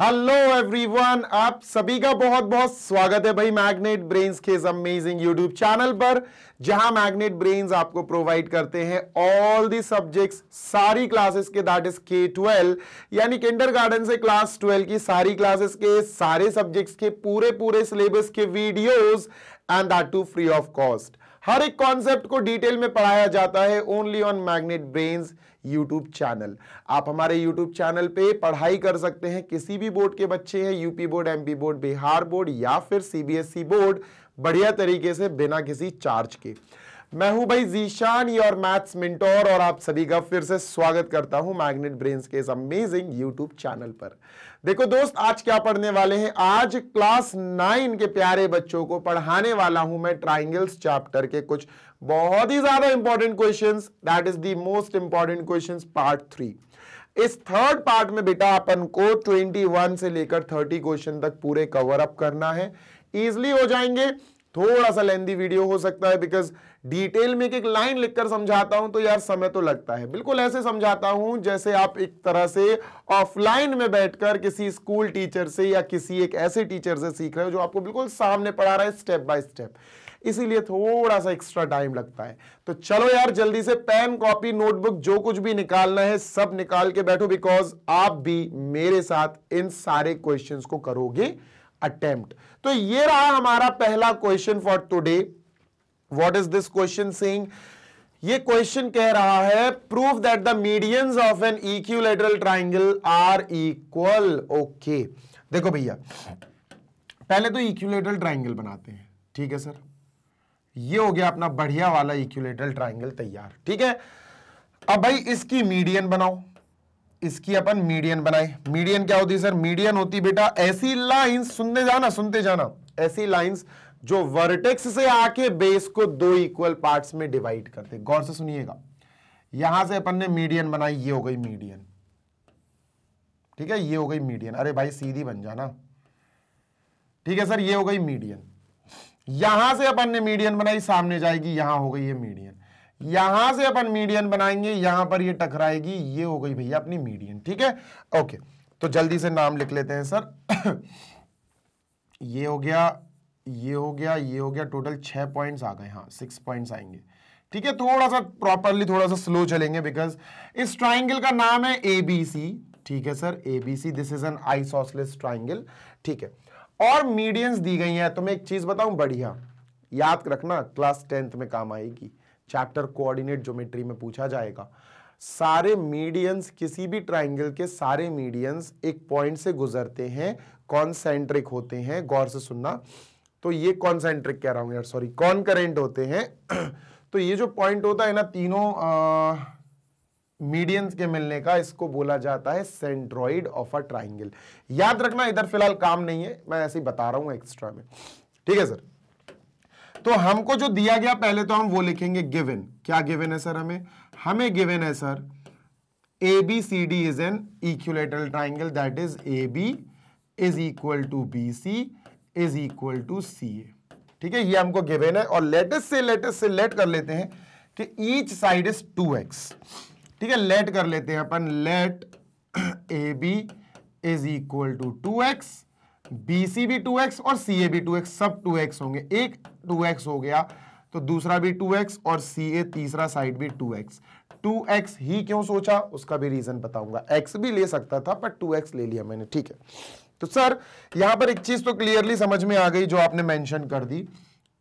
Hello everyone आप सभी का बहुत बहुत स्वागत है भाई मैग्नेट ब्रेन्स के इस अमेजिंग यूट्यूब चैनल पर जहां मैग्नेट ब्रेन्स आपको प्रोवाइड करते हैं ऑल दी सब्जेक्ट्स सारी क्लासेस के दैट इज के ट्वेल्व यानी किंडर गार्डन से क्लास ट्वेल्व की सारी क्लासेस के सारे सब्जेक्ट्स के पूरे पूरे सिलेबस के videos and that too free of cost हर एक कॉन्सेप्ट को डिटेल में पढ़ाया जाता है only on Magnet Brains YouTube channel आप हमारे YouTube चैनल पे पढ़ाई कर सकते हैं किसी भी बोर्ड के बच्चे हैं UP board M board Bihar board या फिर सी बोर्ड e बढ़िया तरीके से बिना किसी चार्ज के मैं हूं भाई जीशान योर मैथ्स मिंटोर और आप सभी का फिर से स्वागत करता हूं मैग्नेट ब्रेन्स के इस अमेजिंग यूट्यूब चैनल पर देखो दोस्त आज क्या पढ़ने वाले हैं आज क्लास नाइन के प्यारे बच्चों को पढ़ाने वाला हूं मैं ट्राइंगल्स चैप्टर के कुछ बहुत ही ज्यादा important question that is the most important question part three इस थर्ड पार्ट में बेटा अपन को 21 से लेकर 30 क्वेश्चन तक पूरे कवर अप करना है इजिली हो जाएंगे थोड़ा सा लेंदी वीडियो हो सकता है बिकॉज डिटेल में एक एक लाइन लिखकर समझाता हूं तो यार समय तो लगता है बिल्कुल ऐसे समझाता हूं जैसे आप एक तरह से ऑफलाइन में बैठकर किसी स्कूल टीचर से या किसी एक ऐसे टीचर से सीख रहे हो जो आपको बिल्कुल सामने पढ़ा रहा है स्टेप बाय स्टेप इसीलिए थोड़ा सा एक्स्ट्रा टाइम लगता है तो चलो यार जल्दी से पेन कॉपी नोटबुक जो कुछ भी निकालना है सब निकाल के बैठो बिकॉज आप भी मेरे साथ इन सारे क्वेश्चंस को करोगे अटेम्प्ट तो ये रहा हमारा पहला question for today what is this question saying ये क्वेश्चन कह रहा है proof that the medians of an equilateral triangle are equal okay देखो भैया पहले तो इक्यूलेटरल ट्राइंगल बनाते हैं ठीक है सर ये हो गया अपना बढ़िया वाला इक्विलेटरल ट्राइंगल तैयार ठीक है अब भाई इसकी मीडियन बनाओ इसकी अपन मीडियन बनाए मीडियन क्या होती सर मीडियन होती बेटा ऐसी लाइंस सुनते जाना सुनते जाना ऐसी लाइंस जो वर्टेक्स से आके बेस को दो इक्वल पार्ट्स में डिवाइड करते गौर से सुनिएगा यहां से अपन ने मीडियन बनाई ये हो गई मीडियन ठीक है ये हो गई मीडियन अरे भाई सीधी बन जाना ठीक है सर ये हो गई मीडियन यहां से अपन ने मीडियन बनाई सामने जाएगी यहां हो गई ये मीडियन यहां से अपन मीडियन बनाएंगे यहां पर ये टकराएगी ये हो गई भैया अपनी मीडियन ठीक है ओके तो जल्दी से नाम लिख लेते हैं सर ये हो गया ये हो गया ये हो गया टोटल छह पॉइंट्स आ गए हाँ सिक्स पॉइंट्स आएंगे ठीक है थोड़ा सा प्रॉपरली थोड़ा सा स्लो चलेंगे बिकॉज इस ट्राइंगल का नाम है एबीसी ठीक है sir A B C this is an isosceles triangle ठीक है और मीडियंस दी गई हैं तो मैं एक चीज बताऊं बढ़िया याद रखना क्लास टेंथ में काम आएगी चैप्टर कोऑर्डिनेट ज्योमेट्री में पूछा जाएगा सारे मीडियंस किसी भी ट्राइंगल के सारे मीडियंस एक पॉइंट से गुजरते हैं कॉन्सेंट्रिक होते हैं गौर से सुनना तो ये कॉन्सेंट्रिक कह रहा हूं यार सॉरी कॉन करेंट होते हैं तो ये जो पॉइंट होता है ना तीनों आ, मीडियंस के मिलने का इसको बोला जाता है सेंट्रोइड ऑफ अ ट्राइंगल याद रखना इधर फिलहाल काम नहीं है मैं ऐसे ही बता रहा हूं एक्स्ट्रा में ठीक है सर तो हमको जो दिया गया पहले तो हम वो लिखेंगे गिवन क्या गिवन है सर हमें हमें गिवन है sir A B C D is an equilateral triangle that is A B is equal to B C is equal to C A ठीक है ये हमको गिवन है और लेटेस्ट से लेटेस्ट से लेट कर लेते हैं कि each side is two x ठीक है लेट कर लेते हैं अपन let A B is equal to two x B C भी टू एक्स और सी ए भी टू एक्स सब टू एक्स होंगे एक टू एक्स हो गया तो दूसरा भी टू एक्स और सी ए तीसरा साइड भी टू एक्स टू एक्स ही क्यों सोचा उसका भी रीजन बताऊंगा एक्स भी ले सकता था पर टू एक्स ले लिया मैंने ठीक है तो सर यहां पर एक चीज तो क्लियरली समझ में आ गई जो आपने मेंशन कर दी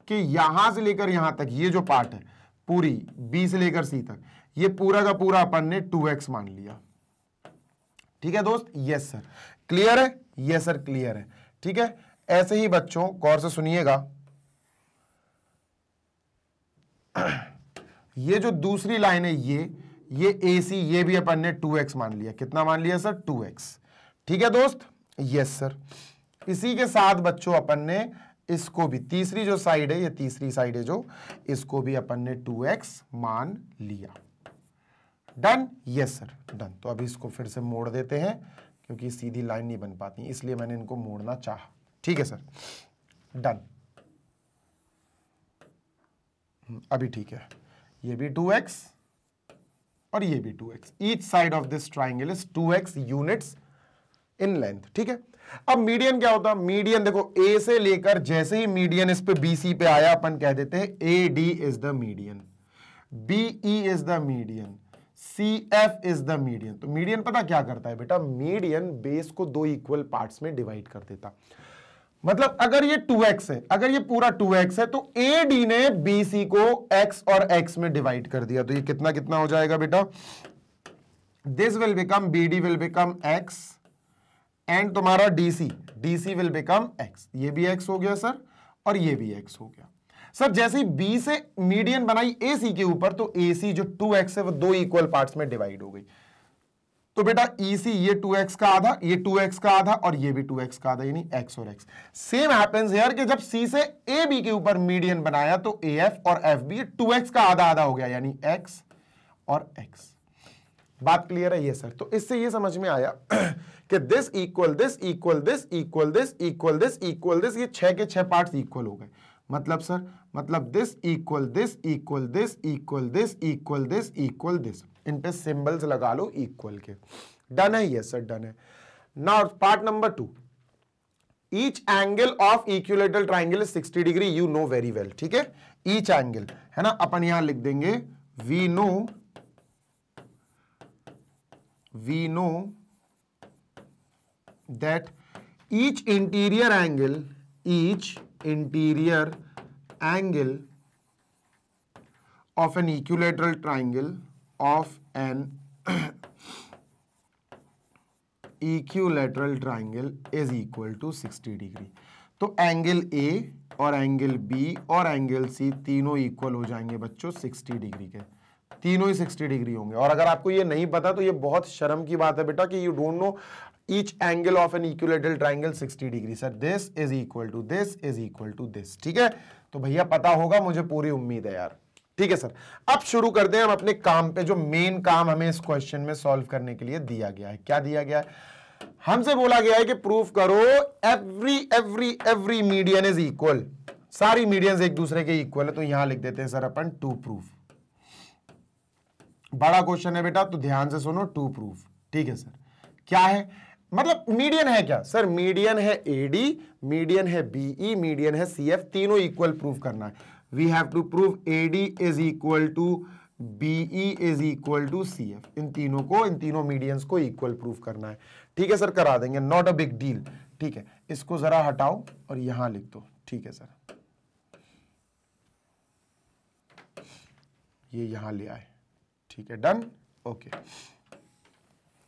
कि यहां से लेकर यहां तक ये जो पार्ट है पूरी बी से लेकर सी तक ये पूरा का पूरा अपन ने टू एक्स मान लिया ठीक है दोस्त यस सर क्लियर है यस सर क्लियर है ठीक है ऐसे ही बच्चों गौर से सुनिएगा ये जो दूसरी लाइन है ये ये ए सी ये भी अपन ने टू एक्स मान लिया कितना मान लिया सर टू एक्स ठीक है दोस्त यस सर इसी के साथ बच्चों अपन ने इसको भी तीसरी जो साइड है ये तीसरी साइड है जो इसको भी अपन ने टू एक्स मान लिया डन यस सर डन तो अभी इसको फिर से मोड़ देते हैं क्योंकि सीधी लाइन नहीं बन पाती इसलिए मैंने इनको मोड़ना चाह ठीक है सर डन हम्म, अभी ठीक है ये भी टू एक्स और ये भी two x each side of this triangle is two x units in length ठीक है अब मीडियन क्या होता है मीडियन देखो ए से लेकर जैसे ही मीडियन इस पे बी सी पे आया अपन कह देते हैं A D is the median B E is the median C F is the median तो मीडियन पता क्या करता है बेटा मीडियन बेस को दो इक्वल पार्ट में डिवाइड कर देता मतलब अगर ये 2x है अगर ये पूरा 2x है तो AD ने BC को x और x में डिवाइड कर दिया तो ये कितना कितना हो जाएगा बेटा this will become BD will become x and तुम्हारा DC DC will become x ये भी x हो गया सर और ये भी x हो गया सर जैसे बी से मीडियन बनाई ए सी के ऊपर तो ए सी जो टू एक्स है वो दो इक्वल पार्ट में डिवाइड हो गई तो बेटा ई e सी ये टू एक्स का आधा ये टू एक्स का आधा और ये भी टू एक्स का आधा यानी x और x सेम हैपेंस हेयर कि जब सी से ए बी के ऊपर मीडियन बनाया तो ए एफ और एफ बी टू एक्स का आधा आधा हो गया यानी एक्स और एक्स बात क्लियर है ये सर तो इससे ये समझ में आया कि this equal this equal this equal this equal this equal this ये छह के छह पार्ट्स इक्वल हो गए मतलब सर मतलब this equal this equal this equal this equal this equal this इन पे सिंबल्स लगा लो इक्वल के डन है यस सर डन है now part number two each angle of equilateral triangle is 60 degree you know very well ठीक है each angle है ना अपन यहां लिख देंगे we know we know that each interior angle each interior angle of an equilateral triangle of an equilateral triangle is equal to 60 degree तो angle A और angle B और एंगल सी तीनों equal हो जाएंगे बच्चों 60 डिग्री के तीनों ही 60 degree होंगे और अगर आपको ये नहीं पता तो ये बहुत शर्म की बात है बेटा कि you don't know each angle of an equilateral triangle 60 degree sir this is equal to this is equal to this ठीक है तो भैया पता होगा मुझे पूरी उम्मीद है यार ठीक है सर अब शुरू करते हैं हम अपने काम पे जो मेन काम हमें इस क्वेश्चन में सॉल्व करने के लिए दिया गया है क्या दिया गया है हमसे बोला गया है कि प्रूफ करो every every every median is equal सारी मीडियंस एक दूसरे के इक्वल है तो यहां लिख देते हैं सर अपन टू प्रूफ बड़ा क्वेश्चन है बेटा तो ध्यान से सुनो टू प्रूफ ठीक है सर क्या है मतलब मीडियन है क्या सर मीडियन है एडी मीडियन है बीई मीडियन e, है सी तीनों इक्वल प्रूव करना है we have to prove AD is equal to BE is equal to C इन तीनों को इन तीनों मीडियंस को इक्वल प्रूव करना है ठीक है सर करा देंगे नॉट अ बिग डील ठीक है इसको जरा हटाओ और यहां लिख दो ठीक है सर ये यहां ले आए ठीक है डन ओके okay.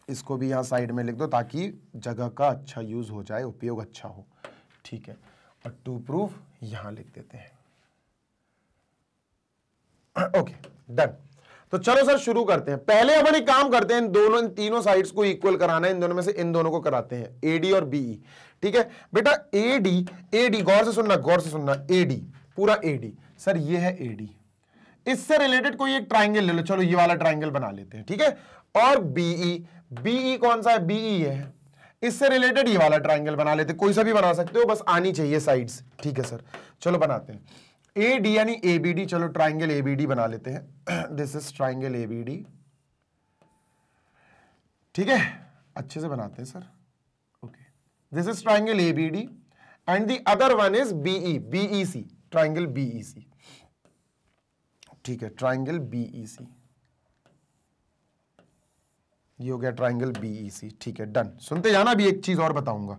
इसको भी यहाँ साइड में लिख दो ताकि जगह का अच्छा यूज़ हो जाए उपयोग अच्छा हो ठीक है और टू प्रूफ यहाँ लिख देते हैं ओके डन तो चलो सर शुरू करते हैं पहले अपन एक काम करते हैं इन दोनों इन तीनों साइड्स को इक्वल कराना है इन दोनों में से इन दोनों को कराते हैं एडी और बीई e। ठीक है बेटा एडी एडी गौर से सुनना गौर से सुनना एडी पूरा एडी सर ये है एडी इससे रिलेटेड कोई एक ट्राइंगल ले लो चलो ये वाला ट्राइंगल बना लेते हैं ठीक है और बीई बीई e. e कौन सा है बीई e है इससे रिलेटेड ये वाला ट्राइंगल बना लेते कोई सा भी बना सकते हो बस आनी चाहिए साइड ठीक है सर चलो बनाते हैं ए डी यानी ए बी डी चलो ट्राइंगल ए बी डी बना लेते हैं this is triangle A B D ठीक है अच्छे से बनाते हैं sir okay this is triangle A B D and the other one is BE BE C triangle BE C ठीक है ट्राइंगल बीई सी ये हो गया ट्राइंगल बीईसी e ठीक है डन सुनते जाना अभी एक चीज और बताऊंगा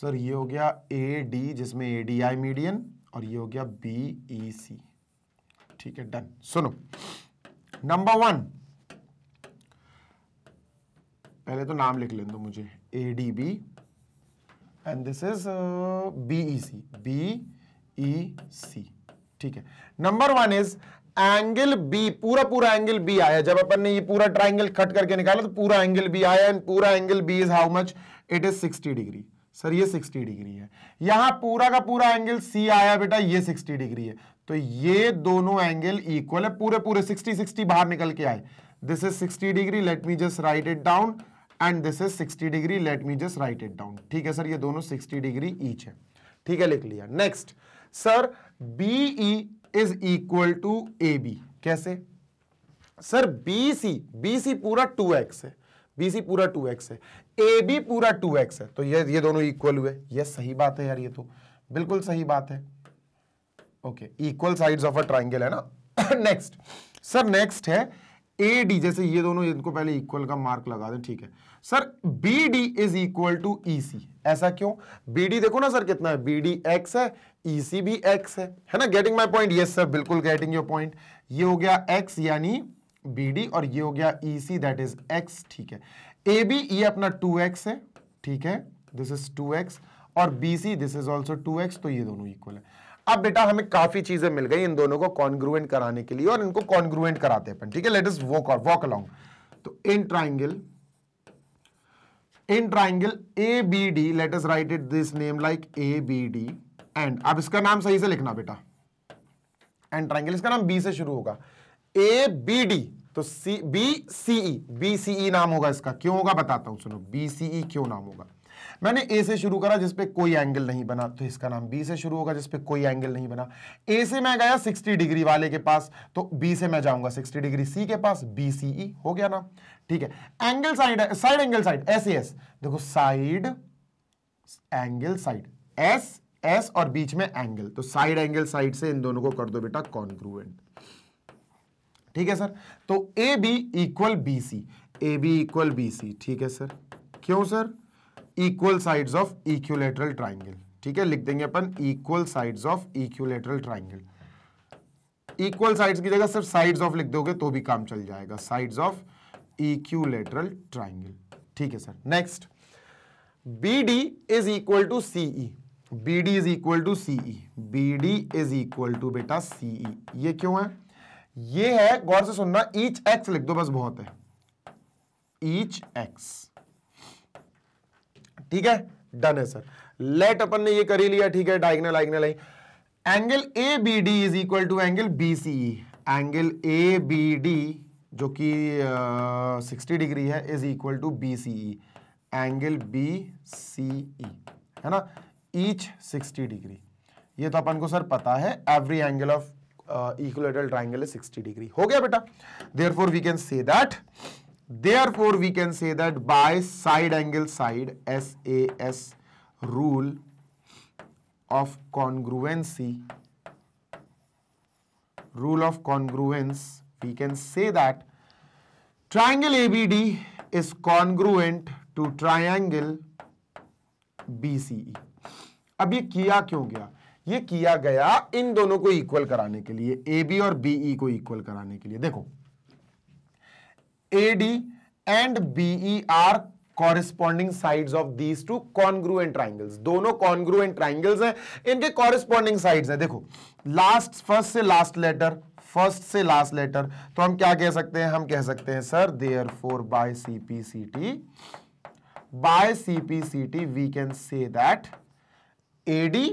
सर ये हो गया ए डी जिसमें ए डी आई मीडियन और ये हो गया बी ई सी ठीक है डन सुनो नंबर वन पहले तो नाम लिख लें दो मुझे A D B and this is B E C B E C ठीक है number one is angle B पूरा पूरा एंगल बी आया जब अपन ने ये पूरा ट्राइंगल कट करके निकाला तो पूरा एंगल बी आया एंड पूरा angle B is how much it is 60 degree sir ये 60 डिग्री है यहां पूरा का पूरा एंगल सी आया बेटा ये 60 डिग्री है तो ये दोनों एंगल इक्वल है पूरे पूरे 60 60 बाहर निकल के आए this is 60 degree let me just write it down and this is 60 degree let me just write it down ठीक है सर ये दोनों 60 डिग्री ईच है ठीक है लिख लिया next sir BE is equal to A B कैसे sir B C B C पूरा टू एक्स है बी सी पूरा टू एक्स है ए बी पूरा टू एक्स है तो ये ये दोनों इक्वल हुए ये सही बात है यार ये तो बिल्कुल सही बात है okay equal side of a triangle है ना नेक्स्ट सर नेक्स्ट है ए डी जैसे ये दोनों इनको पहले इक्वल का मार्क लगा दें ठीक है sir B D is equal to E C ऐसा क्यों बी डी देखो ना सर कितना है बी डी एक्स है ईसी भी एक्स है है ना गेटिंग माई पॉइंट ये सर बिल्कुल गेटिंग योर पॉइंट ये हो गया एक्स यानी बी डी और ये हो गया E C that is x ठीक है ए बी ये अपना टू एक्स है ठीक है दिस इज टू एक्स और B C this is also two x तो ये दोनों इक्वल है अब बेटा हमें काफी चीजें मिल गई इन दोनों को कॉन्ग्रुएंट कराने के लिए और इनको कॉन्ग्रुएंट कराते हैं ठीक है लेट इज वॉक और वॉक अलॉन्ग तो in triangle in triangle A B D let is write it this name like A B D and अब इसका नाम सही से लिखना बेटा एंड ट्राइंगल इसका नाम बी से शुरू होगा ए बी डी तो सी B C E B C ई नाम होगा इसका क्यों होगा बताता हूं सुनो बी सी ई क्यों नाम होगा मैंने ए से शुरू करा जिसपे कोई एंगल नहीं बना तो इसका नाम बी से शुरू होगा जिसपे कोई एंगल नहीं बना ए से मैं गया 60 डिग्री वाले के पास तो बी से मैं जाऊंगा 60 डिग्री सी के पास बी सी ई हो गया ना ठीक है angle side side angle side S S देखो side angle side S S और बीच में एंगल तो साइड एंगल साइड से इन दोनों को कर दो बेटा कॉन्ग्रुएंट ठीक है सर तो A B equal B C A B equal B C ठीक है सर क्यों sir equal sides of equilateral triangle ठीक है लिख देंगे अपन equal sides of equilateral triangle equal sides की जगह सर साइड्स ऑफ लिख दोगे तो भी काम चल जाएगा साइड्स ऑफ इक्यूलेटरल ट्राइंगल ठीक है sir next B D is equal to CE B D is equal to CE B D is equal to बेटा सीई e. ये क्यों है ये है गौर से सुनना ईच एक्स लिख दो बस बहुत है ईच एक्स ठीक है डन है सर लेट अपन ने ये कर ही लिया ठीक है डायगनल आइगनल आई angle A B D is equal to angle B C angle A B D जो कि सिक्सटी डिग्री है is equal to B C angle B C है ना ईच 60 डिग्री ये तो अपन को सर पता है every angle of equilateral triangle is 60 degree हो गया बेटा for we can say that for we can say that by side angle side S A S rule of congruency can say that triangle A B D is congruent to triangle B C E अब ये किया क्यों गया ये किया गया इन दोनों को इक्वल कराने के लिए ए बी और बीई e को इक्वल कराने के लिए देखो A D and BE are corresponding sides of these two congruent triangles दोनों कॉन्ग्रुएंट ट्राइंगल्स हैं इनके कॉरेस्पॉन्डिंग साइड्स हैं देखो लास्ट फर्स्ट से लास्ट लेटर फर्स्ट से लास्ट लेटर तो हम क्या कह सकते हैं हम कह सकते हैं sir therefore by C P C T by C P C T we can say that A D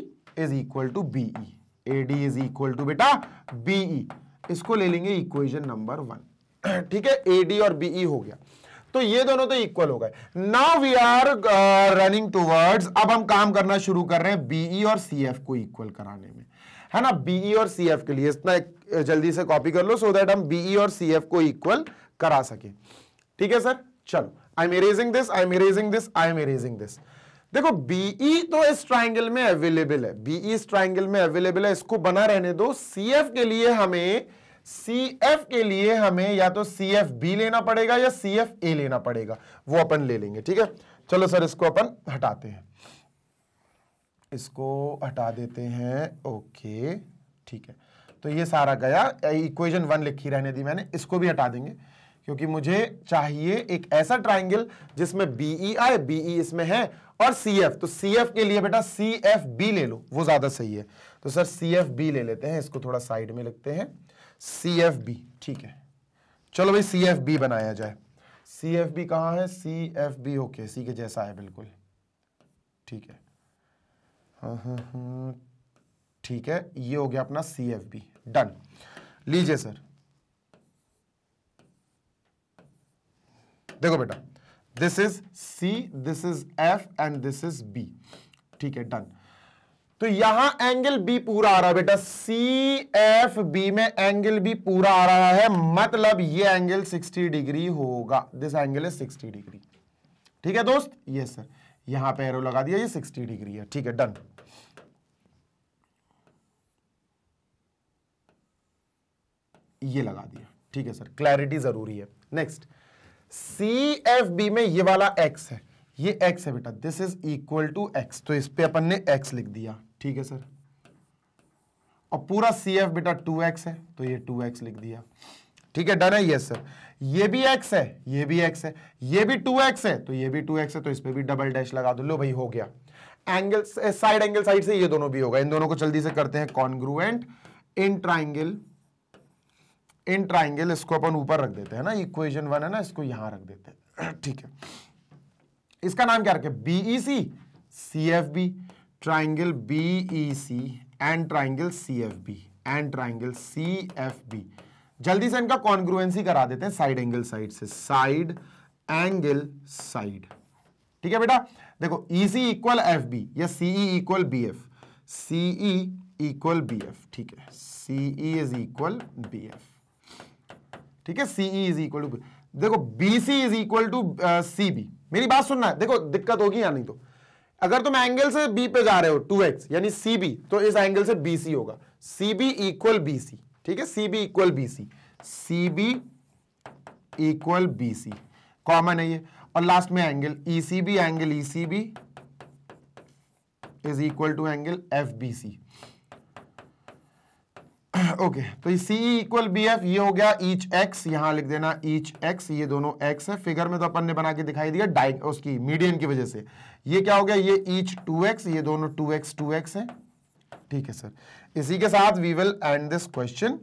is equal to B E A D is equal to बेटा बी ई e. इसको ले लेंगे equation number one ठीक है A D और BE e हो गया तो ये दोनों तो इक्वल हो गए now we are running towards अब हम काम करना शुरू कर रहे हैं बीई e और सी एफ को इक्वल कराने में है ना बीई और सी एफ के लिए इतना uh, जल्दी से कॉपी कर लो सो so दैट हम बीई और सी एफ को इक्वल करा सके ठीक है सर चलो I am erasing this I am erasing this I am erasing this देखो बीई e तो इस ट्राइंगल में अवेलेबल है बीई e इस ट्राइंगल में अवेलेबल है इसको बना रहने दो एफ के लिए हमें एफ के लिए हमें या तो एफ बी लेना पड़ेगा या एफ ए लेना पड़ेगा वो अपन ले लेंगे ठीक है चलो सर इसको अपन हटाते हैं इसको हटा देते हैं ओके ठीक है तो ये सारा गया इक्वेशन वन लिखी रहने दी मैंने इसको भी हटा देंगे क्योंकि मुझे चाहिए एक ऐसा ट्राइंगल जिसमें बीई e आए बीई इसमें है और सी एफ तो सी एफ के लिए बेटा सी एफ बी ले लो वो ज्यादा सही है तो सर सी एफ बी ले लेते हैं इसको थोड़ा साइड में लिखते हैं सी एफ बी ठीक है चलो भाई सी एफ बी बनाया जाए सी एफ बी कहाँ है C F B okay C के जैसा है बिल्कुल ठीक है हाँ, हाँ, हाँ, ठीक है ये हो गया अपना सी एफ बी डन लीजिए सर देखो बेटा this is C this is F and this is B ठीक है डन तो यहां एंगल बी पूरा आ रहा है बेटा सी एफ बी में एंगल बी पूरा आ रहा है मतलब ये एंगल 60 डिग्री होगा दिस एंगल इज 60 डिग्री ठीक है दोस्त यस सर यहां पे एरो लगा दिया ये 60 डिग्री है ठीक है डन ये लगा दिया ठीक है सर क्लैरिटी जरूरी है नेक्स्ट सी एफ बी में ये वाला एक्स है ये एक्स है बेटा this is equal to x तो इस पे अपन ने एक्स लिख दिया ठीक है सर और पूरा सी एफ बेटा टू एक्स है तो ये टू एक्स लिख दिया ठीक है डन है यस सर ये भी एक्स है ये भी एक्स है ये भी टू एक्स है तो ये भी टू एक्स है तो इस पर भी डबल डैश लगा दो लो भाई हो गया एंगल साइड एंगल साइड से ये दोनों भी होगा इन दोनों को जल्दी से करते हैं congruent in triangle in triangle इसको अपन ऊपर रख देते हैं ना इक्वेशन वन है ना इसको यहां रख देते हैं ठीक है इसका नाम क्या रखे BEC C F B triangle BEC and triangle C F B and triangle C F B जल्दी से इनका कॉन्ग्रुएंसी करा देते हैं साइड एंगल साइड से साइड एंगल साइड ठीक है बेटा देखो ईसी इक्वल एफ बी या CE equal B F CE equal B F ठीक है CE is equal B F ठीक है सीई इज इक्वल टू देखो B C is equal to C B मेरी बात सुनना है देखो दिक्कत होगी या नहीं तो अगर तुम एंगल से बी पे जा रहे हो टू एक्स यानी सी बी तो इस एंगल से बी सी होगा C B equal B C ठीक है C B equal B C C B equal B C common है ये और लास्ट में angle E C B angle E C B is equal to angle F B C okay तो ये सी equal B F ये हो गया each x यहां लिख देना ईच एक्स ये दोनों एक्स है फिगर में तो अपन ने बना के दिखाई दिया डाइ उसकी मीडियम की वजह से ये क्या हो गया ये ईच टू एक्स ये दोनों टू एक्स टू एक्स है ठीक है सर इसी के साथ we will end this question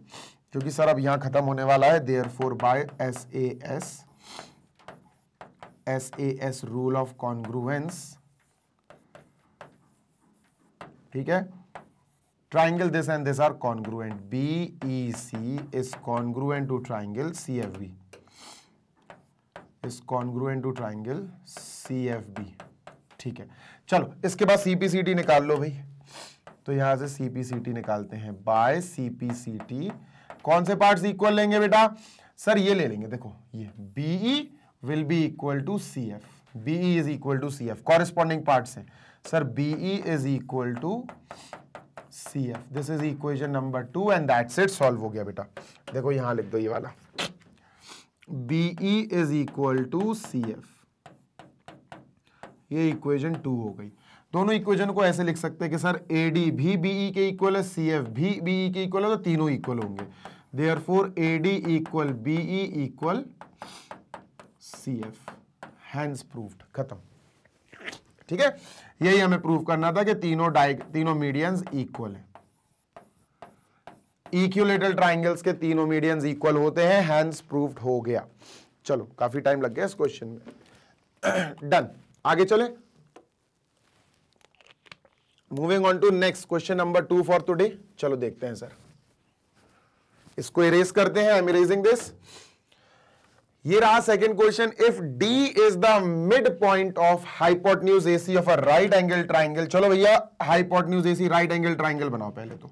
क्योंकि सर अब यहां खत्म होने वाला है therefore by S A S S A S rule of congruence ठीक है triangle this and this are congruent bec is congruent to triangle cfb is congruent to triangle cfb ठीक है चलो इसके बाद सीपीसीटी निकाल लो भाई तो यहां से सीपीसीटी निकालते हैं बाय सीपीसीटी कौन से पार्ट्स इक्वल लेंगे बेटा सर ये ले लेंगे देखो ये BE will be equal to C F BE is equal to C F corresponding parts है sir BE is equal to C F this is equation number two and that's it solve हो गया बेटा देखो यहां लिख दो ये वाला BE is equal to C F ये इक्वेशन टू हो गई दोनों इक्वेशन को ऐसे लिख सकते हैं कि सर ए डी भी बीई e के इक्वल है सी एफ भी बीई e के इक्वल है तो तीनों इक्वल होंगे therefore A D equal BE equal C F hence proof खत्म ठीक है यही हमें प्रूव करना था कि तीनों डाइ तीनों मीडियंस इक्वल है इक्यूलेटल ट्राइंगल्स के तीनों मीडियंस इक्वल होते हैं हैंस प्रूव्ड हो गया चलो काफी टाइम लग गया इस क्वेश्चन में डन आगे चले moving on to next question number two for today चलो देखते हैं सर इसको इरेज करते हैं आई एम इरेजिंग दिस ये रहा second question if D is the mid point of A AC of a right angle triangle चलो भैया A AC right angle triangle बनाओ पहले तो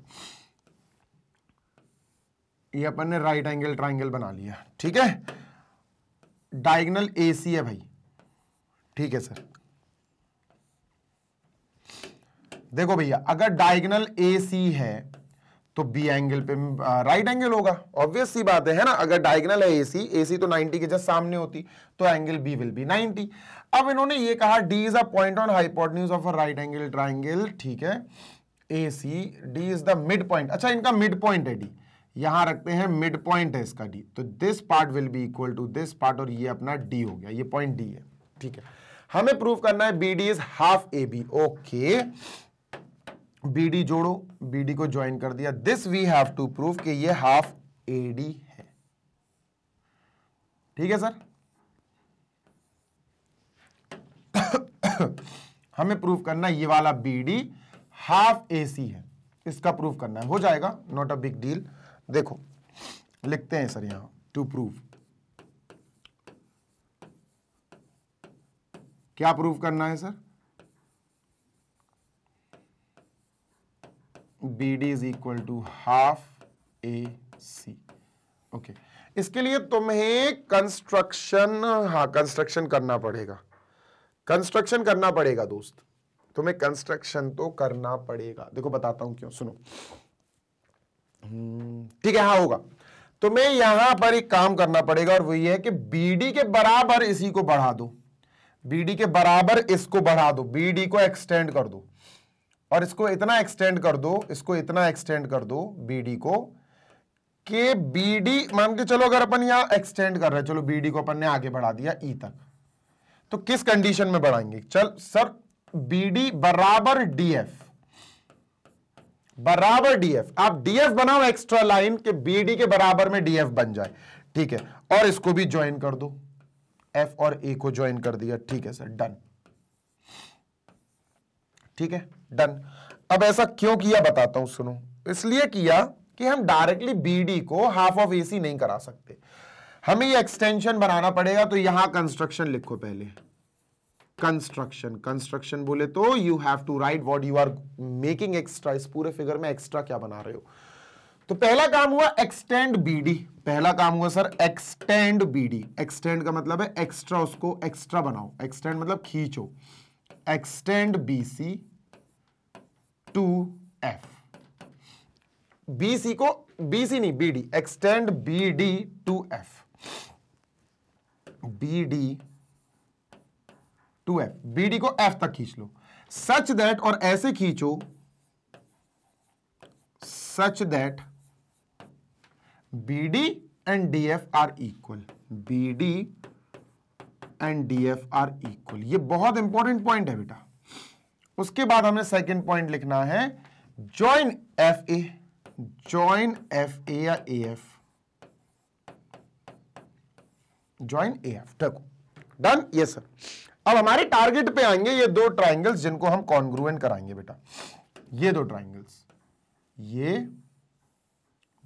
ये अपन ने राइट एंगल ट्राइंगल बना लिया ठीक है डायगनल एसी है भाई ठीक है सर देखो भैया अगर डायगनल एसी है तो बी एंगल पे राइट एंगल होगा ऑब्वियस सी बात है ना अगर डायगनल है एसी एसी तो 90 के जस्ट सामने होती तो एंगल बी विल बी 90 अब इन्होंने ये कहा D is a point on hypotenuse of a right angle triangle ठीक है AC D is the mid point अच्छा इनका मिड पॉइंट है डी यहां रखते हैं मिड पॉइंट है इसका डी तो this part will be equal to this part और ये अपना डी हो गया ये पॉइंट डी है ठीक है हमें प्रूव करना है B D is half A B okay B D जोड़ो बी डी को ज्वाइन कर दिया this we have to prove कि ये हाफ ए है ठीक है सर हमें प्रूफ करना ये वाला B D half A C है इसका प्रूफ करना है हो जाएगा नॉट अ बिग डील देखो लिखते हैं सर यहां टू प्रूफ क्या प्रूफ करना है sir B D is equal to half A C okay इसके लिए तुम्हें कंस्ट्रक्शन हा कंस्ट्रक्शन करना पड़ेगा कंस्ट्रक्शन करना पड़ेगा दोस्त तुम्हें कंस्ट्रक्शन तो करना पड़ेगा देखो बताता हूं क्यों सुनो हम्म, ठीक है हाँ होगा तुम्हें यहां पर एक काम करना पड़ेगा और वो ये है कि बीडी के बराबर इसी को बढ़ा दो बीडी के बराबर इसको बढ़ा दो बीडी को एक्सटेंड कर दो और इसको इतना एक्सटेंड कर दो इसको इतना एक्सटेंड कर दो बीडी को के बीडी मान के चलो अगर अपन यहां एक्सटेंड कर रहे चलो चलो डी को अपन ने आगे बढ़ा दिया ई e तक तो किस कंडीशन में बढ़ाएंगे चल सर डी बराबर डीएफ बराबर डीएफ आप डीएफ बनाओ एक्स्ट्रा लाइन के बीडी के बराबर में डीएफ बन जाए ठीक है और इसको भी ज्वाइन कर दो एफ और ए को ज्वाइन कर दिया ठीक है सर डन ठीक है डन अब ऐसा क्यों किया बताता हूं सुनो इसलिए किया कि हम डायरेक्टली बीडी को हाफ ऑफ एसी नहीं करा सकते हमें ये एक्सटेंशन बनाना पड़ेगा तो यहां कंस्ट्रक्शन लिखो पहले कंस्ट्रक्शन कंस्ट्रक्शन बोले तो you have to write what you are making extra इस पूरे फिगर में एक्स्ट्रा क्या बना रहे हो तो पहला काम हुआ एक्सटेंड बीडी पहला काम हुआ सर एक्सटेंड बीडी एक्सटेंड का मतलब है एक्स्ट्रा उसको एक्स्ट्रा बनाओ एक्सटेंड मतलब खींचो extend BC to F BC को बीसी नहीं B D extend B D to F B D to F B D को एफ तक खींच लो सच दैट और ऐसे खींचो such that B D and F are equal B D and D F are equal ये बहुत important point है बेटा उसके बाद हमने सेकेंड पॉइंट लिखना है join F A join F A या A F join A F देखो डन ये सर अब हमारे टारगेट पे आएंगे ये दो ट्राइंगल्स जिनको हम कॉन्ग्रुएंट कराएंगे बेटा ये दो ट्राइंगल्स ये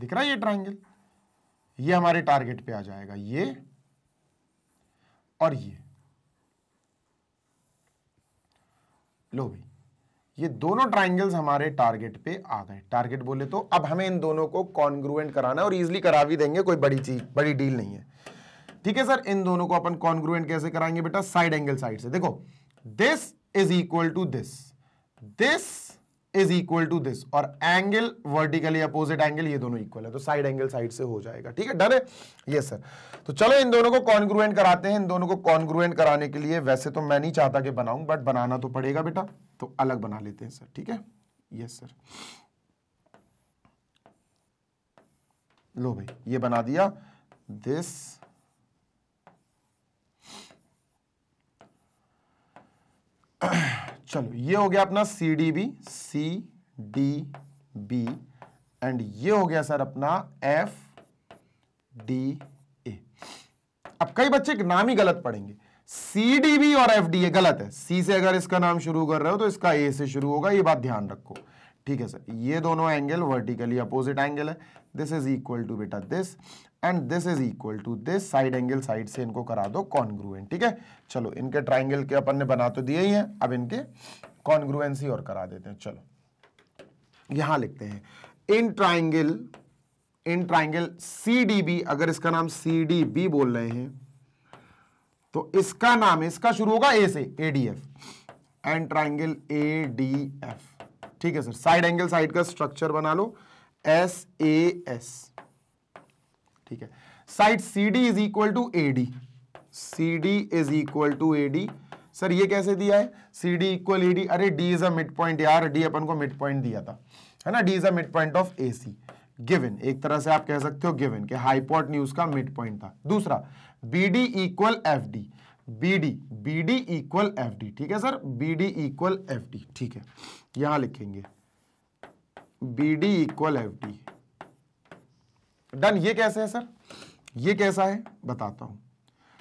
दिख रहा है ये ट्राइंगल ये हमारे टारगेट पे आ जाएगा ये और ये लो भी ये दोनों ट्राइंगल्स हमारे टारगेट पे आ गए टारगेट बोले तो अब हमें इन दोनों को कॉन्ग्रुएंट कराना है और इजिली करा भी देंगे कोई बड़ी चीज बड़ी डील नहीं है ठीक है सर इन दोनों को अपन कॉन्ग्रुएंट कैसे कराएंगे बेटा साइड एंगल साइड से देखो this is equal to this this is equal to this और एंगल वर्टिकली अपोजिट एंगल ये दोनों इक्वल है तो साइड एंगल साइड से हो जाएगा ठीक है डन है ये सर तो चलो इन दोनों को कॉन्ग्रुएंट कराते हैं इन दोनों को कॉन्ग्रुएंट कराने के लिए वैसे तो मैं नहीं चाहता कि बनाऊं बट बनाना तो पड़ेगा बेटा तो अलग बना लेते हैं सर ठीक है यस सर लो भाई ये बना दिया दिस चलो ये हो गया अपना C D B C D B and ये हो गया सर अपना एफ डी ए अब कई बच्चे नाम ही गलत पढ़ेंगे सी डी बी और एफ डी ए गलत है सी से अगर इसका नाम शुरू कर रहे हो तो इसका ए से शुरू होगा ये बात ध्यान रखो ठीक है सर ये दोनों एंगल वर्टिकली अपोजिट एंगल है दिस इज इक्वल टू बेटा this and this is equal to this side angle side से इनको करा दो कॉन्ग्रुएंट ठीक है चलो इनके ट्राइंगल के अपन ने बना तो दिए ही है अब इनके कॉन्ग्रुएंसी और करा देते हैं चलो यहां लिखते हैं इन ट्राइंगल इन ट्राइंगल सी अगर इसका नाम सी बोल रहे हैं तो इसका नाम इसका शुरू होगा ए से A D F and triangle A D F ठीक है सर साइड एंगल साइड का स्ट्रक्चर बना लो एस ए एस ठीक है side C D is equal to A D C D is equal to A D sir ये कैसे दिया है C D equal A D अरे D is a mid point यार डी अपन को मिड पॉइंट दिया था है ना D is a mid point of A C given एक तरह से आप कह सकते हो गिवन के हाईपोर्ट न्यूज का मिड पॉइंट था दूसरा B D equal F D B D B D equal F D ठीक है sir B D equal F D ठीक है यहां लिखेंगे B D equal F D done ये कैसे है सर ये कैसा है बताता हूं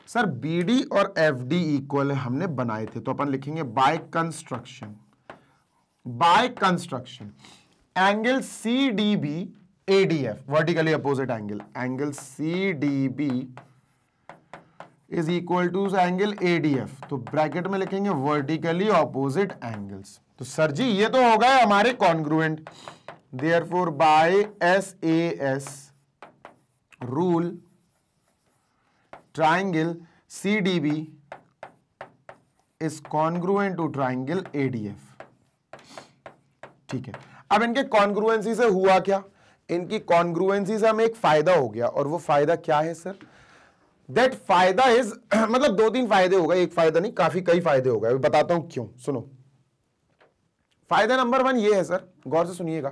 सर बी और एफ डी इक्वल हमने बनाए थे तो अपन लिखेंगे by construction by construction angle C D B A D F vertically opposite angle angle C D B is equal to angle A D F तो ब्रैकेट में लिखेंगे वर्टिकली अपोजिट एंगल्स तो सर जी ये तो होगा हमारे congruent therefore by S A S rule triangle B is congruent to triangle A D F ठीक है अब इनके कॉन्ग्रुएंसी से हुआ क्या इनकी कॉन्ग्रुएंसी से हमें एक फायदा हो गया और वो फायदा क्या है सर दैट फायदा इज मतलब दो तीन फायदे हो गए एक फायदा नहीं काफी कई फायदे हो गए बताता हूं क्यों सुनो फायदा नंबर वन ये है सर गौर से सुनिएगा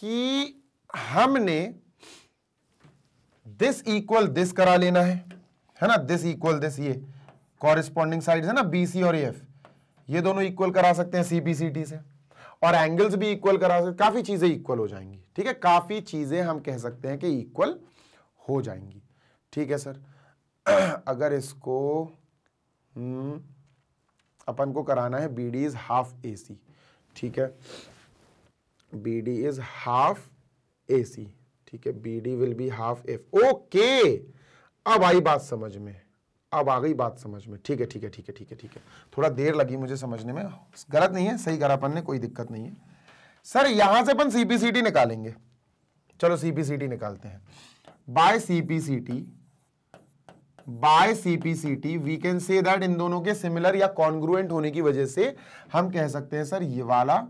कि हमने दिस इक्वल दिस करा लेना है है ना दिस इक्वल दिस ये कॉरिस्पॉन्डिंग साइड है ना बी सी और एफ ये दोनों इक्वल करा सकते हैं सी बी सी टी से और एंगल्स भी इक्वल करा सकते काफ़ी चीज़ें इक्वल हो जाएंगी ठीक है काफ़ी चीज़ें हम कह सकते हैं कि इक्वल हो जाएंगी ठीक है सर अगर इसको हम्म, अपन को कराना है B D is half A C ठीक है B D is half A C ठीक है B D will be half F okay अब आई बात समझ में अब आ गई बात समझ में ठीक है ठीक है ठीक है ठीक है ठीक है थोड़ा देर लगी मुझे समझने में गलत नहीं है सही करा अपन ने कोई दिक्कत नहीं है सर यहां से अपन सीपीसीटी निकालेंगे चलो सीपीसीटी निकालते हैं by CPCT by CPCT we can say that इन दोनों के सिमिलर या कॉन्ग्रुएंट होने की वजह से हम कह सकते हैं सर ये वाला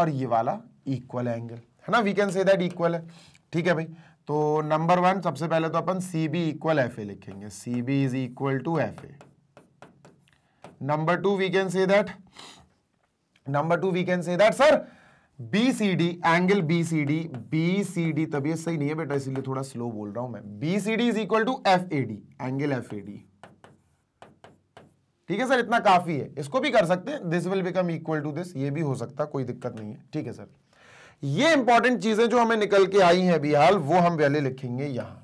और ये वाला इक्वल एंगल है ना we can say that equal है ठीक है भाई तो नंबर वन सबसे पहले तो अपन C B equal F A लिखेंगे C B is equal to F A number two we can say that number 2 we can say that sir BCD angle BCD BCD तब ये सही नहीं है बेटा इसीलिए थोड़ा स्लो बोल रहा हूं मैं B C D equal to F A D angle F D ठीक है सर इतना काफी है इसको भी कर सकते हैं this will become equal to this ये भी हो सकता कोई दिक्कत नहीं है ठीक है सर ये इंपॉर्टेंट चीजें जो हमें निकल के आई हैं बिहाल वो हम पहले लिखेंगे यहां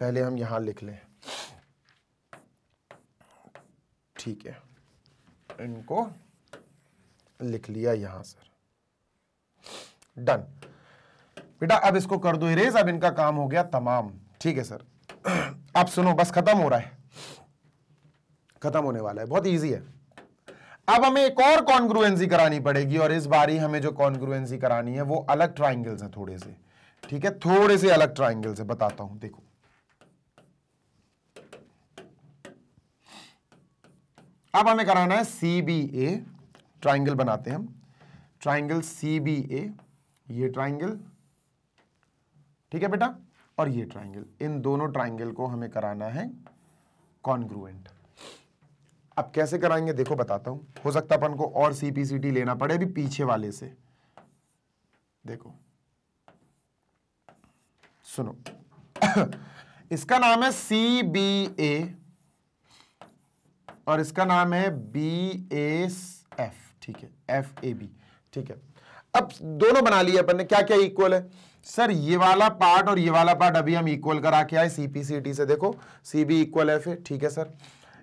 पहले हम यहां लिख लें ठीक है इनको लिख लिया यहां सर डन बेटा अब इसको कर दो इरेज अब इनका काम हो गया तमाम ठीक है सर अब सुनो बस खत्म हो रहा है खत्म होने वाला है बहुत ईजी है अब हमें एक और कॉन्ग्रुएंसी करानी पड़ेगी और इस बारी हमें जो कॉन्ग्रुएंसी करानी है वो अलग ट्राइंगल्स है थोड़े से ठीक है थोड़े से अलग ट्राइंगल है बताता हूं देखो अब हमें कराना है सी बी ए ट्राइंगल बनाते हैं हम ट्राइंगल सी बी ए ये ट्राइंगल ठीक है बेटा और ये ट्राइंगल इन दोनों ट्राइंगल को हमें कराना है कॉन्ग्रुएंट अब कैसे कराएंगे देखो बताता हूं हो सकता अपन को और सीपीसीटी लेना पड़े अभी पीछे वाले से देखो सुनो इसका नाम है सी बी ए और इसका नाम है बी एस एफ ठीक है एफ ए बी ठीक है अब दोनों बना लिए अपन ने क्या क्या इक्वल है सर ये वाला पार्ट और ये वाला पार्ट अभी हम इक्वल करा के आए सीपीसीटी से देखो सी बी इक्वल एफ है ठीक है सर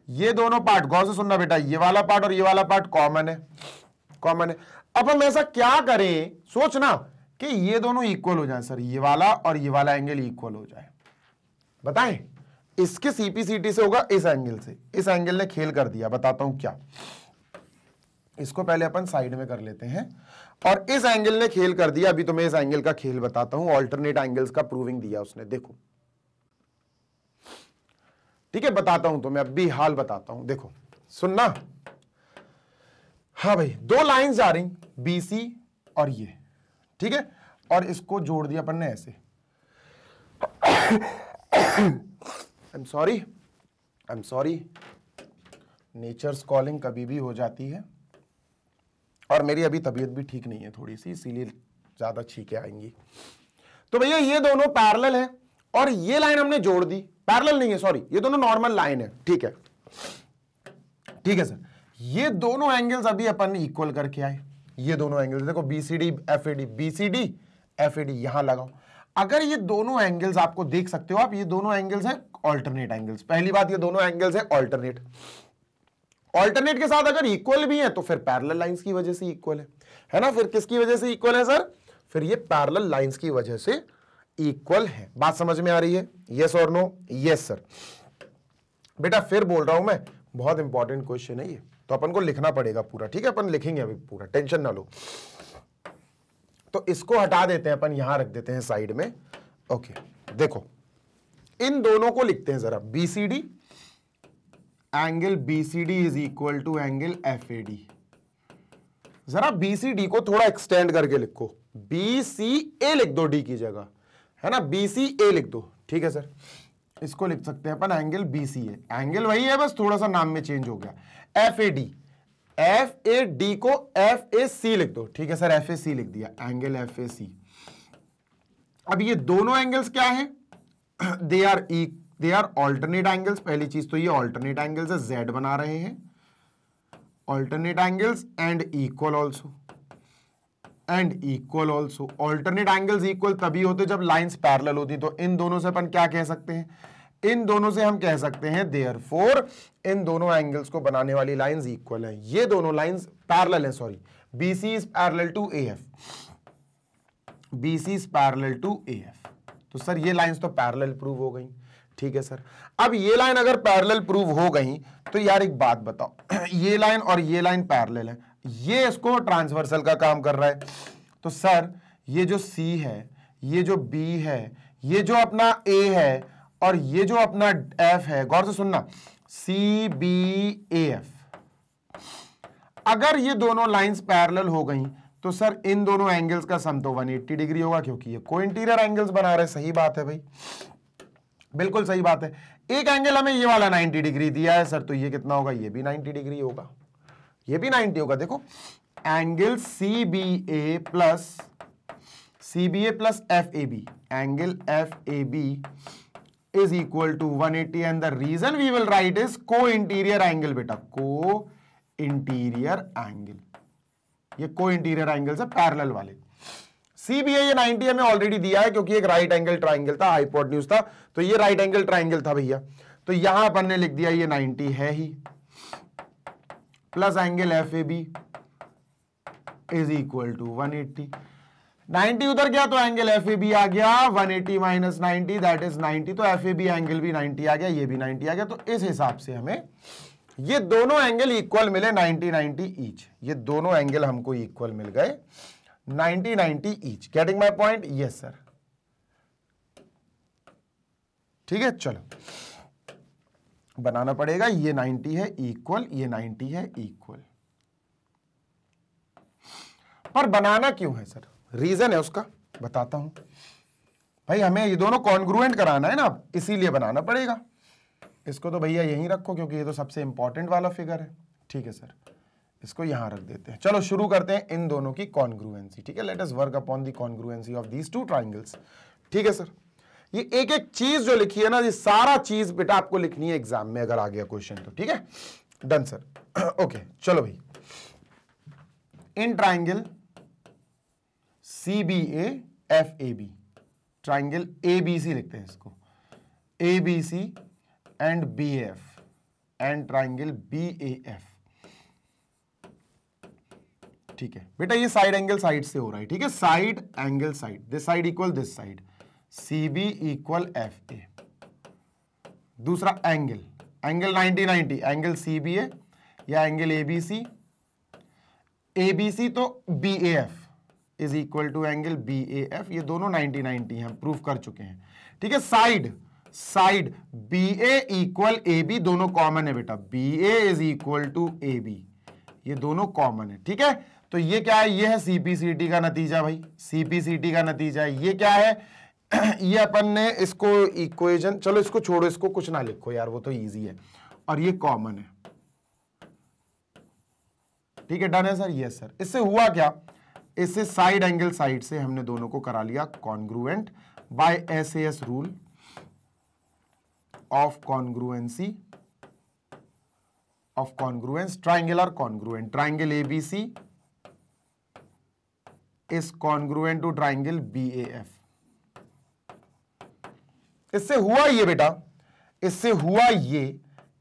ये दोनों पार्ट गौर से सुनना बेटा ये वाला पार्ट और ये वाला पार्ट कॉमन है कॉमन है अब हम ऐसा क्या करें सोचना कि ये दोनों इक्वल हो जाए सर ये वाला और ये वाला एंगल इक्वल हो जाए बताएं इसके सीपीसीटी से होगा इस एंगल से इस एंगल ने खेल कर दिया बताता हूं क्या इसको पहले अपन साइड में कर लेते हैं और इस एंगल ने खेल कर दिया अभी तो मैं इस एंगल का खेल बताता हूं ऑल्टरनेट एंगल्स का प्रूविंग दिया उसने देखो ठीक है बताता हूं तुम्हें तो, अभी हाल बताता हूं देखो सुनना हाँ भाई दो लाइंस आ रही बीसी और ये ठीक है और इसको जोड़ दिया अपन ने ऐसे I am sorry I am sorry nature's calling कभी भी हो जाती है और मेरी अभी तबीयत भी ठीक नहीं है थोड़ी सी इसीलिए ज़्यादा छीके आएंगी तो भैया ये दोनों पैरेलल हैं और ये लाइन हमने जोड़ दी पैरेलल नहीं है सॉरी ये दोनों नॉर्मल लाइन है ठीक है ठीक है सर ये दोनों एंगल्स अभी अपन इक्वल करके आए ये दोनों एंगल्स देखो BCD F AD BCD F AD यहां लगाओ अगर ये दोनों एंगल्स आपको देख सकते हो आप ये दोनों एंगल्स हैं ऑल्टरनेट एंगल्स पहली बात ये दोनों एंगल्स हैं ऑल्टरनेट ऑल्टरनेट के साथ अगर इक्वल भी है तो फिर पैरल लाइंस की वजह से इक्वल है है ना फिर किसकी वजह से इक्वल है सर फिर ये पैरल लाइंस की वजह से इक्वल है बात समझ में आ रही है यस और नो यस सर बेटा फिर बोल रहा हूं मैं बहुत इंपॉर्टेंट क्वेश्चन है ये तो अपन को लिखना पड़ेगा पूरा ठीक है अपन लिखेंगे अभी पूरा टेंशन ना लो तो इसको हटा देते हैं अपन यहां रख देते हैं साइड में ओके देखो इन दोनों को लिखते हैं जरा BCD angle BCD is equal to angle F जरा बीसीडी को थोड़ा एक्सटेंड करके लिखो बी सी ए लिख दो डी की जगह है ना बी सी ए लिख दो ठीक है सर इसको लिख सकते हैं अपन angle B C A angle वही है बस थोड़ा सा नाम में चेंज हो गया F A D F A D को एफ ए सी लिख दो ठीक है सर एफ ए सी लिख दिया एंगल एफ ए सी अब ये दोनों एंगल्स क्या है they are uh they are alternate angles पहली चीज तो ये ऑल्टरनेट एंगल्स है जेड बना रहे हैं alternate angles and equal also and equal also alternate angles equal तभी होते जब लाइन्स पैरल होती तो इन दोनों से अपन क्या कह सकते हैं इन दोनों से हम कह सकते हैं देयर फोर इन दोनों एंगल्स को बनाने वाली लाइंस इक्वल हैं ये दोनों लाइंस पैरल हैं sorry BC is parallel to AF. BC parallel to A F तो सर ये लाइंस तो पैरल प्रूव हो गई ठीक है सर अब ये लाइन अगर पैरल प्रूव हो गई तो यार एक बात बताओ ये लाइन और ये लाइन पैरल है ये इसको ट्रांसवर्सल का काम कर रहा है तो सर ये जो सी है ये जो बी है ये जो अपना ए है और ये जो अपना एफ है गौर से सुनना सी बी ए एफ अगर ये दोनों लाइंस पैरेलल हो गई तो सर इन दोनों एंगल्स का सम तो 180 डिग्री होगा क्योंकि ये को इंटीरियर एंगल्स बना रहे सही बात है भाई बिल्कुल सही बात है एक एंगल हमें ये वाला 90 डिग्री दिया है सर तो ये कितना होगा ये भी 90 डिग्री होगा ये भी 90 होगा देखो angle C B A plus C B A plus F A B angle F A B is equal to 180 and the reason we will write is co interior angle बेटा को इंटीरियर एंगल ये co interior angle से parallel वाले CBA ये 90 हमें already दिया है क्योंकि एक राइट एंगल ट्राइंगल था न्यूज था तो ये राइट एंगल ट्राइंगल था भैया तो यहां अपन ने लिख दिया ये 90 है ही plus angle F A B is equal to one eighty ninety उधर गया तो एंगल एफ ए बी आ गया one eighty minus ninety that is ninety तो एफ ए बी एंगल भी नाइनटी आ गया ये भी नाइनटी आ गया तो इस हिसाब से हमें ये दोनों एंगल इक्वल मिले नाइनटी नाइनटी ईच ये दोनों एंगल हमको इक्वल मिल गए ninety ninety each getting my point yes sir ठीक है चलो बनाना पड़ेगा ये 90 है इक्वल ये 90 है इक्वल पर बनाना क्यों है सर रीजन है उसका बताता हूं भाई हमें ये दोनों कॉन्ग्रुएंट कराना है ना इसीलिए बनाना पड़ेगा इसको तो भैया यहीं रखो क्योंकि ये तो सबसे इंपॉर्टेंट वाला फिगर है ठीक है सर इसको यहां रख देते हैं चलो शुरू करते हैं इन दोनों की कॉन्ग्रुएंसी ठीक है let us work upon the congruency of these two triangles ठीक है सर ये एक एक चीज जो लिखी है ना ये सारा चीज बेटा आपको लिखनी है एग्जाम में अगर आ गया क्वेश्चन तो ठीक है डन सर ओके चलो भाई in triangle C B A F A B triangle A B C लिखते हैं इसको A B C and B F and triangle B A F ठीक है बेटा ये साइड एंगल साइड से हो रहा है ठीक है side angle side this side equal this side C B equal F A दूसरा angle angle 90 90 angle C B A या angle A B C A B C तो B A F is equal to angle B A F ये दोनों 90 90 हैं proof कर चुके हैं ठीक है side side B A equal A B दोनों कॉमन है बेटा B A is equal to A B ये दोनों कॉमन है ठीक है तो ये क्या है ये है सीपीसीटी का नतीजा भाई सीपीसीटी का नतीजा है ये क्या है ये अपन ने इसको इक्वेजन चलो इसको छोड़ो इसको कुछ ना लिखो यार वो तो इजी है और ये कॉमन है ठीक है डन है सर यस सर इससे हुआ क्या इससे साइड एंगल साइड से हमने दोनों को करा लिया congruent by S S rule of congruency of congruence triangle are congruent triangle ABC is congruent to triangle B A F इससे हुआ ये बेटा इससे हुआ ये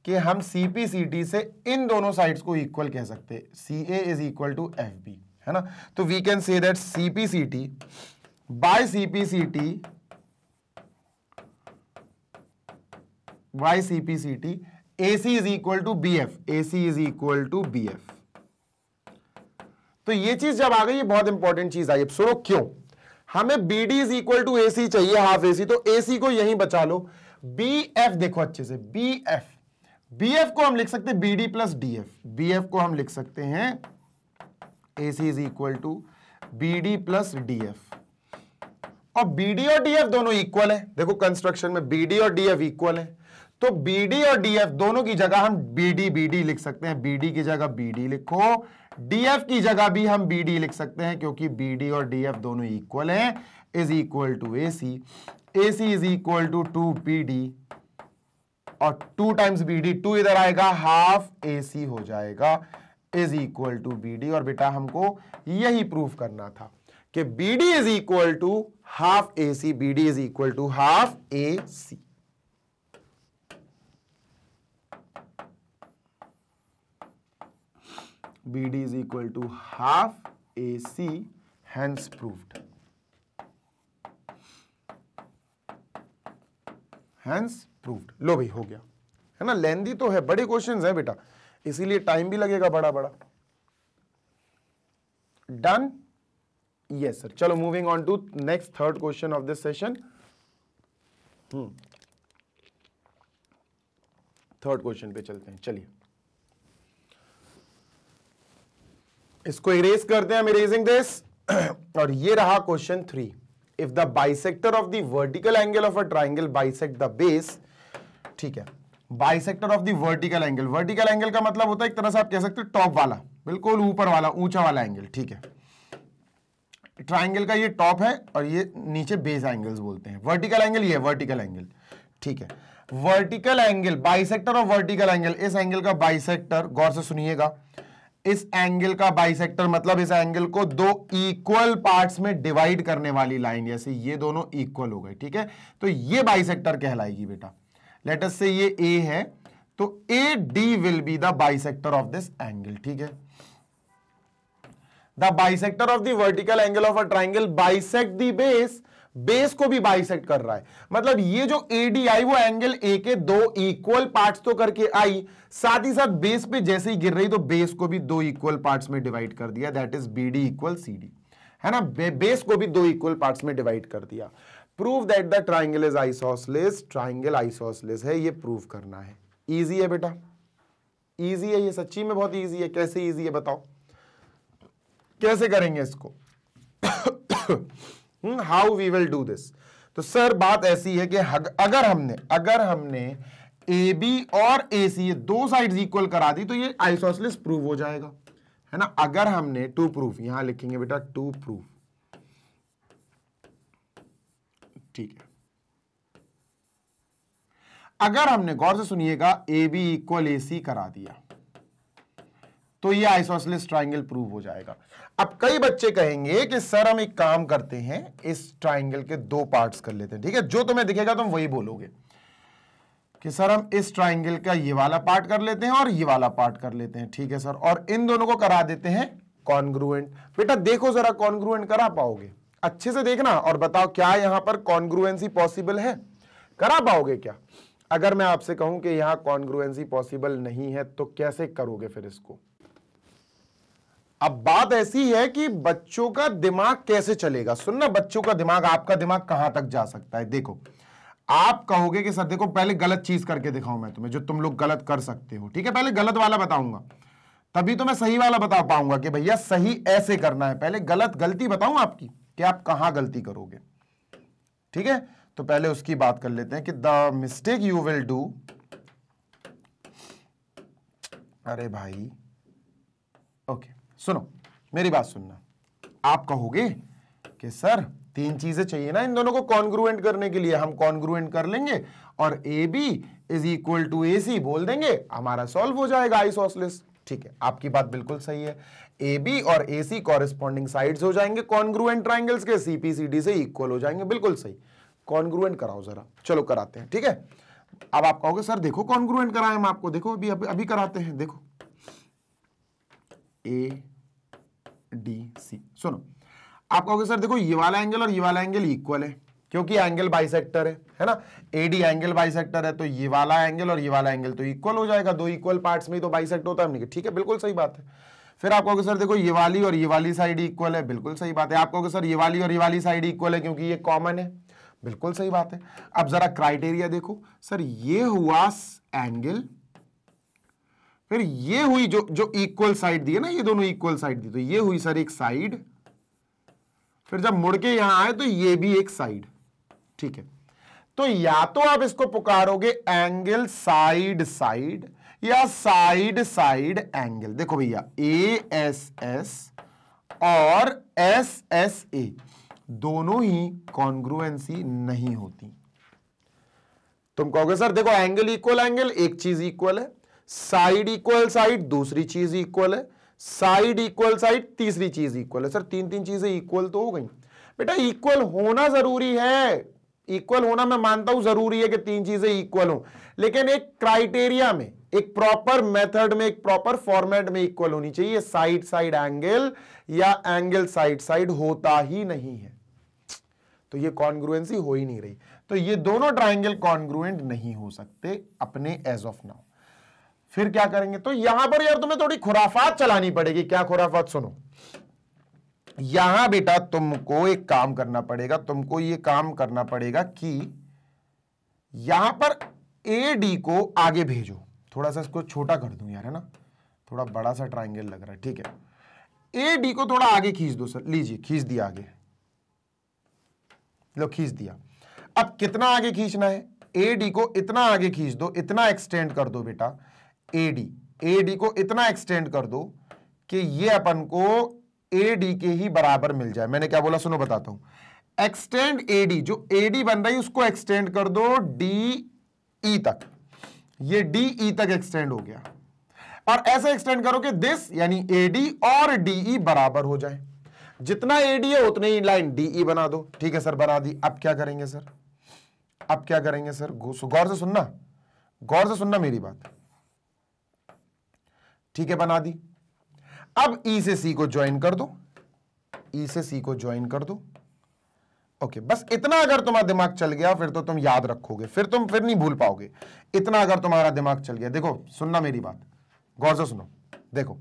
कि हम सी पी सी टी से इन दोनों साइड्स को इक्वल कह सकते C A is equal to F B है ना तो we can say that C P C T by C P C T by C P C T A C is equal to B F A C is equal to B F तो ये चीज जब आ गई ये बहुत important चीज आई अब सुनो क्यों हमें B D is equal to A C चाहिए हाफ ए सी तो ए सी को यही बचा लो बी एफ देखो अच्छे से बी एफ बी एफ को हम लिख सकते हैं B D plus D F B F को हम लिख सकते हैं A C is equal to B D plus D F और बी डी और डी एफ दोनों इक्वल है देखो कंस्ट्रक्शन में बी डी और डी एफ इक्वल है तो बी डी और डी एफ दोनों की जगह हम बी डी बी डी लिख सकते हैं बी डी की जगह बी डी लिखो डीएफ की जगह भी हम डी लिख सकते हैं क्योंकि डी और एफ दोनों इक्वल हैं is equal to A C A C is equal to two B D और two times B D two इधर आएगा हाफ ए सी हो जाएगा is equal to B D और बेटा हमको यही प्रूफ करना था कि B D is equal to half A C B D is equal to half A C B D is equal to half A C hands proof hands proved लो भाई हो गया है ना लेंदी तो है बड़े क्वेश्चन हैं बेटा इसीलिए टाइम भी लगेगा बड़ा बड़ा डन यस सर चलो moving on to next third question of this session third question पे चलते हैं चलिए इसको इरेज करते हैं हम इरेजिंग दिस और ये रहा question three if the bisector of the vertical angle of a triangle bisect the base ठीक है bisector of the vertical angle vertical angle का मतलब होता है एक तरह से आप कह सकते हो टॉप वाला बिल्कुल ऊपर वाला ऊंचा वाला एंगल ठीक है ट्राइंगल का ये टॉप है और ये नीचे बेस एंगल्स बोलते हैं वर्टिकल एंगल ये वर्टिकल एंगल ठीक है vertical angle bisector of vertical angle इस एंगल का बाइसेक्टर गौर से सुनिएगा इस एंगल का बाइसेक्टर मतलब इस एंगल को दो इक्वल पार्ट्स में डिवाइड करने वाली लाइन जैसे ये दोनों इक्वल हो गए ठीक है तो ये बाइसेक्टर कहलाएगी बेटा लेटस से ये ए है तो A D will be the bisector of this angle ठीक है the bisector of the vertical angle of a triangle bisect the base base को भी बाइसेक्ट कर रहा है मतलब ये जो एडी आई वो एंगल ए के दो इक्वल पार्ट्स तो करके आई साथ ही साथ बेस पे जैसे ही गिर रही तो बेस को भी दो इक्वल पार्ट्स में डिवाइड कर दिया that is B D equal C D है ना बे, बेस को भी दो इक्वल पार्ट्स में डिवाइड कर दिया prove that the triangle is isosceles triangle isosceles है ये प्रूव करना है ईजी है बेटा ईजी है ये सच्ची में बहुत ईजी है कैसे ईजी है बताओ कैसे करेंगे इसको how we will do this तो सर बात ऐसी है कि अगर हमने अगर हमने ए बी और ए सी दो साइड इक्वल करा दी तो ये आइसोसलिस प्रूव हो जाएगा है ना अगर हमने टू प्रूफ यहां लिखेंगे बेटा टू प्रूफ ठीक है अगर हमने गौर से सुनिएगा ए बी इक्वल ए सी करा दिया तो ये आइसोसलिस ट्राइंगल प्रूव हो जाएगा अब कई बच्चे कहेंगे कि सर हम एक काम करते हैं इस ट्राइंगल के दो पार्ट्स कर लेते हैं ठीक है जो तुम्हें दिखेगा तुम वही बोलोगे कि सर हम इस ट्राइंगल का ये वाला पार्ट कर लेते हैं और ये वाला पार्ट कर लेते हैं ठीक है सर और इन दोनों को करा देते हैं कॉन्ग्रुएंट बेटा देखो जरा कॉन्ग्रुएंट करा पाओगे अच्छे से देखना और बताओ क्या यहां पर कॉन्ग्रुएंसी पॉसिबल है करा पाओगे क्या अगर मैं आपसे कहूं कि यहां कॉन्ग्रुएंसी पॉसिबल नहीं है तो कैसे करोगे फिर इसको अब बात ऐसी है कि बच्चों का दिमाग कैसे चलेगा सुनना बच्चों का दिमाग आपका दिमाग कहां तक जा सकता है देखो आप कहोगे कि सर देखो पहले गलत चीज करके दिखाऊं मैं तुम्हें जो तुम लोग गलत कर सकते हो ठीक है पहले गलत वाला बताऊंगा तभी तो मैं सही वाला बता पाऊंगा कि भैया सही ऐसे करना है पहले गलत गलती बताऊं आपकी कि आप कहां गलती करोगे ठीक है तो पहले उसकी बात कर लेते हैं कि the mistake you will do अरे भाई ओके okay. सुनो मेरी बात सुनना आप कहोगे कि सर तीन चीजें चाहिए ना इन दोनों को कॉन्ग्रुएंट करने के लिए हम कॉन्ग्रुएंट कर लेंगे और A B is equal to A C बोल देंगे हमारा सॉल्व हो जाएगा आई सॉसलेस ठीक है आपकी बात बिल्कुल सही है ए बी और ए सी कॉरेस्पॉन्डिंग साइड हो जाएंगे कॉन्ग्रुएंट ट्राइंगल्स के सी पी सी डी से इक्वल हो जाएंगे बिल्कुल सही कॉन्ग्रुएंट कराओ जरा चलो कराते हैं ठीक है अब आप कहोगे सर देखो कॉन्ग्रुएंट कराए हम आपको देखो अभी अभी, अभी कराते हैं देखो ए डी सी सुनो आप कहोगे सर देखो ये वाला एंगल और ये वाला एंगल इक्वल है क्योंकि एंगल बाइसेक्टर है है ना ए डी एंगल बाइसेक्टर है तो ये वाला एंगल और ये वाला एंगल तो इक्वल हो जाएगा दो इक्वल पार्ट्स में ही तो बाइसेक्ट होता है ठीक है बिल्कुल सही बात है फिर आप कहोगे सर देखो ये वाली और ये वाली साइड इक्वल है बिल्कुल सही बात है आप कहोगे सर ये वाली और ये वाली साइड इक्वल है क्योंकि ये कॉमन है बिल्कुल सही बात है अब जरा क्राइटेरिया देखो सर ये हुआ एंगल फिर ये हुई जो जो इक्वल साइड दी है ना ये दोनों इक्वल साइड दी तो ये हुई सर एक साइड फिर जब मुड़ के यहां आए तो ये भी एक साइड ठीक है तो या तो आप इसको पुकारोगे एंगल साइड साइड या साइड साइड एंगल देखो भैया ए एस एस और एस एस ए दोनों ही कॉन्ग्रुएंसी नहीं होती तुम कहोगे सर देखो एंगल इक्वल एंगल एक चीज इक्वल है साइड इक्वल साइड दूसरी चीज इक्वल है साइड इक्वल साइड तीसरी चीज इक्वल है सर तीन तीन चीजें इक्वल तो हो गई बेटा इक्वल होना जरूरी है इक्वल होना मैं मानता हूं जरूरी है कि तीन चीजें इक्वल हो लेकिन एक क्राइटेरिया में एक प्रॉपर मेथड में एक प्रॉपर फॉर्मेट में इक्वल होनी चाहिए साइड साइड एंगल या एंगल साइड साइड होता ही नहीं है तो ये कॉन्ग्रुएंसी हो ही नहीं रही तो ये दोनों ट्राइंगल कॉन्ग्रुएंट नहीं हो सकते अपने एज ऑफ नाउ फिर क्या करेंगे तो यहां पर यार तुम्हें थोड़ी खुराफात चलानी पड़ेगी क्या खुराफात सुनो यहां बेटा तुमको एक काम करना पड़ेगा तुमको ये काम करना पड़ेगा कि यहां पर ए डी को आगे भेजो थोड़ा सा इसको छोटा कर दू यार है ना थोड़ा बड़ा सा ट्राइंगल लग रहा है ठीक है ए डी को थोड़ा आगे खींच दो सर लीजिए खींच दिया आगे लो खींच दिया अब कितना आगे खींचना है ए डी को इतना आगे खींच दो इतना एक्सटेंड कर दो बेटा ए डी ए डी को इतना एक्सटेंड कर दो कि ये अपन को ए डी के ही बराबर मिल जाए मैंने क्या बोला सुनो बताता हूं एक्सटेंड ए डी जो ए डी बन रही उसको एक्सटेंड कर दो डी ई e तक ये डी ई e तक एक्सटेंड हो गया और ऐसे एक्सटेंड करो कि दिस यानी ए डी और डी ई e बराबर हो जाए जितना ए डी है उतनी ही लाइन डी ई बना दो ठीक है सर बना दी अब क्या करेंगे सर अब क्या करेंगे सर गौर से सुनना गौर से सुनना मेरी बात ठीक है बना दी अब ई e से सी को ज्वाइन कर दो ई e से सी को ज्वाइन कर दो ओके बस इतना अगर तुम्हारा दिमाग चल गया फिर तो तुम याद रखोगे फिर तुम फिर नहीं भूल पाओगे इतना अगर तुम्हारा दिमाग चल गया देखो सुनना मेरी बात गौर से सुनो देखो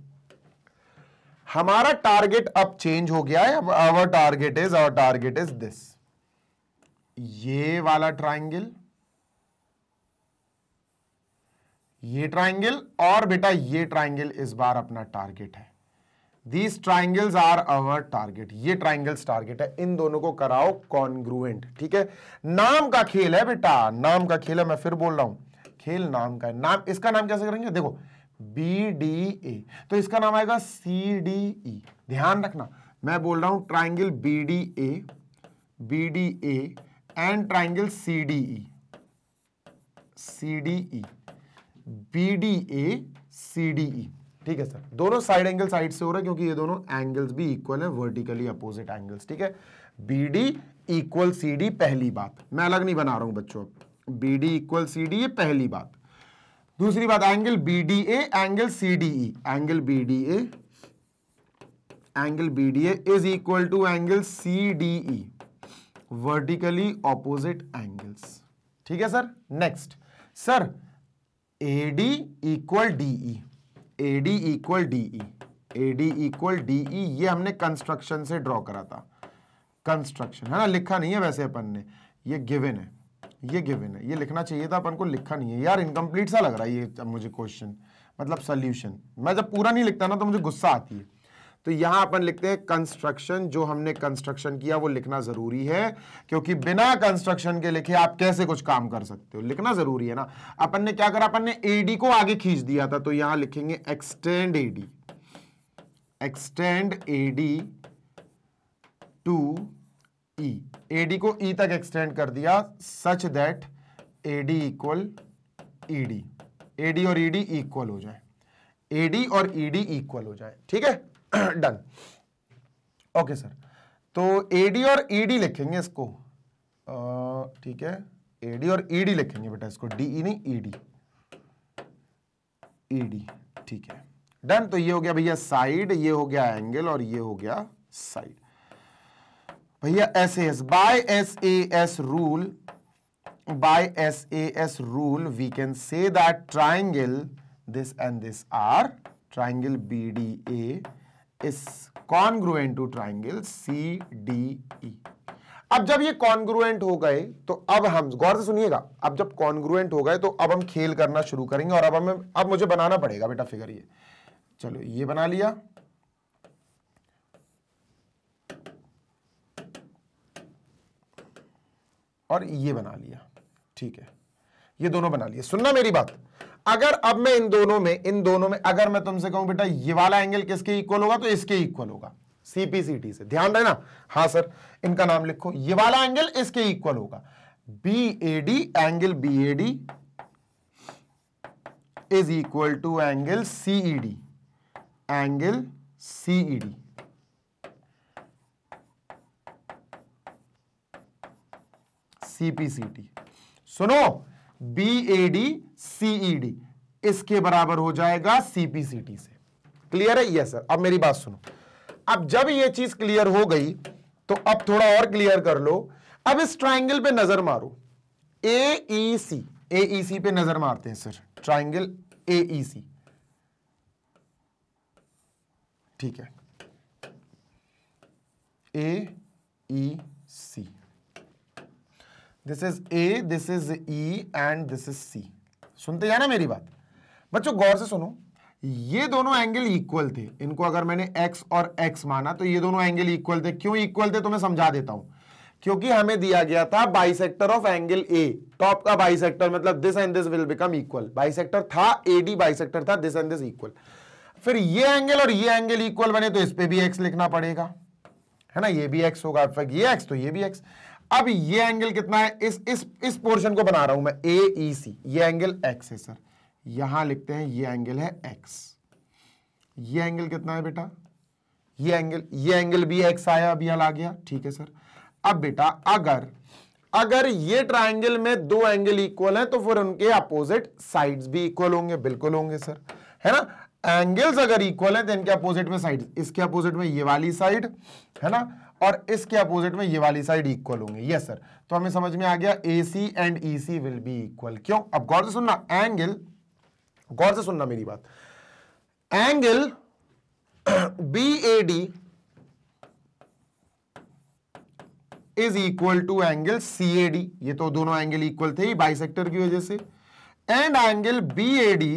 हमारा टारगेट अब चेंज हो गया है our target is our target is this ये वाला ट्राइंगल ये ट्राइंगल और बेटा ये ट्राइंगल इस बार अपना टारगेट है these triangles are our target ये ट्राइंगल्स टारगेट है इन दोनों को कराओ कॉन्ग्रुएंट ठीक है नाम का खेल है बेटा नाम का खेल है मैं फिर बोल रहा हूं खेल नाम का है नाम इसका नाम कैसे करेंगे देखो बी डी ए तो इसका नाम आएगा सी डी ई ध्यान रखना मैं बोल रहा हूं triangle B D A B D A and triangle C D E C D E B D A C D E ठीक है सर दोनों साइड एंगल साइड से हो रहा है क्योंकि ये दोनों एंगल्स भी इक्वल है वर्टिकली अपोजिट एंगल्स ठीक है B D equal C D पहली बात मैं अलग नहीं बना रहा हूं बच्चों B D equal C D ये पहली बात दूसरी बात angle B D A angle C D E angle B D A angle B D A is equal to angle C D E vertically opposite angles ठीक है sir next sir A D equal D E A D equal D E A D equal D E ये हमने construction से draw करा था construction है ना लिखा नहीं है वैसे अपन ने ये गिवन है ये गिवन है ये लिखना चाहिए था अपन को लिखा नहीं है यार इनकम्प्लीट सा लग रहा है ये मुझे क्वेश्चन मतलब सोल्यूशन मैं जब पूरा नहीं लिखता ना तो मुझे गुस्सा आती है तो यहां अपन लिखते हैं कंस्ट्रक्शन जो हमने कंस्ट्रक्शन किया वो लिखना जरूरी है क्योंकि बिना कंस्ट्रक्शन के लिखे आप कैसे कुछ काम कर सकते हो लिखना जरूरी है ना अपन ने क्या करा अपन ने एडी को आगे खींच दिया था तो यहां लिखेंगे extend AD extend AD to E AD को ई e तक एक्सटेंड कर दिया such that AD equal ED AD और ईडी e इक्वल हो जाए एडी और ईडी e इक्वल हो जाए ठीक है डन ओके सर तो एडी और ईडी e लिखेंगे इसको ठीक है एडी और ईडी e लिखेंगे बेटा इसको डीई e नहीं ईडी ईडी ठीक है डन तो ये हो गया भैया साइड ये हो गया एंगल और ये हो गया साइड भैया S S by S A S rule rule we can say that triangle this and this are triangle B D A to triangle C D E अब जब ये कॉन्ग्रुएंट हो गए तो अब हम गौर से सुनिएगा अब जब कॉन्ग्रुएंट हो गए तो अब हम खेल करना शुरू करेंगे और अब हमें अब मुझे बनाना पड़ेगा बेटा फिगर ये चलो ये बना लिया और ये बना लिया ठीक है ये दोनों बना लिए सुनना मेरी बात अगर अब मैं इन दोनों में इन दोनों में अगर मैं तुमसे कहूं बेटा ये वाला एंगल किसके इक्वल होगा तो इसके इक्वल होगा सीपीसीटी से ध्यान रहे ना हाँ सर इनका नाम लिखो ये वाला एंगल इसके इक्वल होगा B A D angle B A D is equal to angle CED D angle CED D CPCT सुनो B A D CE D इसके बराबर हो जाएगा सीपीसीटी से क्लियर है यस सर अब मेरी बात सुनो अब जब ये चीज क्लियर हो गई तो अब थोड़ा और क्लियर कर लो अब इस ट्राइंगल पे नजर मारो ए सी ए सी पे नजर मारते हैं सर ट्राइंगल ए सी ठीक है A C e this is A this is E and this is C सुनते जाना मेरी बात बच्चों गौर से सुनो ये दोनों एंगल इक्वल थे इनको अगर मैंने एक्स और एक्स माना तो ये दोनों एंगल इक्वल थे क्यों इक्वल थे तो मैं समझा देता हूं क्योंकि हमें दिया गया था bisector of angle A top का बाइसेक्टर मतलब this and this will become equal bisector था ए बाई बाइसेक्टर था दिस एंड दिस इक्वल फिर ये एंगल और ये एंगल इक्वल बने तो इस पे भी एक्स लिखना पड़ेगा है ना ये भी एक्स होगा फिर ये एक्स तो ये भी एक्स अब ये एंगल कितना है इस इस इस पोर्शन को बना रहा हूं मैं ए ई सी ये एंगल एक्स है सर यहां लिखते हैं ये एंगल है एक्स ये एंगल कितना है बेटा ये एंगल ये एंगल भी एक्स आया अभी हल आ गया ठीक है सर अब बेटा अगर अगर ये ट्राइंगल में दो एंगल इक्वल हैं तो फिर उनके अपोजिट साइड्स भी इक्वल होंगे बिल्कुल होंगे सर है ना एंगल्स अगर इक्वल हैं तो इनके अपोजिट में साइड इसके अपोजिट में ये वाली साइड है ना और इसके अपोजिट में ये वाली साइड इक्वल होंगे यस सर तो हमें समझ में आ गया A C and E C will be equal क्यों अब गौर से सुनना एंगल गौर से सुनना मेरी बात angle B A D is equal to angle C A D ये तो दोनों एंगल इक्वल थे ही सेक्टर की वजह से and angle B A D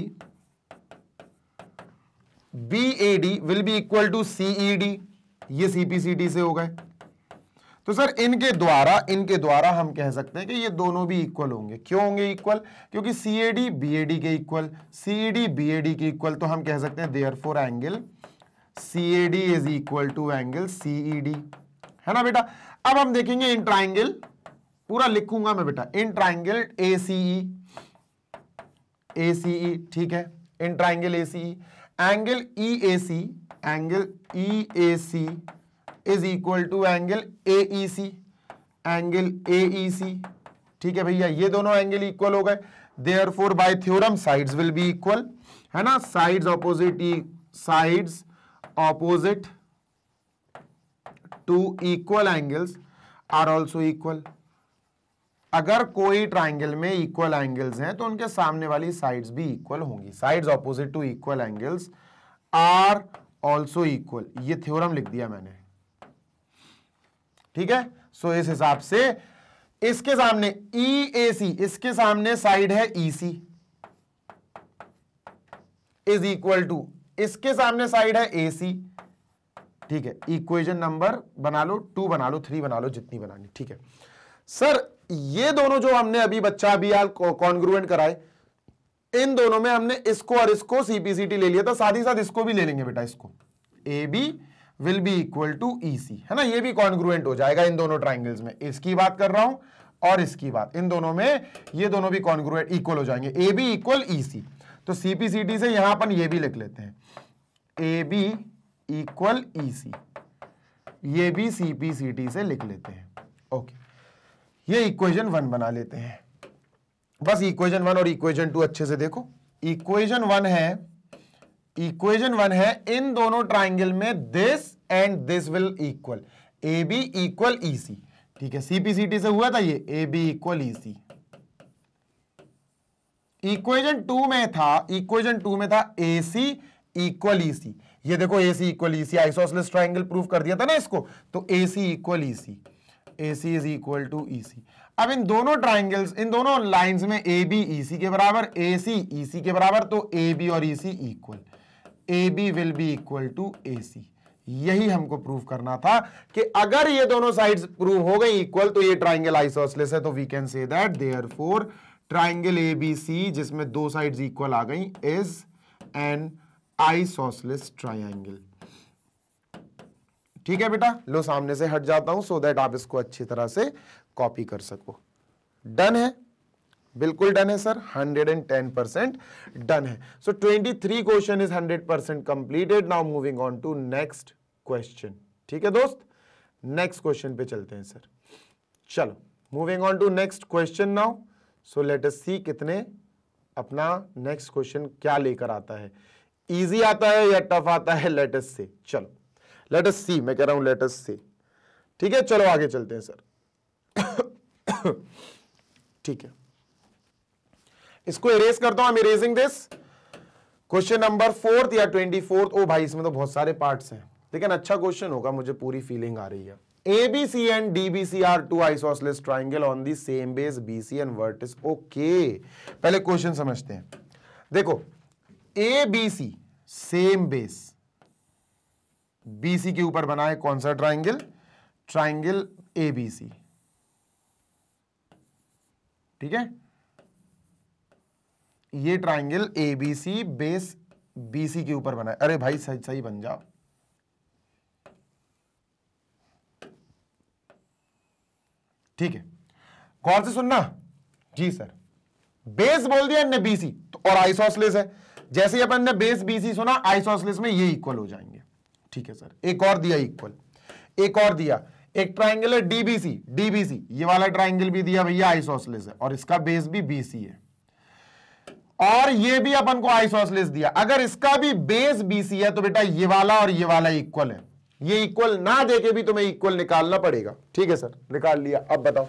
B A D will be equal to C E D ये सीपीसीडी से हो गए तो सर इनके द्वारा इनके द्वारा हम कह सकते हैं कि ये दोनों भी इक्वल होंगे क्यों होंगे इक्वल क्योंकि C A D B A D के equal C A D B A D के इक्वल तो हम कह सकते हैं therefore angle C A D is equal to angle C E D है ना बेटा अब हम देखेंगे इन ट्राइंगल पूरा लिखूंगा मैं बेटा in triangle A C E A C E ठीक है in triangle A C E angle E A C angle E A C is equal to angle A E C angle A E C ठीक है भैया ये दोनों angle equal हो गए therefore by theorem sides will be equal है ना sides opposite sides opposite to equal angles are also equal अगर कोई ट्राइंगल में इक्वल एंगल्स हैं तो उनके सामने वाली साइड्स भी इक्वल होंगी sides opposite to equal angles are also equal ये थ्योरम लिख दिया मैंने ठीक है सो इस हिसाब से इसके सामने ई ए सी इसके सामने साइड है E C is equal to इसके सामने साइड है ए सी ठीक है इक्वेशन नंबर बना लो टू बना लो थ्री बना लो जितनी बनानी ठीक है सर ये दोनों जो हमने अभी बच्चा अभी यार कॉन्ग्रुएंट कराए इन दोनों में हमने इसको और इसको सीपीसीटी ले लिया था साथ ही साथ इसको भी ले लेंगे बेटा इसको A B will be equal to E C है ना ये भी कॉन्ग्रुएंट हो जाएगा इन दोनों ट्राइंगल्स में इसकी बात कर रहा हूं और इसकी बात इन दोनों में ये दोनों भी कॉन्ग्रुएंट इक्वल हो जाएंगे ए बी इक्वल ई सी तो सीपीसीटी से यहां अपन ये भी लिख लेते हैं A B equal E C ये भी सीपीसीटी से लिख लेते हैं ओके ये इक्वेशन वन बना लेते हैं बस इक्वेजन वन और इक्वेजन टू अच्छे से देखो इक्वेजन वन है इक्वेजन वन है इन दोनों ट्राइंगल में this and this will equal A B equal E C ठीक है सीपीसीटी से हुआ था ये A B equal E C equation two में था इक्वेजन टू में था ए सी इक्वल ई सी ये देखो A C equal E C isosceles triangle proof कर दिया था ना इसको तो A C equal E C A C is equal to E C अब इन दोनों ट्राइंगल्स इन दोनों लाइंस में ए बी ई सी के बराबर ए सी ई सी के बराबर तो ए बी और E C equal A B will be equal to A C यही हमको प्रूव करना था कि अगर ये दोनों साइड्स प्रूव हो गई इक्वल तो ये ट्राइंगल आइसोसलेस है तो we can say that therefore triangle A B C जिसमें दो साइड्स इक्वल आ गई इज एन आइसोसलेस ट्राइंगल ठीक है बेटा लो सामने से हट जाता हूं सो so दैट आप इसको अच्छी तरह से कॉपी कर सको डन है बिल्कुल डन है सर 110 परसेंट डन है so 23 question is 100 percent completed now moving on to next question ठीक है दोस्त नेक्स्ट क्वेश्चन पे चलते हैं सर चलो moving on to next question now so let us see कितने अपना नेक्स्ट क्वेश्चन क्या लेकर आता है इजी आता है या टफ आता है लेटेस्ट से चलो लेटेस्ट सी मैं कह रहा हूं लेटेस्ट से ठीक है चलो आगे चलते हैं सर ठीक है इसको इरेज करता हूं erasing this question number fourth या ट्वेंटी फोर्थ ओ भाई इसमें तो बहुत सारे पार्ट्स हैं लेकिन अच्छा क्वेश्चन होगा मुझे पूरी फीलिंग आ रही है and B ABC are two are triangle on the same base B C and vert is okay पहले क्वेश्चन समझते हैं देखो A B C same base B C के ऊपर बना है कौन सा triangle triangle A B C ठीक है ये triangle A B C base B C के ऊपर बना है अरे भाई सही सही बन जाओ ठीक है कौन से सुनना जी सर बेस बोल दिया ने बीसी तो और आइसोसलेस है जैसे अपन ने बेस बीसी सुना आइसोसलेस में ये इक्वल हो जाएंगे ठीक है सर एक और दिया इक्वल एक और दिया एक ट्राइंगल है डीबीसी डीबीसी ये वाला ट्राइंगल भी दिया भैया आइसोसलेस है और इसका बेस भी बीसी है और ये भी अपन को आइसोसलेस दिया अगर इसका भी बेस बीसी है तो बेटा ये वाला और ये वाला इक्वल है ये इक्वल ना देके भी तुम्हें इक्वल निकालना पड़ेगा ठीक है सर निकाल लिया अब बताओ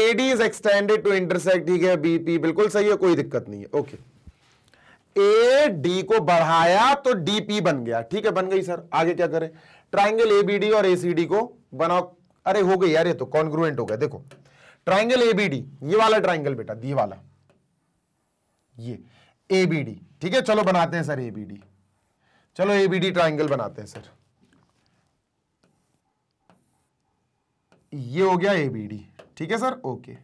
AD is extended to intersect ठीक है बीपी बिल्कुल सही है कोई दिक्कत नहीं है ओके ए डी को बढ़ाया तो डीपी बन गया ठीक है बन गई सर आगे क्या करें ट्राइंगल एबीडी और एसीडी को बनाओ अरे हो गई यार ये तो कॉन्ग्रुएंट हो गया देखो ट्राइंगल एबीडी ये वाला ट्राइंगल बेटा ये वाला ये एबीडी ठीक है चलो बनाते हैं सर डी चलो एबीडी ट्राइंगल बनाते हैं सर ये हो गया एबीडी ठीक है सर ओके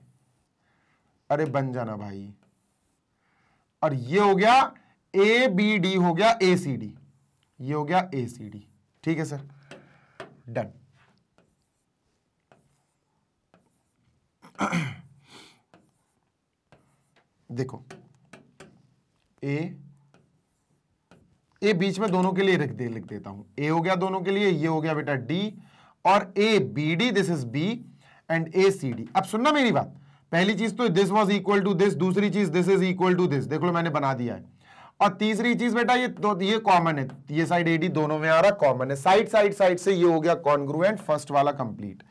अरे बन जाना भाई और ये हो गया ए बी डी हो गया ए सी डी ये हो गया ए सी डी ठीक है सर डन देखो ए ए बीच में दोनों के लिए रख दे लिख देता हूं ए हो गया दोनों के लिए ये हो गया बेटा डी और A B D this is B and A C D अब सुनना मेरी बात पहली चीज तो this was equal to this दूसरी चीज this is equal to this देख लो मैंने बना दिया है और तीसरी चीज बेटा ये दो ये कॉमन है ये साइड एडी दोनों में आ रहा कॉमन है साइड साइड साइड से ये हो गया कॉन्ग्रुएंट फर्स्ट वाला कंप्लीट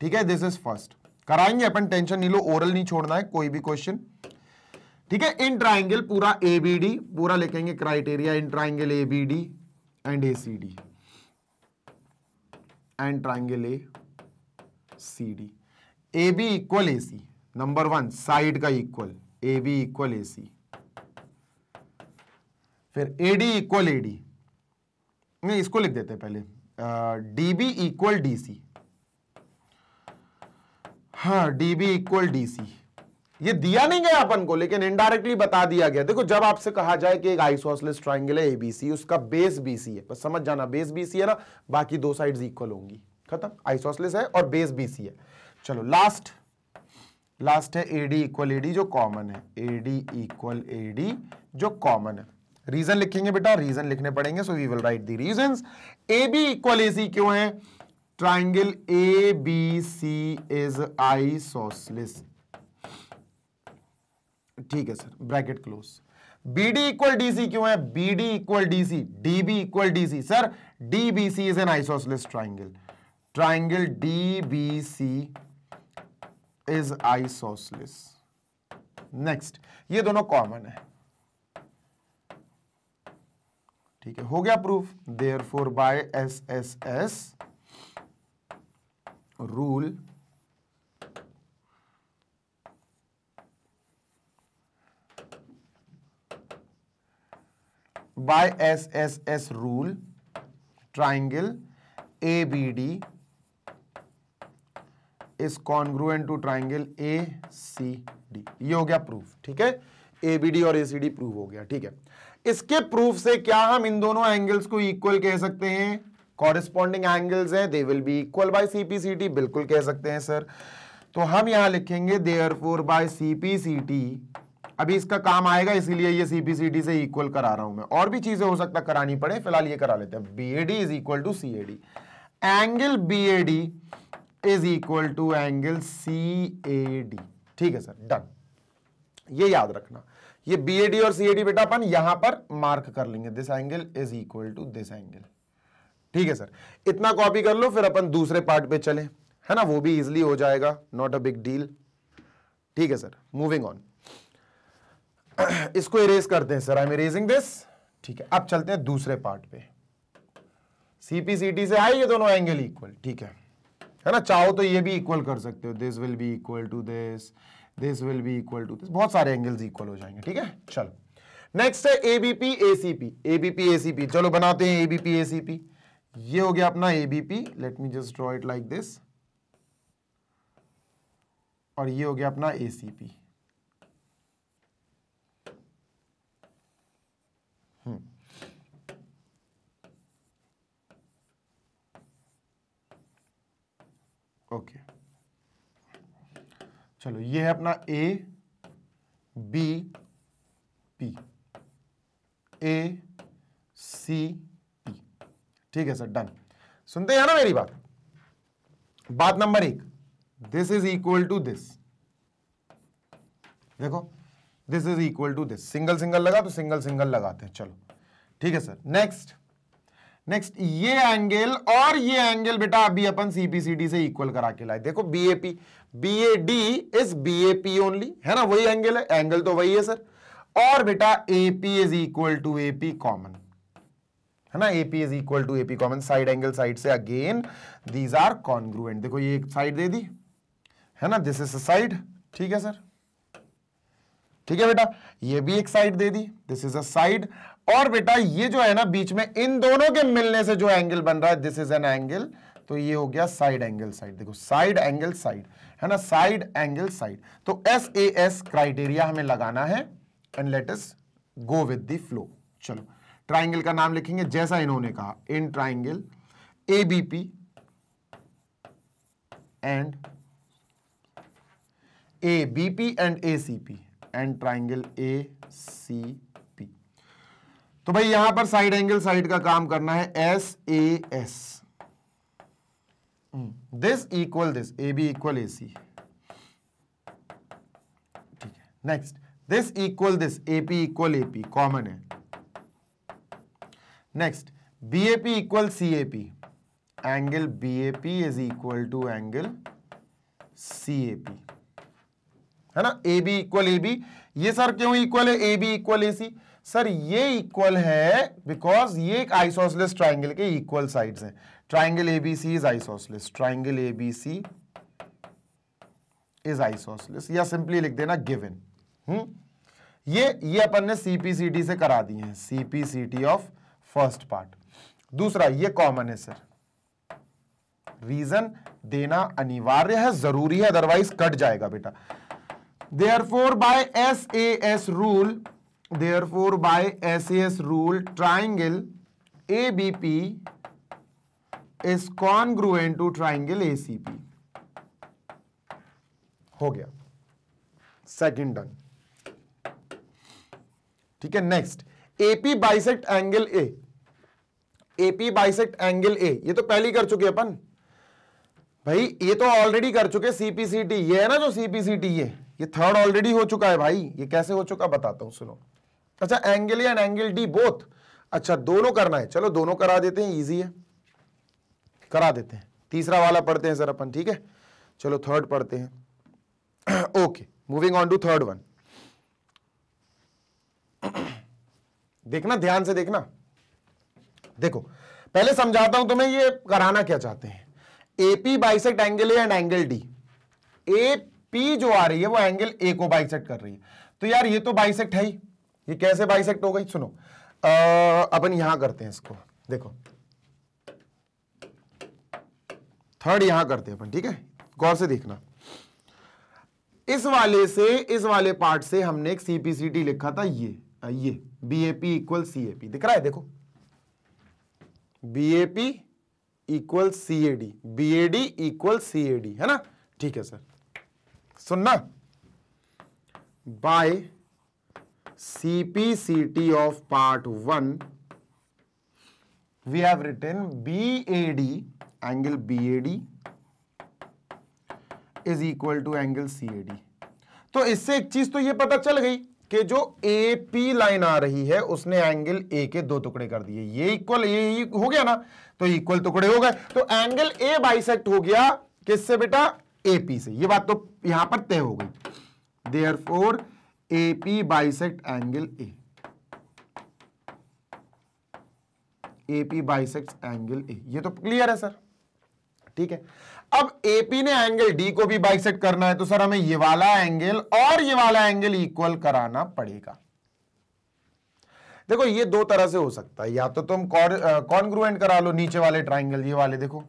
ठीक है दिस इज फर्स्ट कराएंगे अपन टेंशन नहीं लो ओरल नहीं छोड़ना है कोई भी क्वेश्चन ठीक है इन ट्राइंगल पूरा एबीडी पूरा लिखेंगे criteria in triangle ABD and ACD and triangle A C D A B equal A C number one side का equal A B equal A C फिर A D equal A D नहीं इसको लिख देते पहले D B equal D C हाँ D B equal D C ये दिया नहीं गया अपन को लेकिन इनडायरेक्टली बता दिया गया देखो जब आपसे कहा जाए कि एक आइसोसलेस ट्राइंगल है एबीसी उसका बेस बीसी है बस समझ जाना बेस बीसी है ना बाकी दो साइड्स इक्वल होंगी खत्म आइसोसलेस है और बेस बीसी है चलो लास्ट लास्ट है एडी इक्वल एडी जो कॉमन है एडी इक्वल एडी जो कॉमन है रीजन लिखेंगे बेटा रीजन लिखने पड़ेंगे so we will write the reason A B equal A C क्यों है triangle A B C is isosceles ठीक है sir bracket close B D equal D C क्यों है B D equal D C D B equal D C sir D B C is an isosceles triangle triangle D B C is isosceles next ये दोनों common है ठीक है हो गया proof therefore by S S S rule by S S S rule triangle A B D is congruent to triangle A C D ये हो गया प्रूफ ठीक है एबीडी और एसीडी प्रूफ हो गया ठीक है इसके प्रूफ से क्या हम इन दोनों एंगल्स को इक्वल कह सकते हैं कॉरेस्पॉन्डिंग एंगल्स हैं they will be equal by CPCT बिल्कुल कह सकते हैं सर तो हम यहां लिखेंगे देयर फोर बाय सीपीसीटी अभी इसका काम आएगा इसीलिए ये सीपीसीटी से इक्वल करा रहा हूं मैं और भी चीजें हो सकता करानी पड़े फिलहाल ये करा लेते हैं BAD is equal to CAD angle BAD is equal to angle CAD ठीक है सर डन ये याद रखना ये एडी और एडी बेटा अपन यहां पर मार्क कर लेंगे this angle is equal to this angle ठीक है सर इतना कॉपी कर लो फिर अपन दूसरे पार्ट पे चले है ना वो भी इजिली हो जाएगा नॉट अ बिग डील ठीक है सर मूविंग ऑन इसको इरेज करते हैं sir I am erasing this ठीक है अब चलते हैं दूसरे पार्ट पे सीपीसीटी से आए ये दोनों एंगल इक्वल ठीक है है ना चाहो तो ये भी इक्वल कर सकते हो this will be equal to this this will be equal to this बहुत सारे एंगल्स इक्वल हो जाएंगे ठीक है चलो नेक्स्ट है एबीपी एसीपी एबीपी एसीपी चलो बनाते हैं एबीपी एसीपी ये हो गया अपना ABP let me just draw it like this और ये हो गया अपना एसीपी ओके चलो ये है अपना A B P A C P ठीक है सर डन सुनते हैं ना मेरी बात बात नंबर एक this is equal to this देखो this is equal to this single single लगा तो सिंगल सिंगल लगाते हैं चलो ठीक है सर नेक्स्ट नेक्स्ट ये एंगल और ये एंगल बेटा अभी अपन सीपीसीडी से इक्वल करा के लाए देखो BAP BAD is BAP only है ना वही एंगल है एंगल तो वही है सर और बेटा AP is equal to AP common है ना AP is equal to AP common side angle side से अगेन दीज आर कॉन्ग्रुएंट देखो ये एक साइड दे दी है ना दिस इज साइड ठीक है सर ठीक है बेटा ये भी एक साइड दे दी दिस इज अ साइड और बेटा ये जो है ना बीच में इन दोनों के मिलने से जो एंगल बन रहा है दिस इज एन एंगल तो ये हो गया साइड एंगल साइड देखो साइड एंगल साइड है ना साइड एंगल साइड तो एस ए एस क्राइटेरिया हमें लगाना है and let's go with the flow चलो ट्राइंगल का नाम लिखेंगे जैसा इन्होंने कहा in triangle A B P and A B P and A C P and triangle A C तो भाई यहां पर साइड एंगल साइड का काम करना है S A S this equal this A B equal A C ठीक है next this equal this A P equal A P common है next B A P equal C A P angle B A P is equal to angle C A P है ना A B equal A B ये sir क्यों equal है A B equal A C sir ये equal है because ये एक isosceles triangle के इक्वल साइड्स हैं triangle ABC is isosceles triangle ABC is isosceles या सिंपली लिख देना गिवन हम्म ये ये अपन ने सीपीसीटी से करा दिए हैं सीपीसीटी ऑफ फर्स्ट पार्ट दूसरा ये कॉमन है सर रीजन देना अनिवार्य है जरूरी है अदरवाइज कट जाएगा बेटा therefore by S A S rule therefore by SAS rule triangle ABP to triangle A C P हो गया सेकंड डन ठीक है next AP bisect angle A AP bisect angle A ये तो पहले कर चुके अपन भाई ये तो ऑलरेडी कर चुके सीपीसीटी ये है ना जो सीपीसीटी ये ये थर्ड ऑलरेडी हो चुका है भाई ये कैसे हो चुका बताता हूं सुनो अच्छा angle and angle D both अच्छा दोनों करना है चलो दोनों करा देते हैं इजी है करा देते हैं तीसरा वाला पढ़ते हैं सर अपन ठीक है चलो थर्ड पढ़ते हैं okay moving on to third one देखना ध्यान से देखना देखो पहले समझाता हूं तुम्हें ये कराना क्या चाहते हैं AP bisect angle and angle D A P जो आ रही है वो एंगल ए को बाइसेक्ट कर रही है तो यार ये तो बाइसेक्ट है ही ये कैसे बाइसेक्ट हो गई सुनो अपन यहां करते हैं इसको देखो थर्ड यहां करते हैं अपन ठीक है गौर से देखना इस वाले से इस वाले पार्ट से हमने एक सीपीसीटी लिखा था ये ये बीएपी इक्वल सीएपी दिख रहा है देखो BAP equal CAD BAD equal CAD है ना ठीक है सर सुनना by CPCT of part 1, we have written BAD, angle BAD is equal to angle CAD. तो इससे एक चीज तो ये पता चल गई कि जो ए पी लाइन आ रही है उसने एंगल ए के दो टुकड़े कर दिए ये इक्वल ये हो गया ना तो इक्वल टुकड़े हो गए तो एंगल ए बाइसेक्ट हो गया किससे बेटा एपी से ये बात तो यहां पर तय हो गई therefore A P bisect angle A AP P bisect angle A ये तो क्लियर है सर ठीक है अब एपी ने एंगल डी को भी बाइसेक्ट करना है तो सर हमें ये वाला एंगल और ये वाला एंगल इक्वल कराना पड़ेगा देखो ये दो तरह से हो सकता है या तो तुम कॉन्ग्रुएंट करा लो नीचे वाले ट्राइंगल ये वाले देखो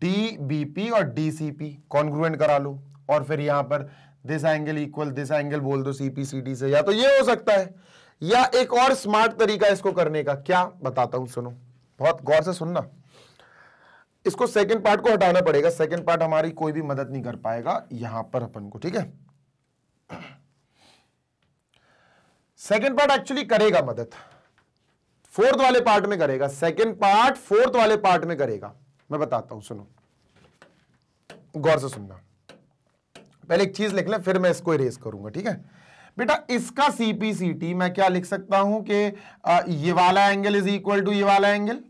डी बी पी और डी सी पी कॉन्ग्रुएंट करा लो और फिर यहां पर this angle equal this angle बोल दो सीपीसीडी से या तो ये हो सकता है या एक और स्मार्ट तरीका इसको करने का क्या बताता हूं सुनो बहुत गौर से सुनना इसको सेकंड पार्ट को हटाना पड़ेगा सेकंड पार्ट हमारी कोई भी मदद नहीं कर पाएगा यहां पर अपन को ठीक है सेकंड पार्ट एक्चुअली करेगा मदद फोर्थ वाले पार्ट में करेगा सेकंड पार्ट फोर्थ वाले पार्ट में करेगा मैं बताता हूं सुनो गौर से सुनना पहले एक चीज लिख लें फिर मैं इसको इरेज करूंगा ठीक है बेटा इसका सीपीसीटी मैं क्या लिख सकता हूं कि ये वाला एंगल इज इक्वल टू ये वाला एंगल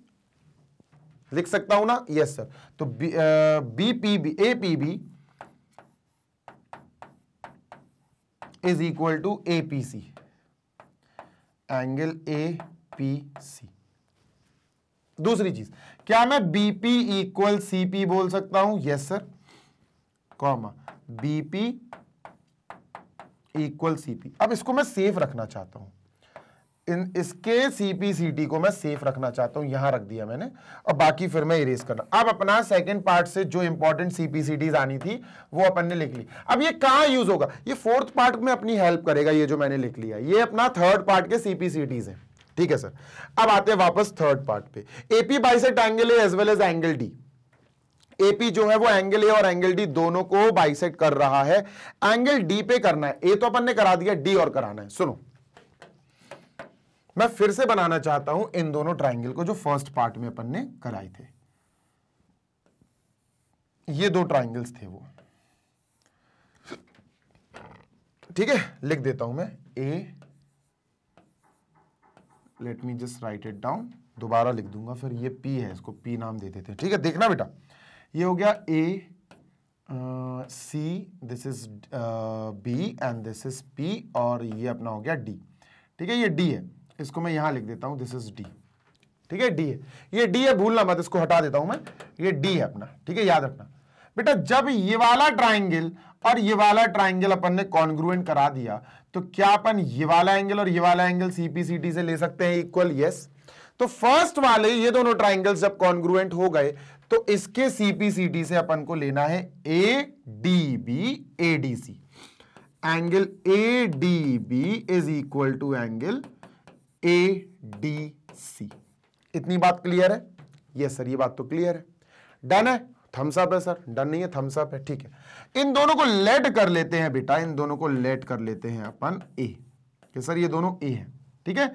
लिख सकता हूं ना यस सर तो B P B A P B is equal to A P C angle A P C दूसरी चीज क्या मैं बीपी इक्वल सीपी बोल सकता हूं yes sir comma BP equal CP अब इसको मैं सेफ रखना चाहता हूं इन इसके सीपीसीटी को मैं सेफ रखना चाहता हूं यहां रख दिया मैंने और बाकी फिर मैं इरेज करना अब अपना सेकंड पार्ट से जो इंपॉर्टेंट सीपीसीटीज आनी थी वो अपन ने लिख ली अब ये कहा यूज होगा ये फोर्थ पार्ट में अपनी हेल्प करेगा ये जो मैंने लिख लिया ये अपना थर्ड पार्ट के सीपीसीटीज है ठीक है सर अब आते हैं वापस थर्ड पार्ट पे AP bisect angle as well as angle D AP जो है वो एंगल ए और एंगल डी दोनों को बाइसेक्ट कर रहा है एंगल डी पे करना है ए तो अपन ने करा दिया डी और कराना है सुनो मैं फिर से बनाना चाहता हूं इन दोनों ट्राइंगल को जो फर्स्ट पार्ट में अपन ने कराए थे ये दो ट्राइंगल्स थे वो ठीक है लिख देता हूं मैं ए let me just write it down दोबारा लिख दूंगा फिर ये पी है इसको पी नाम दे देते हैं ठीक है देखना बेटा ये हो गया A C this is B and this is P और ये अपना हो गया डी ठीक है ये डी है इसको मैं यहां लिख देता हूं दिस इज डी ठीक है डी है ये डी है भूलना मत इसको हटा देता हूं मैं ये डी है अपना ठीक है याद रखना बेटा जब ये वाला ट्राइंगल और ये वाला ट्राइंगल अपन ने कॉन्ग्रुएंट करा दिया तो क्या अपन ये वाला एंगल और ये वाला एंगल सीपीसीटी से ले सकते हैं इक्वल यस तो फर्स्ट वाले ये दोनों ट्राइंगल जब कॉन्ग्रुएंट हो गए तो इसके सीपीसीडी से अपन को लेना है A D B A D C angle A D B is equal to angle A D C इतनी बात क्लियर है यस सर ये बात तो क्लियर है डन है थम्स अप है सर डन नहीं है थम्स अप है ठीक है इन दोनों को लेट कर लेते हैं बेटा इन दोनों को लेट कर लेते हैं अपन ए कि सर ये दोनों ए हैं ठीक है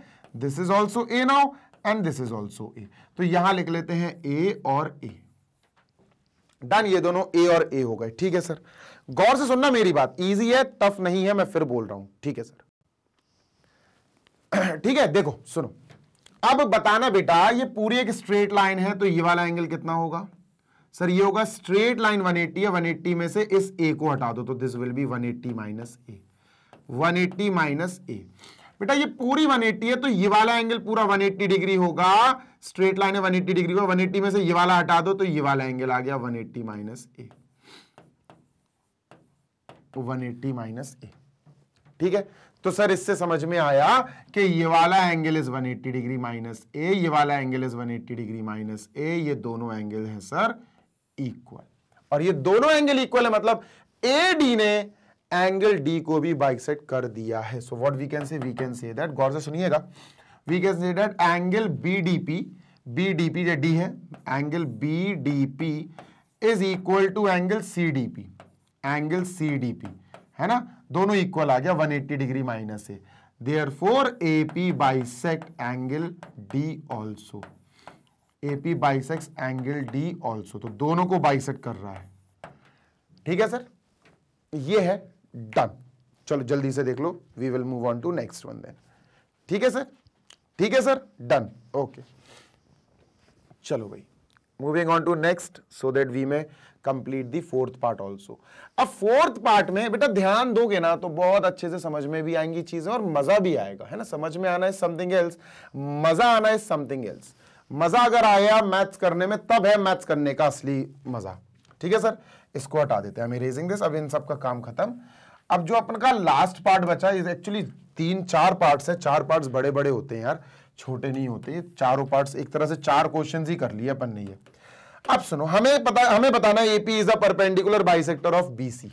this is also A now and this is also A तो यहां लिख लेते हैं ए और ए डन ये दोनों ए और ए हो गए ठीक है सर गौर से सुनना मेरी बात इजी है टफ नहीं है मैं फिर बोल रहा हूं ठीक है सर ठीक है देखो सुनो अब बताना बेटा ये पूरी एक स्ट्रेट लाइन है तो ये वाला एंगल कितना होगा सर ये होगा स्ट्रेट लाइन 180 है 180 में से इस ए को हटा दो तो this will be 180 eighty minus A one eighty minus A बेटा ये पूरी 180 है तो ये वाला एंगल पूरा 180 डिग्री होगा स्ट्रेट लाइन है 180 डिग्री को 180 में से ये वाला हटा दो तो ये वाला एंगल आ गया 180 eighty minus A one eighty minus A ठीक है तो सर इससे समझ में आया कि ये वाला angle is 180 degree minus A ये वाला angle is 180 degree minus A ये दोनों एंगल हैं सर इक्वल और ये दोनों एंगल इक्वल है मतलब ए डी ने एंगल डी को भी बाइसेट कर दिया है so what we can say we can say that गौर से सुनिएगा we can date angle B D P B D P जो डी है angle B D P is equal to angle C D P angle C D P है ना दोनों equal आ गया 180 डिग्री माइनस से therefore A P bisect angle D also A P bisect angle D also तो दोनों को bisect कर रहा है ठीक है सर ये है डन चलो जल्दी से देख लो we will move on to next one then ठीक है सर ठीक है सर डन ओके चलो भाई moving on to next so that we में complete the fourth part also अब फोर्थ पार्ट में बेटा ध्यान दोगे ना तो बहुत अच्छे से समझ में भी आएंगी चीजें और मजा भी आएगा है ना समझ में आना है समथिंग एल्स मजा आना है समथिंग एल्स मजा अगर आया मैथ्स करने में तब है मैथ्स करने का असली मजा ठीक है सर इसको हटा देते हैं रेजिंग दिस अब इन सब का काम खत्म अब जो अपन का लास्ट पार्ट बचा इज एक्चुअली तीन चार पार्ट्स है चार पार्ट्स बड़े बड़े होते हैं यार छोटे नहीं होते चारों पार्ट्स एक तरह से चार क्वेश्चन ही कर लिए अपन ने ये अब सुनो हमें पता हमें बताना AP is a perpendicular bisector of BC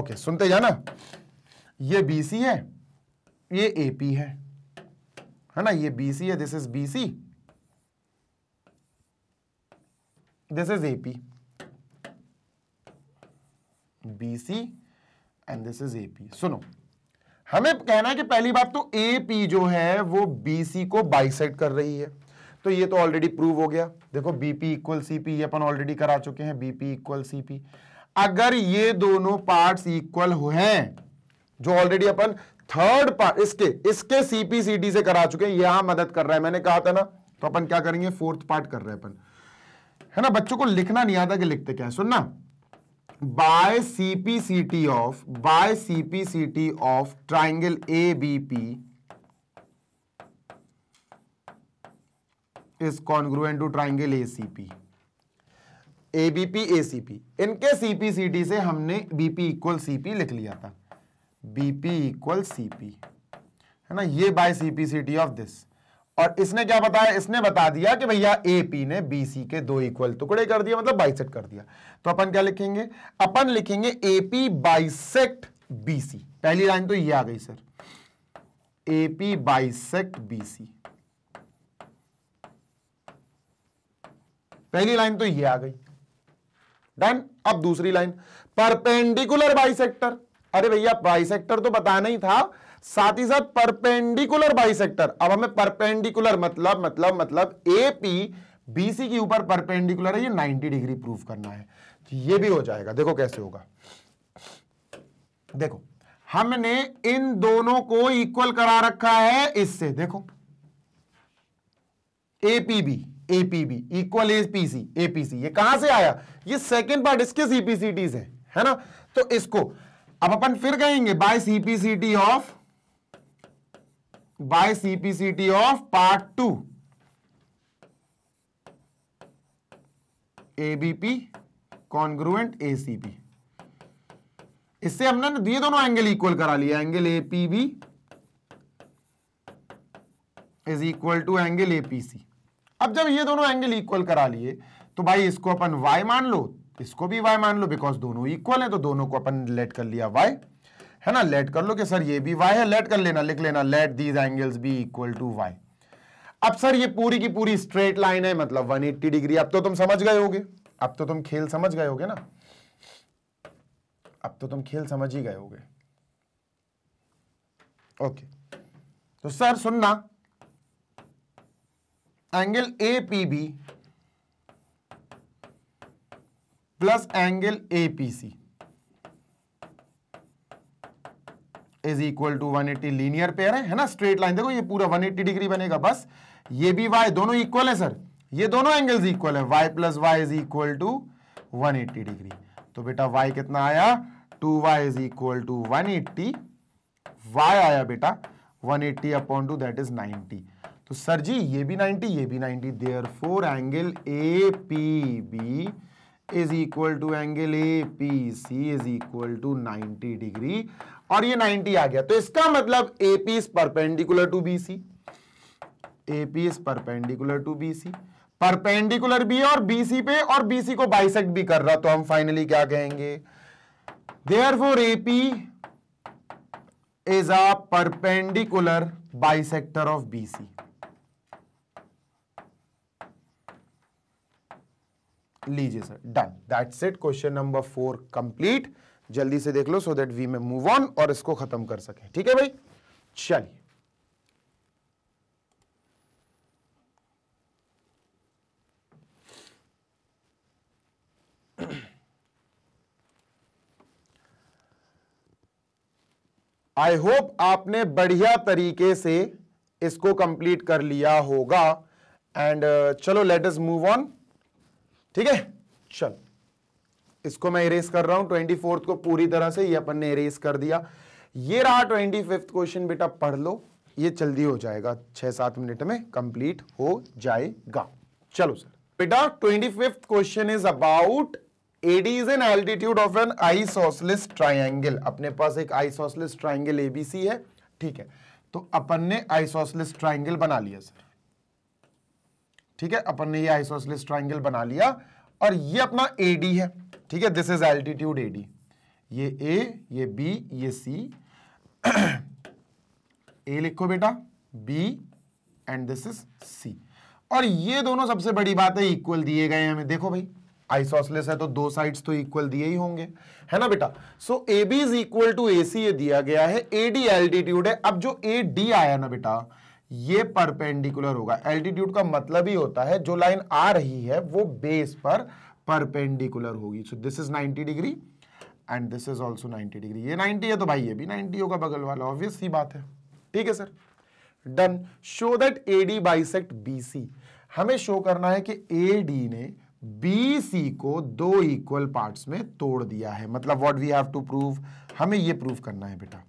okay सुनते जाना ये बीसी है ये एपी है है ना ये बीसी है this is BC this is AP BC and this is AP सुनो हमें कहना है कि पहली बात तो ए पी जो है वो बी सी को बाइसेट कर रही है तो ये तो ऑलरेडी प्रूव हो गया देखो बीपी इक्वल सी पी अपन ऑलरेडी करा चुके हैं बीपी इक्वल सी पी अगर ये दोनों पार्ट्स इक्वल हैं जो ऑलरेडी अपन थर्ड पार्ट इसके इसके सीपी सी डी से करा चुके हैं यहां मदद कर रहा है मैंने कहा था ना तो अपन क्या करेंगे फोर्थ पार्ट कर रहे हैं अपन है ना बच्चों को लिखना नहीं आता कि लिखते क्या है सुनना by T of by C C P T of triangle A B P is congruent to triangle A C P A B P A C P इनके सीपीसीटी से हमने बीपी इक्वल सीपी लिख लिया था बीपी इक्वल सी पी है ना ये by C C P T of this और इसने क्या बताया इसने बता दिया कि भैया ए पी ने बी सी के दो इक्वल टुकड़े कर दिया मतलब बाइसेक्ट कर दिया तो अपन क्या लिखेंगे अपन लिखेंगे A P bisect B C पहली लाइन तो ये आ गई sir A P bisect B C पहली लाइन तो ये आ गई डन अब दूसरी लाइन परपेंडिकुलर बाइसेक्टर अरे भैया बाइसेक्टर तो बताना ही था साथ ही साथ परपेंडिकुलर बाई अब हमें परपेंडिकुलर मतलब मतलब मतलब ए पी बी सी के ऊपर परपेंडिकुलर है ये 90 डिग्री प्रूफ करना है तो ये भी हो जाएगा देखो कैसे होगा देखो हमने इन दोनों को इक्वल करा रखा है इससे देखो APB APB equal APC APC ये कहां से आया ये सेकंड पार्ट इसके सीपीसीटी से है ना तो इसको अब अपन फिर कहेंगे by CPCT of by CPCT of part 2 ABP congruent ACP इससे हमने ये दोनों एंगल इक्वल करा लिया angle APB is equal to angle APC अब जब ये दोनों एंगल इक्वल करा लिए तो भाई इसको अपन वाई मान लो इसको भी वाई मान लो बिकॉज दोनों इक्वल है तो दोनों को अपन लेट कर लिया वाई है ना लेट कर लो कि सर ये भी वाई है लेट कर लेना लिख लेना let these angles be equal to y अब सर ये पूरी की पूरी स्ट्रेट लाइन है मतलब 180 डिग्री अब तो तुम समझ गए होगे अब तो तुम खेल समझ गए होगे ना अब तो तुम खेल समझ ही गए होगे ओके तो सर सुनना angle A P B plus angle A P C is equal to 180 linear pair है ना स्ट्रेट लाइन देखो ये पूरा 180 डिग्री बनेगा बस ये भी y दोनों इक्वल है सर ये दोनों एंगल्स इक्वल है y plus y is equal to one degree तो बेटा y कितना आया 2y y is equal to one आया बेटा 180 eighty upon two that is 90 तो सर जी ये भी 90 ये भी 90 therefore angle A P B is equal to angle A P C is equal to 90 degree और ये 90 आ गया तो इसका मतलब AP is perpendicular to B C AP is perpendicular to B C perpendicular भी और बीसी पे और बीसी को बाइसेक्ट भी कर रहा तो हम फाइनली क्या कहेंगे therefore AP is a perpendicular bisector of BC लीजिए sir done that's it question number four complete जल्दी से देख लो so that we may move on और इसको खत्म कर सके ठीक है भाई चलिए आई होप आपने बढ़िया तरीके से इसको कंप्लीट कर लिया होगा एंड uh, चलो लेट इज मूव ऑन ठीक है चलो इसको मैं इरेज कर रहा हूं ट्वेंटी फोर्थ को पूरी तरह से ये अपन ने इरेज कर दिया ये रहा ट्वेंटी फिफ्थ क्वेश्चन बेटा पढ़ लो ये जल्दी हो जाएगा छह सात मिनट में कंप्लीट हो जाएगा चलो सर बेटा twenty fifth question is about AD is an altitude of an isosceles triangle अपने पास एक आईसोसलिस ट्राइंगल एबीसी है ठीक है तो अपन ने आइसोसलिस ट्राइंगल बना लिया सर ठीक है अपन ने ये आइसोसलिस ट्राइंगल बना लिया और ये अपना एडी है ठीक है this is altitude A D ये ए ये बी ये सी ए लिखो बेटा B and this is C और ये दोनों सबसे बड़ी बात है इक्वल दिए गए हमें देखो भाई आइसोसलेस है तो दो साइड्स तो इक्वल दिए ही होंगे है ना बेटा so A B is equal to A C ये दिया गया है ए डी एल्टीट्यूड है अब जो ए डी आया ना बेटा ये परपेंडिकुलर होगा एल्टीट्यूड का मतलब ही होता है जो लाइन आ रही है वो बेस पर परपेंडिकुलर होगी so this is 90 degree and this is also 90 degree ये 90 है तो भाई ये भी 90 होगा बगल वाला ऑब्वियस ही बात है ठीक है sir done show that A D bisect B C हमें शो करना है कि ए डी ने बी सी को दो इक्वल पार्ट्स में तोड़ दिया है मतलब what we have to prove हमें ये प्रूव करना है बेटा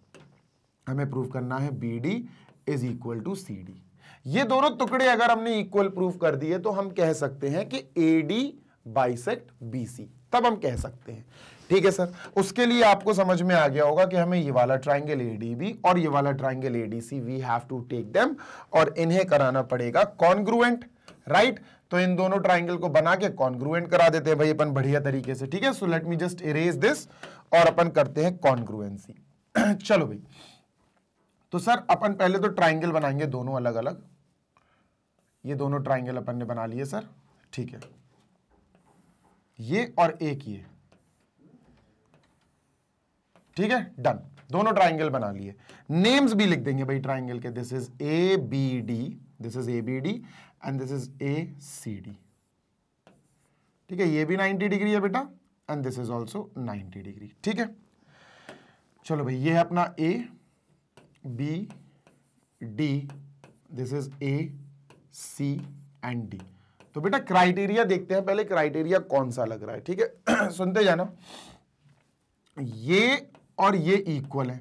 हमें प्रूव करना है B D is equal to C D ये दोनों टुकड़े अगर हमने इक्वल प्रूफ कर दिए तो हम कह सकते हैं कि ए डी बाइसेक्ट बीसी तब हम कह सकते हैं ठीक है सर उसके लिए आपको समझ में आ गया होगा कि हमें ये वाला ट्राइंगल एडीबी और ये वाला triangle A D C we have to take them और इन्हें कराना पड़ेगा कॉन्ग्रुएंट राइट तो इन दोनों ट्राइंगल को बना के कॉन्ग्रुएंट करा देते हैं भाई अपन बढ़िया तरीके से ठीक है so let me just erase this और अपन करते हैं कॉन्ग्रुएंसी चलो भाई तो सर अपन पहले तो ट्राइंगल बनाएंगे दोनों अलग अलग ये दोनों ट्राइंगल अपन ने बना लिए सर ठीक है ये और एक ये ठीक है डन दोनों ट्राइंगल बना लिए नेम्स भी लिख देंगे भाई ट्राइंगल के this is A B D this is A B D and this is A C D ठीक है ये भी 90 डिग्री है बेटा and this is also 90 degree ठीक है चलो भाई ये है अपना A B D this is A C and D तो बेटा क्राइटेरिया देखते हैं पहले क्राइटेरिया कौन सा लग रहा है ठीक है सुनते जाना ये और ये इक्वल है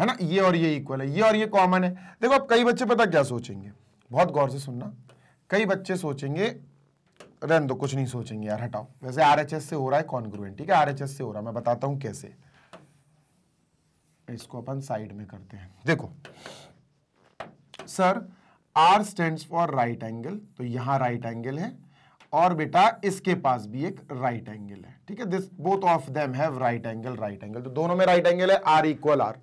है ना ये और ये इक्वल है ये और ये कॉमन है देखो अब कई बच्चे पता क्या सोचेंगे बहुत गौर से सुनना कई बच्चे सोचेंगे रन दो कुछ नहीं सोचेंगे यार हटाओ वैसे आरएचएस से हो रहा है कॉन्ग्रुएंट ठीक है आरएचएस से हो रहा है मैं बताता हूं कैसे इसको अपन साइड में करते हैं देखो sir R stand for right angle तो यहां राइट एंगल है और बेटा इसके पास भी एक राइट एंगल है ठीक है this both of them have right angle right angle तो दोनों में राइट right एंगल है R equal R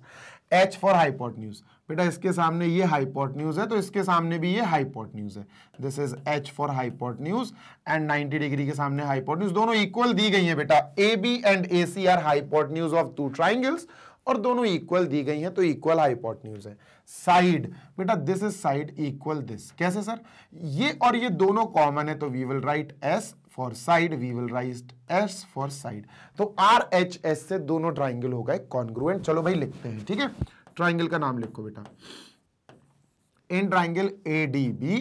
H for hypotenuse बेटा इसके सामने ये हाईपोर्ट न्यूज है तो इसके सामने भी ये हाईपोर्ट न्यूज है this is H for hypotenuse and 90 degree के सामने हाईपोर्ट न्यूज दोनों इक्वल दी गई है बेटा A B and A C are hypotenuse of two triangles और दोनों इक्वल दी गई हैं तो इक्वल न्यूज है साइड बेटा this is side equal this कैसे सर ये और ये दोनों कॉमन है तो we will write S for side we will write S for side तो आर एच एस से दोनों ट्राइंगल हो गए कॉन्ग्रुएंट चलो भाई लिखते हैं ठीक है ट्राइंगल का नाम लिखो बेटा in triangle A D B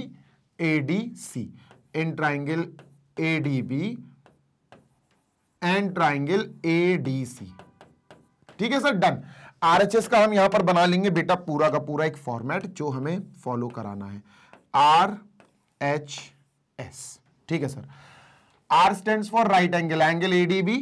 A D C in triangle A D B and triangle A D C ठीक है सर डन आरएचएस का हम यहां पर बना लेंगे बेटा पूरा का पूरा एक फॉर्मेट जो हमें फॉलो कराना है आर एच एस ठीक है sir R stand for right angle angle A D B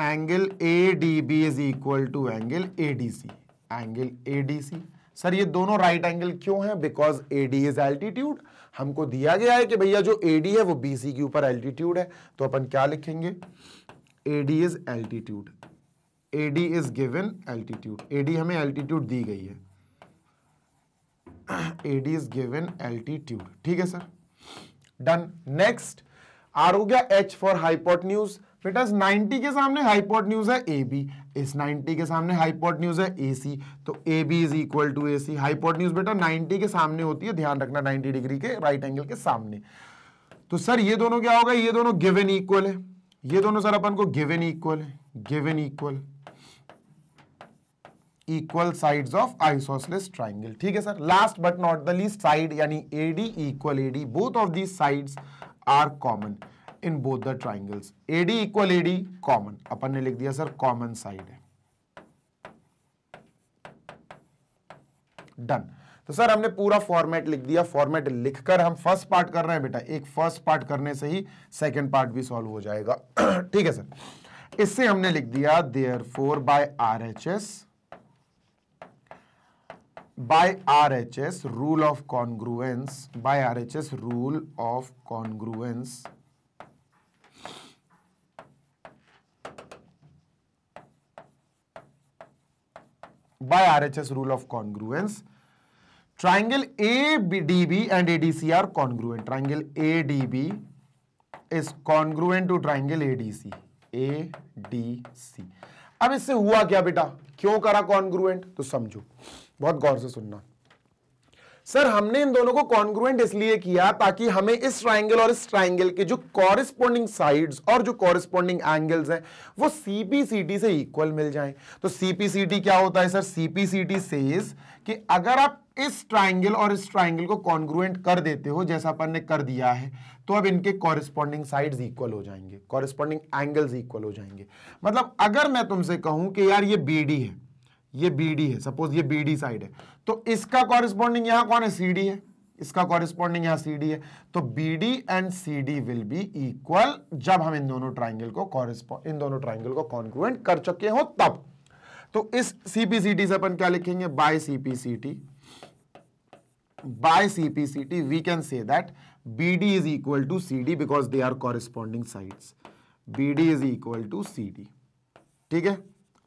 angle A D B is equal to angle A D C angle A D C sir ये दोनों right angle क्यों है because A D is altitude हमको दिया गया है कि भैया जो ए डी है वो बी सी के ऊपर एल्टीट्यूड है तो अपन क्या लिखेंगे A D is altitude A D is given altitude A D हमें एल्टीट्यूड दी गई है A D is given altitude ठीक है सर डन नेक्स्ट आर हो गया एच फॉर हाईपोर्ट न्यूज बेटा इस 90 के सामने हाईपोर्ट न्यूज है ए बी इस 90 के सामने हाईपोर्ट न्यूज है ए सी तो A B is equal to A C hypotenuse बेटा 90 के सामने होती है ध्यान रखना 90 डिग्री के राइट right एंगल के सामने तो सर ये दोनों क्या होगा ये दोनों गिवन इक्वल है ये दोनों सर अपन को गिवन इक्वल है given equal equal sides of isosceles triangle ठीक है sir last but not the least side यानी AD equal AD both of these sides are common in both the triangles AD equal AD common अपन ने लिख दिया sir common side है done तो sir हमने पूरा फॉर्मेट लिख दिया फॉर्मेट लिखकर हम फर्स्ट पार्ट कर रहे हैं बेटा एक फर्स्ट पार्ट करने से ही सेकेंड पार्ट भी सॉल्व हो जाएगा ठीक है सर इससे हमने लिख दिया therefore by R H S by R H S rule of congruence by R H S rule of congruence H S rule of congruence triangle A A B D D and triangle A D B is congruent to triangle A D C A D C अब इससे हुआ क्या बेटा क्यों करा congruent तो समझो बहुत गौर से सुनना सर हमने इन दोनों को कॉन्ग्रुएंट इसलिए किया ताकि हमें इस ट्राइंगल और इस ट्राइंगल के जो कॉरिस्पॉन्डिंग साइड्स और जो कॉरिस्पॉन्डिंग एंगल्स हैं वो सीपीसीटी से इक्वल मिल जाएं तो सीपीसीटी क्या होता है सर सीपीसीटी सेज कि अगर आप इस ट्राइंगल और इस ट्राइंगल को कॉन्ग्रुएंट कर देते हो जैसा अपन ने कर दिया है तो अब इनके कॉरिस्पॉन्डिंग साइड्स इक्वल हो जाएंगे कॉरिस्पॉन्डिंग एंगल्स इक्वल हो जाएंगे मतलब अगर मैं तुमसे कहूं कि यार ये बी है ये बी है सपोज ये बी साइड है तो इसका कॉरिस्पॉन्डिंग यहां कौन है सी है इसका कॉरिस्पॉन्डिंग यहां सी है तो B D and C D will be equal जब हम इन दोनों ट्राइंगल को कॉरिस्पॉन्ड इन दोनों ट्राइंगल को कॉन्ग्रुएंट कर चुके हो तब तो इस सीपीसीटी से अपन क्या लिखेंगे by CPCT by CPCT, we can say that BD is equal to CD because they are corresponding sides. BD is equal to CD. ठीक है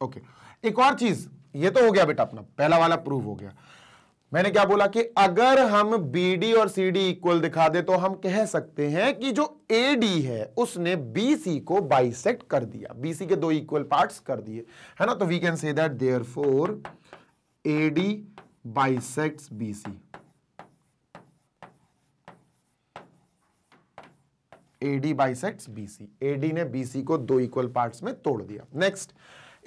ओके okay. एक और चीज ये तो हो गया बेटा अपना पहला वाला प्रूफ हो गया मैंने क्या बोला कि अगर हम BD और CD इक्वल दिखा दे तो हम कह सकते हैं कि जो AD है उसने BC को बाइसेक्ट कर दिया BC के दो इक्वल पार्ट्स कर दिए है ना तो we can say that therefore AD bisects BC AD bisects BC. AD ने BC को दो इक्वल पार्ट्स में तोड़ दिया नेक्स्ट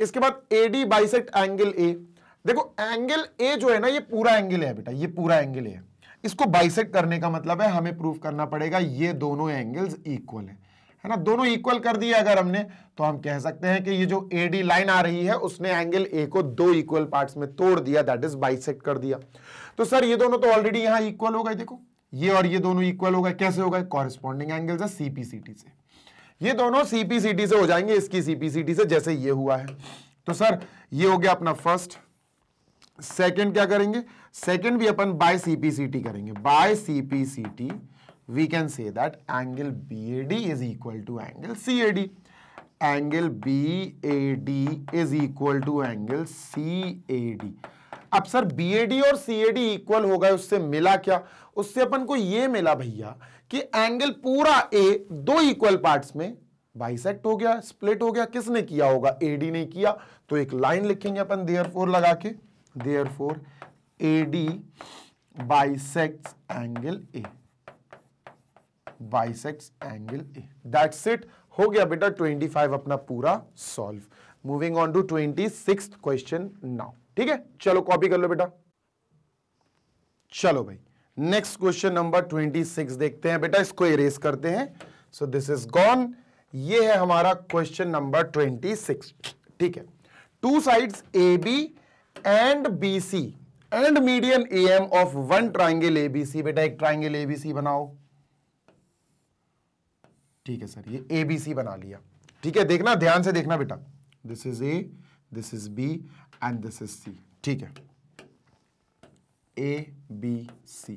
इसके बाद AD bisect एंगल A. देखो एंगल ए जो है ना ये पूरा एंगल है बेटा ये पूरा एंगल है इसको बाइसेक्ट करने का मतलब है हमें प्रूफ करना पड़ेगा ये दोनों एंगल्स इक्वल है है ना दोनों इक्वल कर दिए अगर हमने तो हम कह सकते हैं कि ये जो ए डी लाइन आ रही है उसने एंगल ए को दो इक्वल पार्ट्स में तोड़ दिया दैट इज बाइसेक्ट कर दिया तो सर ये दोनों तो ऑलरेडी यहां इक्वल हो गए देखो ये और ये दोनों इक्वल होगा कैसे होगा कॉरेस्पॉन्डिंग एंगल है सीपीसीटी से ये दोनों सीपीसीटी से हो जाएंगे इसकी सीपीसीटी से जैसे ये हुआ है तो सर ये हो गया अपना फर्स्ट सेकंड क्या करेंगे सेकंड भी अपन बाय सीपीसीटी करेंगे by CPCT we can say angle angle BAD is equal angle angle CAD. Angle is equal to angle angle AD अब सर बी और सी इक्वल हो गए उससे मिला क्या उससे अपन को ये मिला भैया कि एंगल पूरा ए दो इक्वल पार्ट्स में बाइसेक्ट हो गया स्प्लिट हो गया किसने किया होगा एडी ने किया तो एक लाइन लिखेंगे अपन देयर फोर लगा के therefore AD bisect angle A bisects angle A that's it हो गया बेटा 25 अपना पूरा solve moving on to twenty six question now ठीक है चलो कॉपी कर लो बेटा चलो भाई next question number twenty six देखते हैं बेटा इसको इरेज करते हैं सो दिस इज गॉन ये है हमारा क्वेश्चन नंबर ट्वेंटी सिक्स ठीक है two sides A B and B C and median A M of one triangle A B C बेटा एक ट्राइंगल ए बी सी बनाओ ठीक है सर ये ए बी सी बना लिया ठीक है देखना ध्यान से देखना बेटा this is A this is B and this is C ठीक है ए बी सी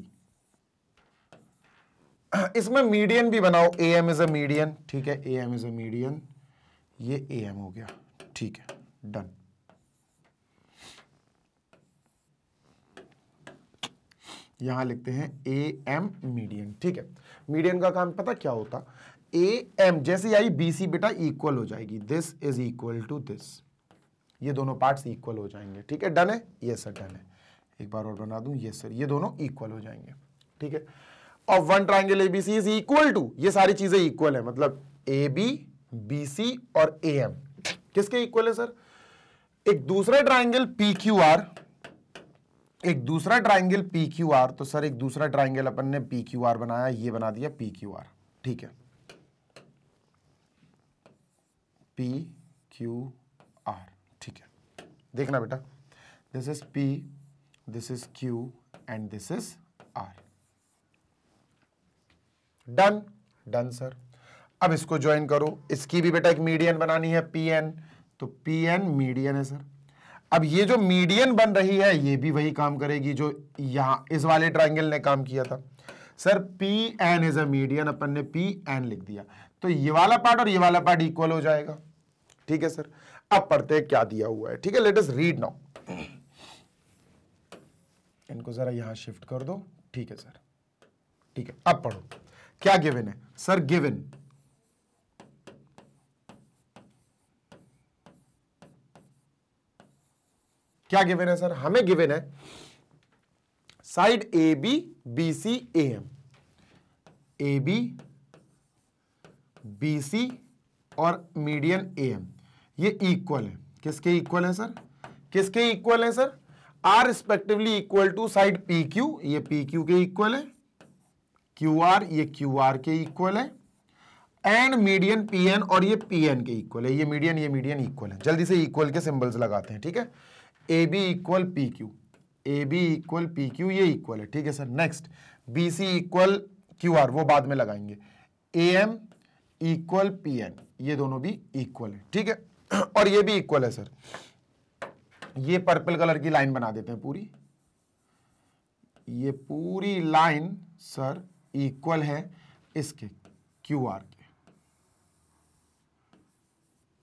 इसमें मीडियन भी बनाओ A M is a median ठीक है A M is a median ये ए एम हो गया ठीक है डन यहां लिखते हैं ए एम मीडियन ठीक है मीडियन का काम पता क्या होता ए एम जैसे आई बी सी बेटा इक्वल हो जाएगी this is equal to this ये दोनों पार्ट्स इक्वल हो जाएंगे ठीक है डन है ये सर डन है एक बार और बना दूं ये सर ये दोनों इक्वल हो जाएंगे ठीक है और one triangle A B is equal to ये सारी चीजें इक्वल है मतलब ए बी बी सी और ए एम किसके इक्वल है सर एक दूसरा ट्राइंगल पी क्यू आर एक दूसरा ट्राइंगल पी क्यू आर तो सर एक दूसरा ट्राइंगल अपन ने पी क्यू आर बनाया ये बना दिया पी क्यू आर ठीक है पी क्यू आर देखना बेटा this is P this is Q and this is R done done sir अब इसको ज्वाइन करो इसकी भी बेटा एक मीडियन बनानी है पी एन तो पी एन मीडियन है सर अब ये जो मीडियन बन रही है ये भी वही काम करेगी जो यहां इस वाले ट्राइंगल ने काम किया था sir P N is a median अपन ने पी एन लिख दिया तो ये वाला पार्ट और ये वाला पार्ट इक्वल हो जाएगा ठीक है सर अब पढ़ते हैं क्या दिया हुआ है ठीक है लेट अस रीड नाउ इनको जरा यहां शिफ्ट कर दो ठीक है सर ठीक है अब पढ़ो क्या गिवन है सर गिवन क्या गिवन है सर हमें गिवन है side A B B C A M A B B C और मीडियन ए एम ये इक्वल है किसके इक्वल है सर किसके इक्वल है sir are respectively equal to side P Q ये पी क्यू के इक्वल है क्यू आर ये क्यू आर के इक्वल है एंड मीडियन पी एन और ये पी एन के इक्वल है ये मीडियन ये मीडियन इक्वल है जल्दी से इक्वल के सिंबल्स लगाते हैं ठीक है A B equal P Q A B equal P Q ये इक्वल है ठीक है sir next B C equal Q R वो बाद में लगाएंगे A M equal P N ये दोनों भी इक्वल है ठीक है और ये भी इक्वल है सर ये पर्पल कलर की लाइन बना देते हैं पूरी ये पूरी लाइन सर इक्वल है इसके क्यू आर के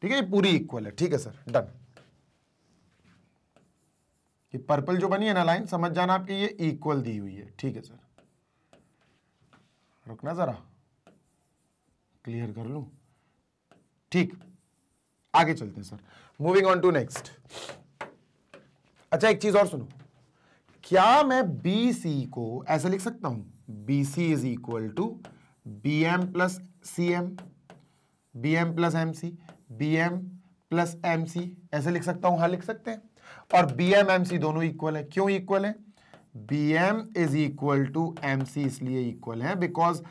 ठीक है ये पूरी इक्वल है ठीक है सर डन ये पर्पल जो बनी है ना लाइन समझ जाना आपकी ये इक्वल दी हुई है ठीक है सर रुकना जरा क्लियर कर लू ठीक आगे चलते हैं sir moving on to next अच्छा एक चीज और सुनो क्या मैं बी सी को ऐसे लिख सकता हूं B C is equal to B M plus C M B M plus M C B M plus M C ऐसे लिख सकता हूं हाँ लिख सकते हैं और बी एम एम सी दोनों इक्वल है क्यों इक्वल है B M is equal to M C इसलिए इक्वल है बिकॉज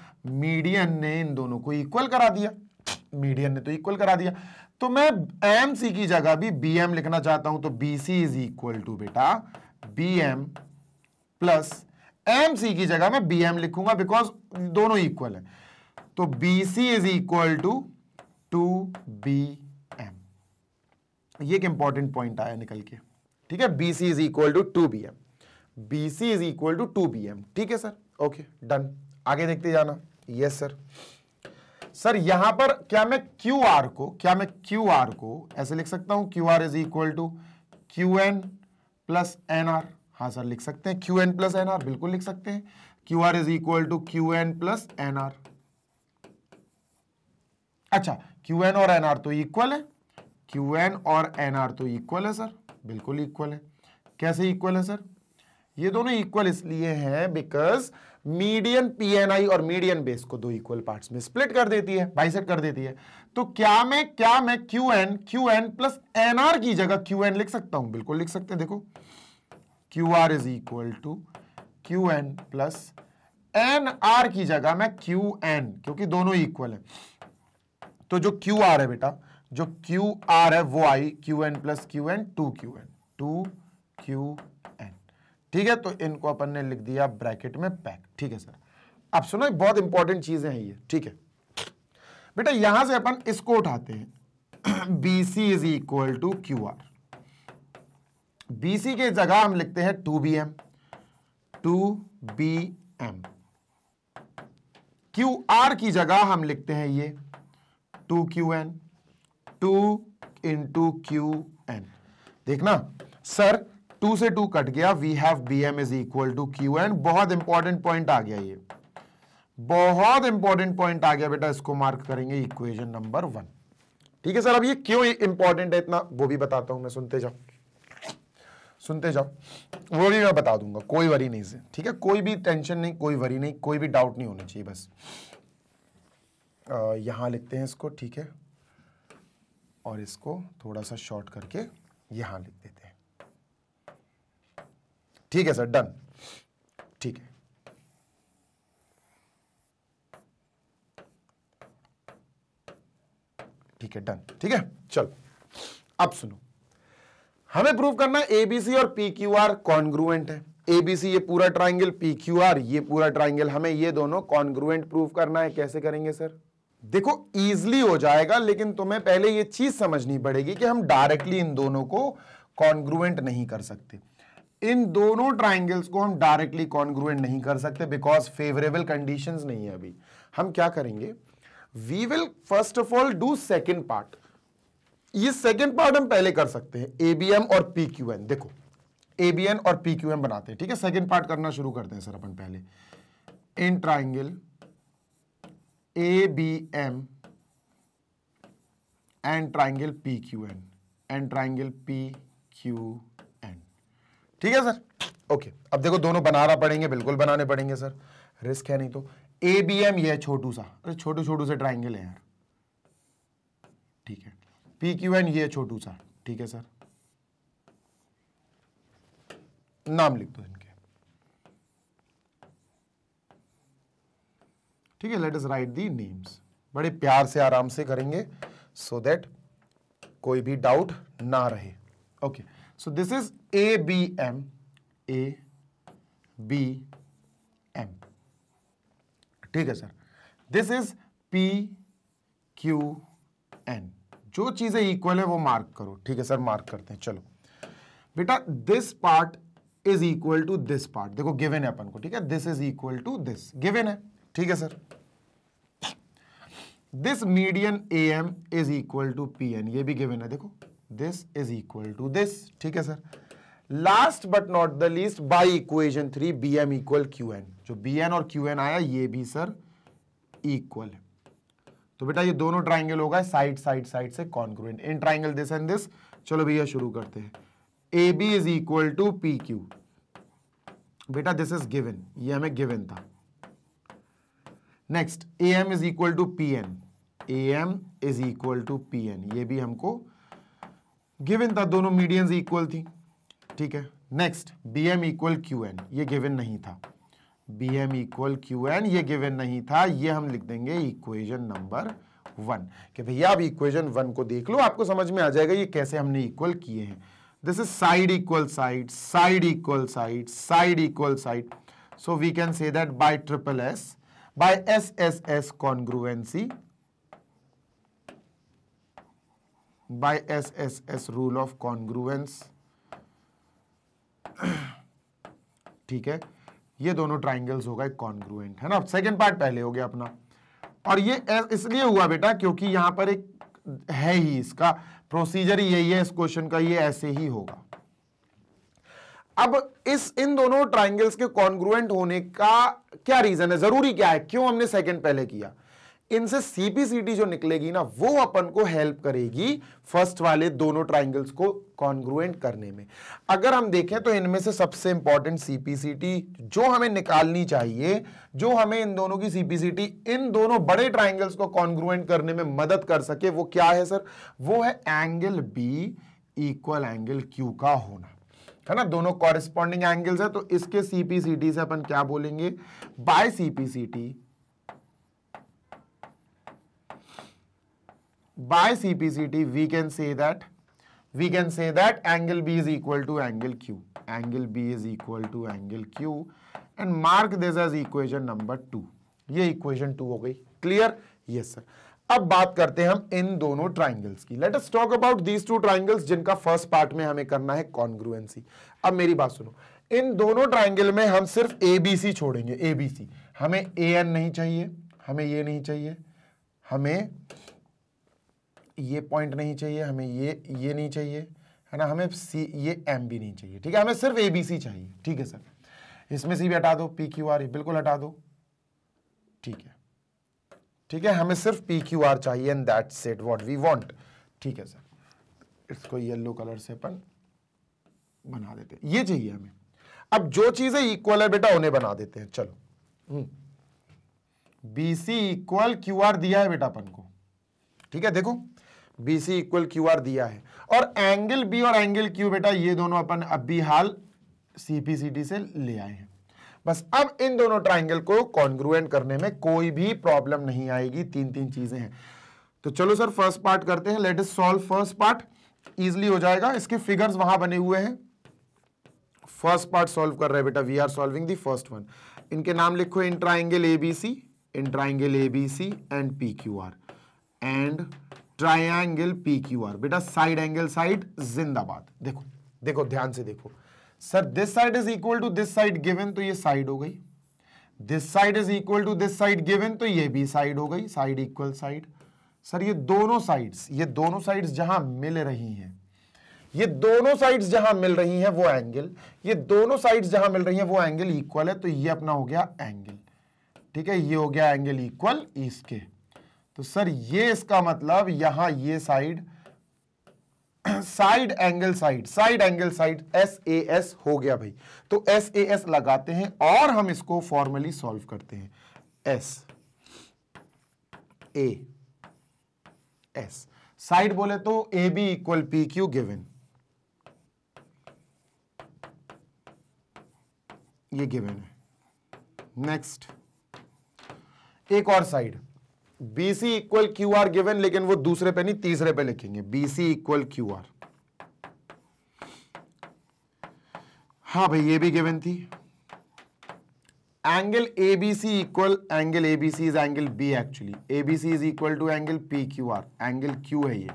मीडियन ने इन दोनों को इक्वल करा दिया मीडियन ने तो इक्वल करा दिया तो मैं एम सी की जगह भी बी एम लिखना चाहता हूं तो B C is equal to बेटा B M plus M C की जगह मैं बी एम लिखूंगा बिकॉज दोनों इक्वल है तो B C is equal to two B M ये एक इंपॉर्टेंट पॉइंट आया निकल के ठीक है B C is equal to two B M B C is equal to two B M ठीक है सर ओके डन आगे देखते जाना यस सर सर यहां पर क्या मैं क्यू आर को क्या मैं क्यू आर को ऐसे लिख सकता हूं Q R is equal to Q N plus N R हाँ सर लिख सकते हैं Q N plus N R बिल्कुल लिख सकते हैं Q R is equal to Q N plus N R अच्छा क्यू एन और एन आर तो इक्वल है क्यू एन और एन आर तो इक्वल है सर बिल्कुल इक्वल है कैसे इक्वल है सर ये दोनों इक्वल इसलिए हैं बिकॉज मीडियन पीएनआई और मीडियन बेस को दो इक्वल पार्ट्स में स्प्लिट कर देती है बाइसेट कर देती है तो क्या मैं क्या मैं Q N Q N plus N R की जगह क्यू एन लिख सकता हूं बिल्कुल लिख सकते हैं देखो Q R is equal to Q N plus N R की जगह मैं क्यू एन क्योंकि दोनों इक्वल है तो जो क्यू आर है बेटा जो क्यू आर है वो आई Q N plus Q N two Q N two Q ठीक है तो इनको अपन ने लिख दिया ब्रैकेट में पैक ठीक है सर अब सुनो बहुत इंपॉर्टेंट चीजें हैं ये ठीक है बेटा यहां से अपन इसको उठाते हैं B C is equal to Q R B C के जगह हम लिखते हैं two B M two B M Q R की जगह हम लिखते हैं ये two Q N two into Q N देखना सर टू से टू कट गया we have B M is equal to Q and बहुत इंपॉर्टेंट पॉइंट आ गया ये बहुत इंपॉर्टेंट पॉइंट आ गया बेटा इसको मार्क करेंगे इक्वेशन नंबर वन ठीक है सर अब ये क्यों इंपॉर्टेंट है इतना वो भी बताता हूं मैं सुनते जाओ सुनते जाओ वो भी मैं बता दूंगा कोई वरी नहीं से ठीक है कोई भी टेंशन नहीं कोई वरी नहीं कोई भी डाउट नहीं होना चाहिए बस यहां लिखते हैं इसको ठीक है और इसको थोड़ा सा शॉर्ट करके यहां लिख देते हैं ठीक है सर डन ठीक है ठीक है डन ठीक है चलो अब सुनो हमें प्रूव करना एबीसी और पी क्यू आर कॉन्ग्रुएंट है एबीसी ये पूरा ट्राइंगल पी क्यू आर ये पूरा ट्राइंगल हमें ये दोनों कॉन्ग्रुएंट प्रूव करना है कैसे करेंगे सर देखो इजली हो जाएगा लेकिन तुम्हें पहले ये चीज समझनी पड़ेगी कि हम डायरेक्टली इन दोनों को कॉन्ग्रुएंट नहीं कर सकते इन दोनों ट्राइंगल्स को हम डायरेक्टली कॉन्ग्रुएंट नहीं कर सकते बिकॉज फेवरेबल कंडीशन नहीं है अभी हम क्या करेंगे we will first of all do second part ये सेकेंड पार्ट हम पहले कर सकते हैं एबीएम और पीक्यूएन देखो एबीएन और एम बनाते हैं ठीक है सेकेंड पार्ट करना शुरू करते हैं सर अपन पहले in triangle A B M and triangle P Q N and triangle P Q ठीक है सर ओके अब देखो दोनों बनाना पड़ेंगे बिल्कुल बनाने पड़ेंगे सर रिस्क है नहीं तो ए बी एम ये छोटू सा अरे छोटू छोटू से ट्राइंगल है यार ठीक है पी क्यू एन ये छोटू सा ठीक है सर नाम लिख दो इनके ठीक है late is write the names बड़े प्यार से आराम से करेंगे सो so दैट कोई भी डाउट ना रहे okay okay. So this is b m ठीक है sir this is P Q N जो चीजें इक्वल है वो मार्क करो ठीक है सर मार्क करते हैं चलो बेटा this part is equal to this part देखो गिवन है अपन को ठीक है this is equal to this given है ठीक है sir this median A M is equal to P N ये भी गिवन है देखो this is equal to this ठीक है sir last but not the least by equation three B M equal Q N जो बी एन और Q N आया ये भी सर इक्वल है तो बेटा ये दोनों ट्राइंगल होगा साइड साइड साइड से congruent in triangle this and this चलो भैया शुरू करते हैं A B is equal to P Q बेटा दिस इज गिवन ये हमें गिवन था next A M is equal to P N A M is equal to P N ये भी हमको गिवन था दोनों मीडियंस इक्वल थी ठीक है next B M equal Q N ये गिवन नहीं था B M equal Q N ये गिवन नहीं था ये हम लिख देंगे इक्वेशन नंबर वन कि भैया आप इक्वेशन वन को देख लो आपको समझ में आ जाएगा ये कैसे हमने इक्वल किए हैं this is side equal side side equal side side equal side can say that say triple S triple S S S congruency by SSS rule of congruence. ठीक है ये दोनों ट्राइंगल्स होगा एक कॉन्ग्रुएंट है ना सेकेंड पार्ट पहले हो गया अपना और ये इसलिए हुआ बेटा क्योंकि यहां पर एक है ही इसका प्रोसीजर ही यही है इस क्वेश्चन का ये ऐसे ही होगा अब इस इन दोनों ट्राइंगल्स के कॉन्ग्रुएंट होने का क्या रीजन है जरूरी क्या है क्यों हमने सेकंड पहले किया इनसे सीपीसीटी जो निकलेगी ना वो अपन को हेल्प करेगी फर्स्ट वाले दोनों ट्राइंगल्स को कॉन्ग्रुएंट करने में अगर हम देखें तो इनमें से सबसे इंपॉर्टेंट सीपीसीटी जो हमें निकालनी चाहिए जो हमें इन दोनों की सीपीसीटी इन दोनों बड़े ट्राइंगल्स को कॉन्ग्रुएंट करने में मदद कर सके वो क्या है सर वो है angle B equal angle Q का होना है ना दोनों कॉरेस्पॉन्डिंग एंगल्स है तो इसके सीपीसीटी से अपन क्या बोलेंगे by CPCT by CPCT, we can say that we can say that angle B is equal to angle Q. Angle B is equal to angle Q and mark this as equation number two. ये equation two हो गई Clear? Yes, sir. अब बात करते हैं हम इन दोनों triangles की let us talk about these two triangles जिनका फर्स्ट पार्ट में हमें करना है कॉन्ग्रुएंसी अब मेरी बात सुनो इन दोनों ट्राइंगल में हम सिर्फ ए बी सी छोड़ेंगे ए बी सी हमें ए एन नहीं चाहिए हमें ये नहीं चाहिए हमें ये पॉइंट नहीं चाहिए हमें ये ये नहीं चाहिए है ना हमें सी ये एम भी नहीं चाहिए ठीक है हमें सिर्फ ए बी सी चाहिए ठीक है सर इसमें सी भी हटा दो पी क्यू आर बिल्कुल हटा दो ठीक है ठीक है हमें सिर्फ पी क्यू आर चाहिए and that set what we want ठीक है सर इसको येल्लो कलर से अपन बना देते ये चाहिए हमें अब जो चीजें इक्वल है बेटा उन्हें बना देते हैं चलो B C equal Q R दिया है बेटा अपन को ठीक है देखो B C equal Q R दिया है और एंगल बी और एंगल क्यू बेटा ये दोनों अपन अभी हाल सी पी सी डी से ले आए हैं बस अब इन दोनों ट्राइंगल को कॉन्ग्रुएंट करने में कोई भी प्रॉब्लम नहीं आएगी तीन तीन चीजें हैं तो चलो सर फर्स्ट पार्ट करते हैं let's solve first part easily हो जाएगा इसके फिगर्स वहां बने हुए हैं फर्स्ट पार्ट सॉल्व कर रहे हैं बेटा we are solving the first one इनके नाम लिखो in triangle A B C in triangle A B C and P Q R and triangle P Q R बेटा साइड एंगल साइड जिंदाबाद देखो देखो ध्यान से देखो sir this side is equal to this side given तो ये side हो गई this side is equal to this side given तो ये भी साइड हो गई साइड इक्वल साइड सर ये दोनों साइड्स ये दोनों साइड्स जहां मिल रही हैं ये दोनों साइड्स जहां मिल रही हैं वो एंगल ये दोनों साइड्स जहां मिल रही हैं वो एंगल इक्वल है तो ये अपना हो गया एंगल ठीक है ये हो गया एंगल इक्वल इसके तो सर ये इसका मतलब यहां ये side side angle side side angle side S A S हो गया भाई तो एस ए एस लगाते हैं और हम इसको फॉर्मली सॉल्व करते हैं एस ए एस साइड बोले तो A B equal P Q given ये गिवन है नेक्स्ट एक और side BC equal Q R given लेकिन वो दूसरे पे नहीं तीसरे पे लिखेंगे बीसी इक्वल क्यू आर हाँ भाई ये भी गिवेन थी angle A B C equal angle A B C is angle B actually A B C is equal to angle P Q R angle Q है ये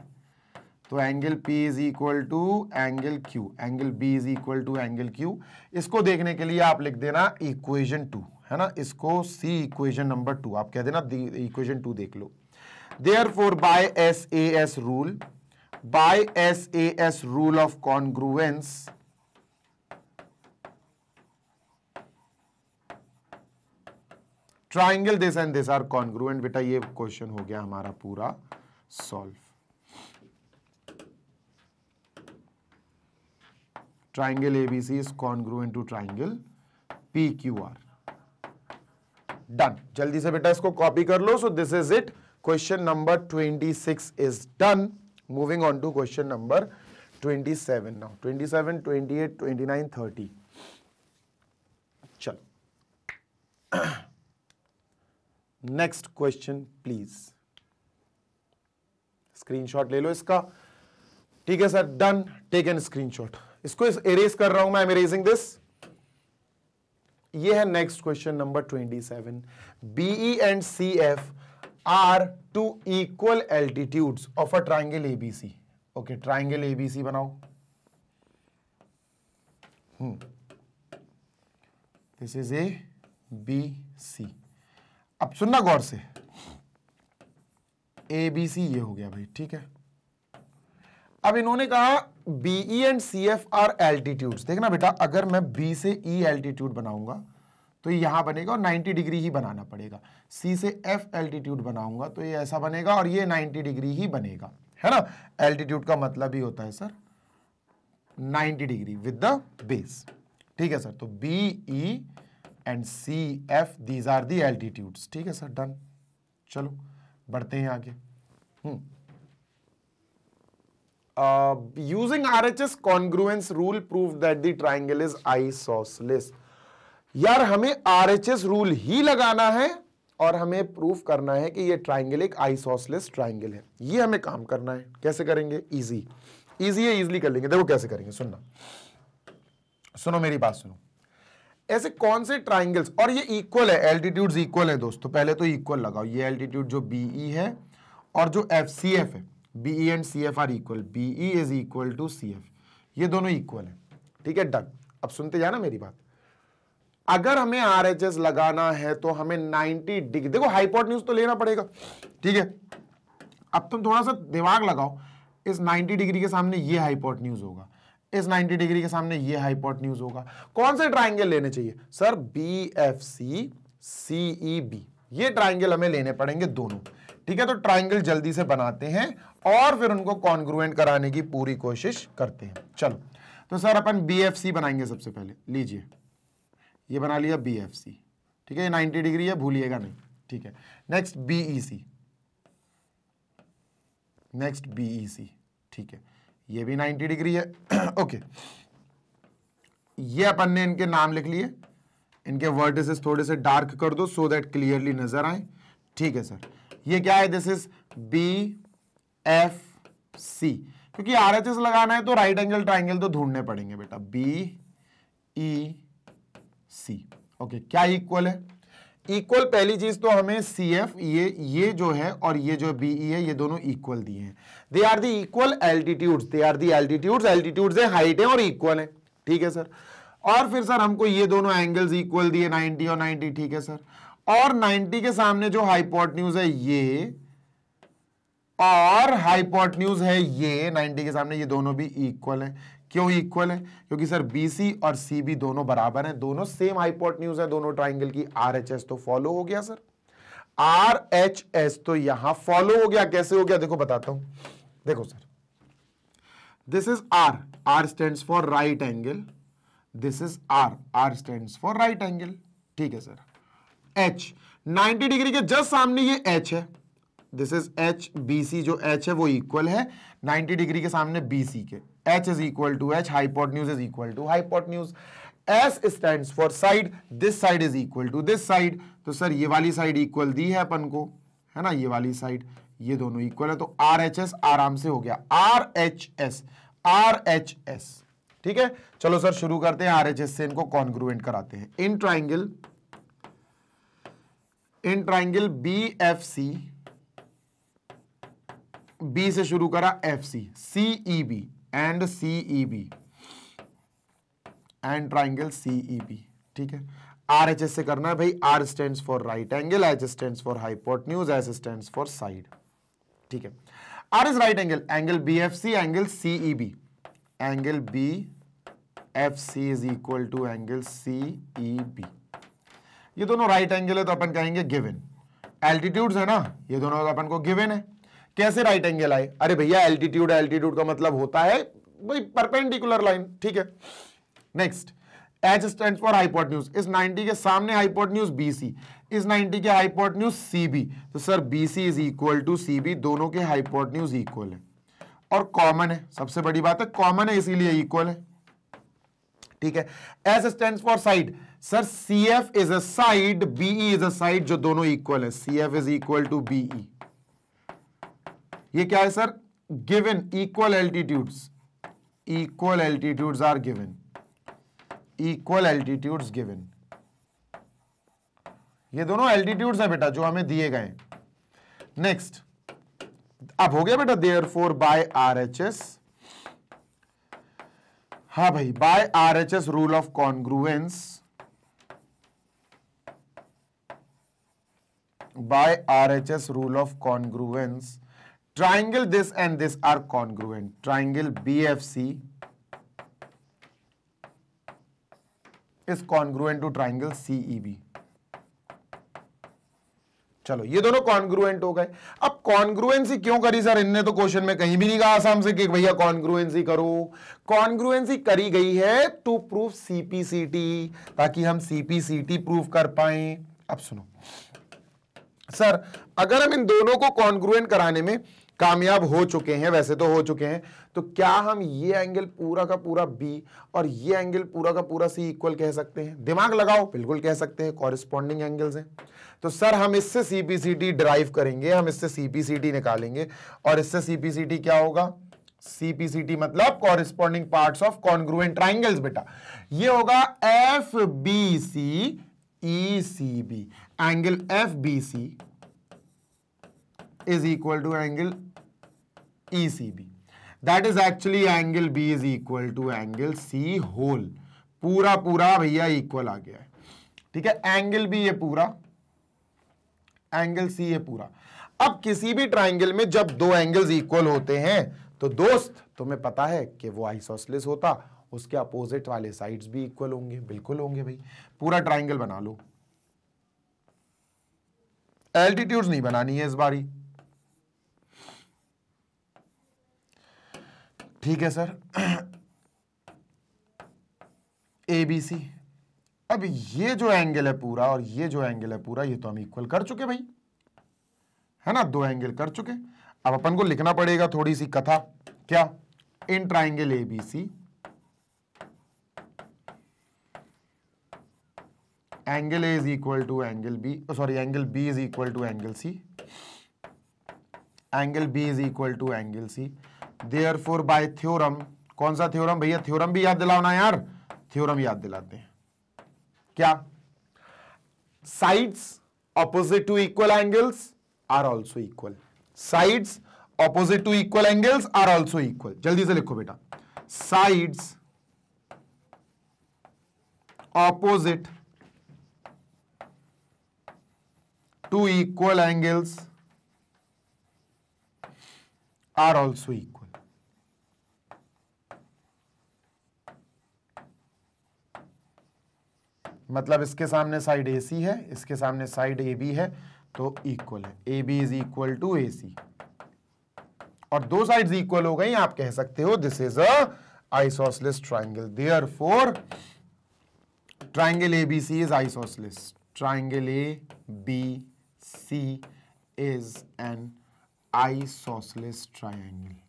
तो angle P is equal to angle Q angle B is equal to angle Q इसको देखने के लिए आप लिख देना इक्वेशन टू है ना इसको सी इक्वेशन नंबर टू आप कह देना इक्वेशन टू देख लो therefore by S A S rule by S A S rule of congruence triangle this and this are congruent बेटा ये क्वेश्चन हो गया हमारा पूरा solve triangle is ABC to triangle P Q R done जल्दी से बेटा इसको कॉपी कर लो so this is it question number 26 is done moving on to question number 27 now 27 28 29 30 चलो नेक्स्ट क्वेश्चन प्लीज स्क्रीनशॉट ले लो इसका ठीक है sir done take an screenshot इसको इस एरेज कर रहा हूं मैं एम एरेजिंग दिस ये है next question number twenty seven BE and C F are two equal altitudes of a triangle ABC okay triangle ABC बनाओ this is A B C अब सुनना गौर से एबीसी ये हो गया भाई ठीक है अब इन्होंने कहा BE and C F are altitude देखना बेटा अगर मैं बी से ई e एल्टीट्यूड बनाऊंगा तो यहां बनेगा और 90 डिग्री ही बनाना पड़ेगा सी से एफ एल्टीट्यूड बनाऊंगा तो ये ऐसा बनेगा और ये 90 डिग्री ही बनेगा है ना एल्टीट्यूड का मतलब ही होता है sir 90 degree with the base ठीक है सर तो B E and C F these are the ठीक है सर डन चलो बढ़ते हैं आगे hmm using R H S congruence rule prove that the triangle is isosceles यार हमें आर एच एस रूल ही लगाना है और हमें प्रूफ करना है कि ये ट्राइंगल एक आई सॉसलेस ट्राइंगल है ये हमें काम करना है कैसे करेंगे इजी इजी है इजली कर लेंगे देखो कैसे करेंगे सुनना सुनो मेरी बात सुनो ऐसे कौन से ट्राइंगल्स और ये इक्वल है एल्टीट्यूड इक्वल है दोस्तों पहले तो इक्वल लगाओ ये एल्टीट्यूड जो बीई e है और जो एफ सी एफ है B E and C F are equal B E is equal to C F ये दोनों इक्वल है ठीक है डन अब सुनते जाना मेरी बात अगर हमें आर एच एस लगाना है तो हमें 90 डिग्री देखो हाइपोटन्यूज तो लेना पड़ेगा ठीक है अब तुम थोड़ा सा दिमाग लगाओ इस 90 डिग्री के सामने ये हाइपोटन्यूज होगा इस 90 डिग्री के सामने ये हाइपोटन्यूज होगा कौन से ट्राइंगल लेने चाहिए sir B F C CE B ये ट्राइंगल हमें लेने पड़ेंगे दोनों ठीक है तो ट्राइंगल जल्दी से बनाते हैं और फिर उनको कॉन्ग्रुएंट कराने की पूरी कोशिश करते हैं चलो तो सर अपन बी बनाएंगे सबसे पहले लीजिए ये बना लिया बी ठीक है ये 90 डिग्री है भूलिएगा नहीं ठीक है नेक्स्ट बीई नेक्स्ट बीई ठीक है ये भी 90 डिग्री है ओके ये अपन ने इनके नाम लिख लिए इनके वर्टिसेस थोड़े से डार्क कर दो सो दैट क्लियरली नजर आए ठीक है सर ये क्या है this is B F C क्योंकि आर एच एस लगाना है तो राइट एंगल ट्राइंगल तो ढूंढने पड़ेंगे बेटा बी ई सी ओके क्या इक्वल है इक्वल पहली चीज तो हमें सी एफ ये ये जो है और ये जो बी ई e है ये दोनों इक्वल दिए हैं they are the equal altitudes they are the altitudes altitudes है हाइट है और इक्वल है ठीक है सर और फिर सर हमको ये दोनों एंगल्स इक्वल दिए 90 और 90 ठीक है सर और 90 के सामने जो हाईपोर्ट न्यूज है ये और हाईपोर्ट न्यूज है ये 90 के सामने ये दोनों भी इक्वल है क्यों इक्वल है क्योंकि सर BC और CB दोनों बराबर हैं दोनों सेम हाईपोर्ट न्यूज है दोनों ट्राइंगल की आरएचएस तो फॉलो हो गया सर आरएचएस तो यहां फॉलो हो गया कैसे हो गया देखो बताता हूं देखो sir this is R R stand for right angle this is R R stand for right angle ठीक है सर एच 90 डिग्री के जस्ट सामने ये एच है this is H B C जो एच है वो इक्वल है 90 डिग्री के सामने बी सी के H is equal to H hypotenuse is equal to hypotenuse S stand for side this side is equal to this side तो sir ये वाली साइड इक्वल दी है अपन को है ना ये वाली साइड ये दोनों इक्वल है तो आर एच एस आराम से हो गया R H S R H S ठीक है चलो सर शुरू करते हैं आर एच एस से इनको कॉन्ग्रुएंट कराते हैं in triangle in triangle B F C B से शुरू करा F C CE B and CE B and triangle CE B ठीक है आर एच एस से करना है भाई R stand for right angle H stand for hypotenuse S stand for side ठीक है R is right angle angle B F C angle CE B angle B F C is equal to angle CE B ये दोनों right angle है तो अपन कहेंगे given altitude है ना ये दोनों तो अपन को गिवन है कैसे राइट एंगल आए अरे भैया एल्टीट्यूड एल्टीट्यूड का मतलब होता है भाई परपेंडिकुलर लाइन ठीक है next H stand for hypotenuse इस 90 के सामने हाईपोर्ट न्यूज बीसी इस 90 के हाईपोर्ट न्यूज सीबी तो sir BC is equal to CB दोनों के हाईपोर्ट न्यूज इक्वल है और कॉमन है सबसे बड़ी बात है कॉमन है इसीलिए इक्वल है ठीक है S stand for side sir C F is a side BE is a side जो दोनों इक्वल है C F is equal to BE ये क्या है sir given equal altitudes equal altitudes are given equal altitudes given ये दोनों altitudes हैं बेटा जो हमें दिए गए नेक्स्ट अब हो गया बेटा therefore by R H S हाँ भाई by R H S rule of congruence by RHS rule of congruence. Triangle this and this are congruent. Triangle BFC is congruent to triangle CEB. चलो ये दोनों congruent हो गए अब congruency क्यों करी सर इनने तो क्वेश्चन में कहीं भी नहीं कहा आसाम से कि भैया कॉन्ग्रुएंसी करो कॉन्ग्रुएंसी करी गई है टू प्रूफ सीपीसीटी ताकि हम सीपीसीटी प्रूफ कर पाए अब सुनो सर अगर हम इन दोनों को कॉन्ग्रुएंट कराने में कामयाब हो चुके हैं वैसे तो हो चुके हैं तो क्या हम ये एंगल पूरा का पूरा बी और ये एंगल पूरा का पूरा सी इक्वल कह सकते हैं दिमाग लगाओ बिल्कुल कह सकते हैं कॉरिस्पॉन्डिंग एंगल्स हैं तो सर हम इससे C P C T derive करेंगे हम इससे सी पी सी टी निकालेंगे और इससे सी पी सी टी क्या होगा सी पी सी टी मतलब corresponding part of congruent triangles बेटा ये होगा F B C E C B angle F B C is equal to angle E C B that is actually angle B is equal to angle C whole पूरा पूरा भैया equal आ गया है ठीक है एंगल बी ये पूरा एंगल सी ये पूरा अब किसी भी ट्राइंगल में जब दो एंगल्स इक्वल होते हैं तो दोस्त तुम्हें पता है कि वो आइसोसलिस होता उसके अपोजिट वाले साइड्स भी इक्वल होंगे बिल्कुल होंगे भाई पूरा ट्राइंगल बना लो एल्टीट्यूड नहीं बनानी है इस बारी ठीक है सर ए बी सी अब ये जो एंगल है पूरा और ये जो एंगल है पूरा ये तो हम इक्वल कर चुके भाई है ना दो एंगल कर चुके अब अपन को लिखना पड़ेगा थोड़ी सी कथा क्या in triangle A B C angle A is equal to angle B sorry angle B is equal to angle C angle B is equal to angle C therefore by theorem कौन सा theorem भैया theorem भी याद दिलाना यार theorem याद दिलाते हैं क्या sides opposite to equal angles are also equal sides opposite to equal angles are also equal जल्दी से लिखो बेटा sides opposite two equal angles are also equal. मतलब इसके सामने साइड ए सी है इसके सामने साइड ए बी है तो इक्वल है A B is equal to A C और दो साइड्स इक्वल हो गई आप कह सकते हो this is a isosceles triangle therefore triangle A B C is isosceles triangle A B C is an isosceles triangle.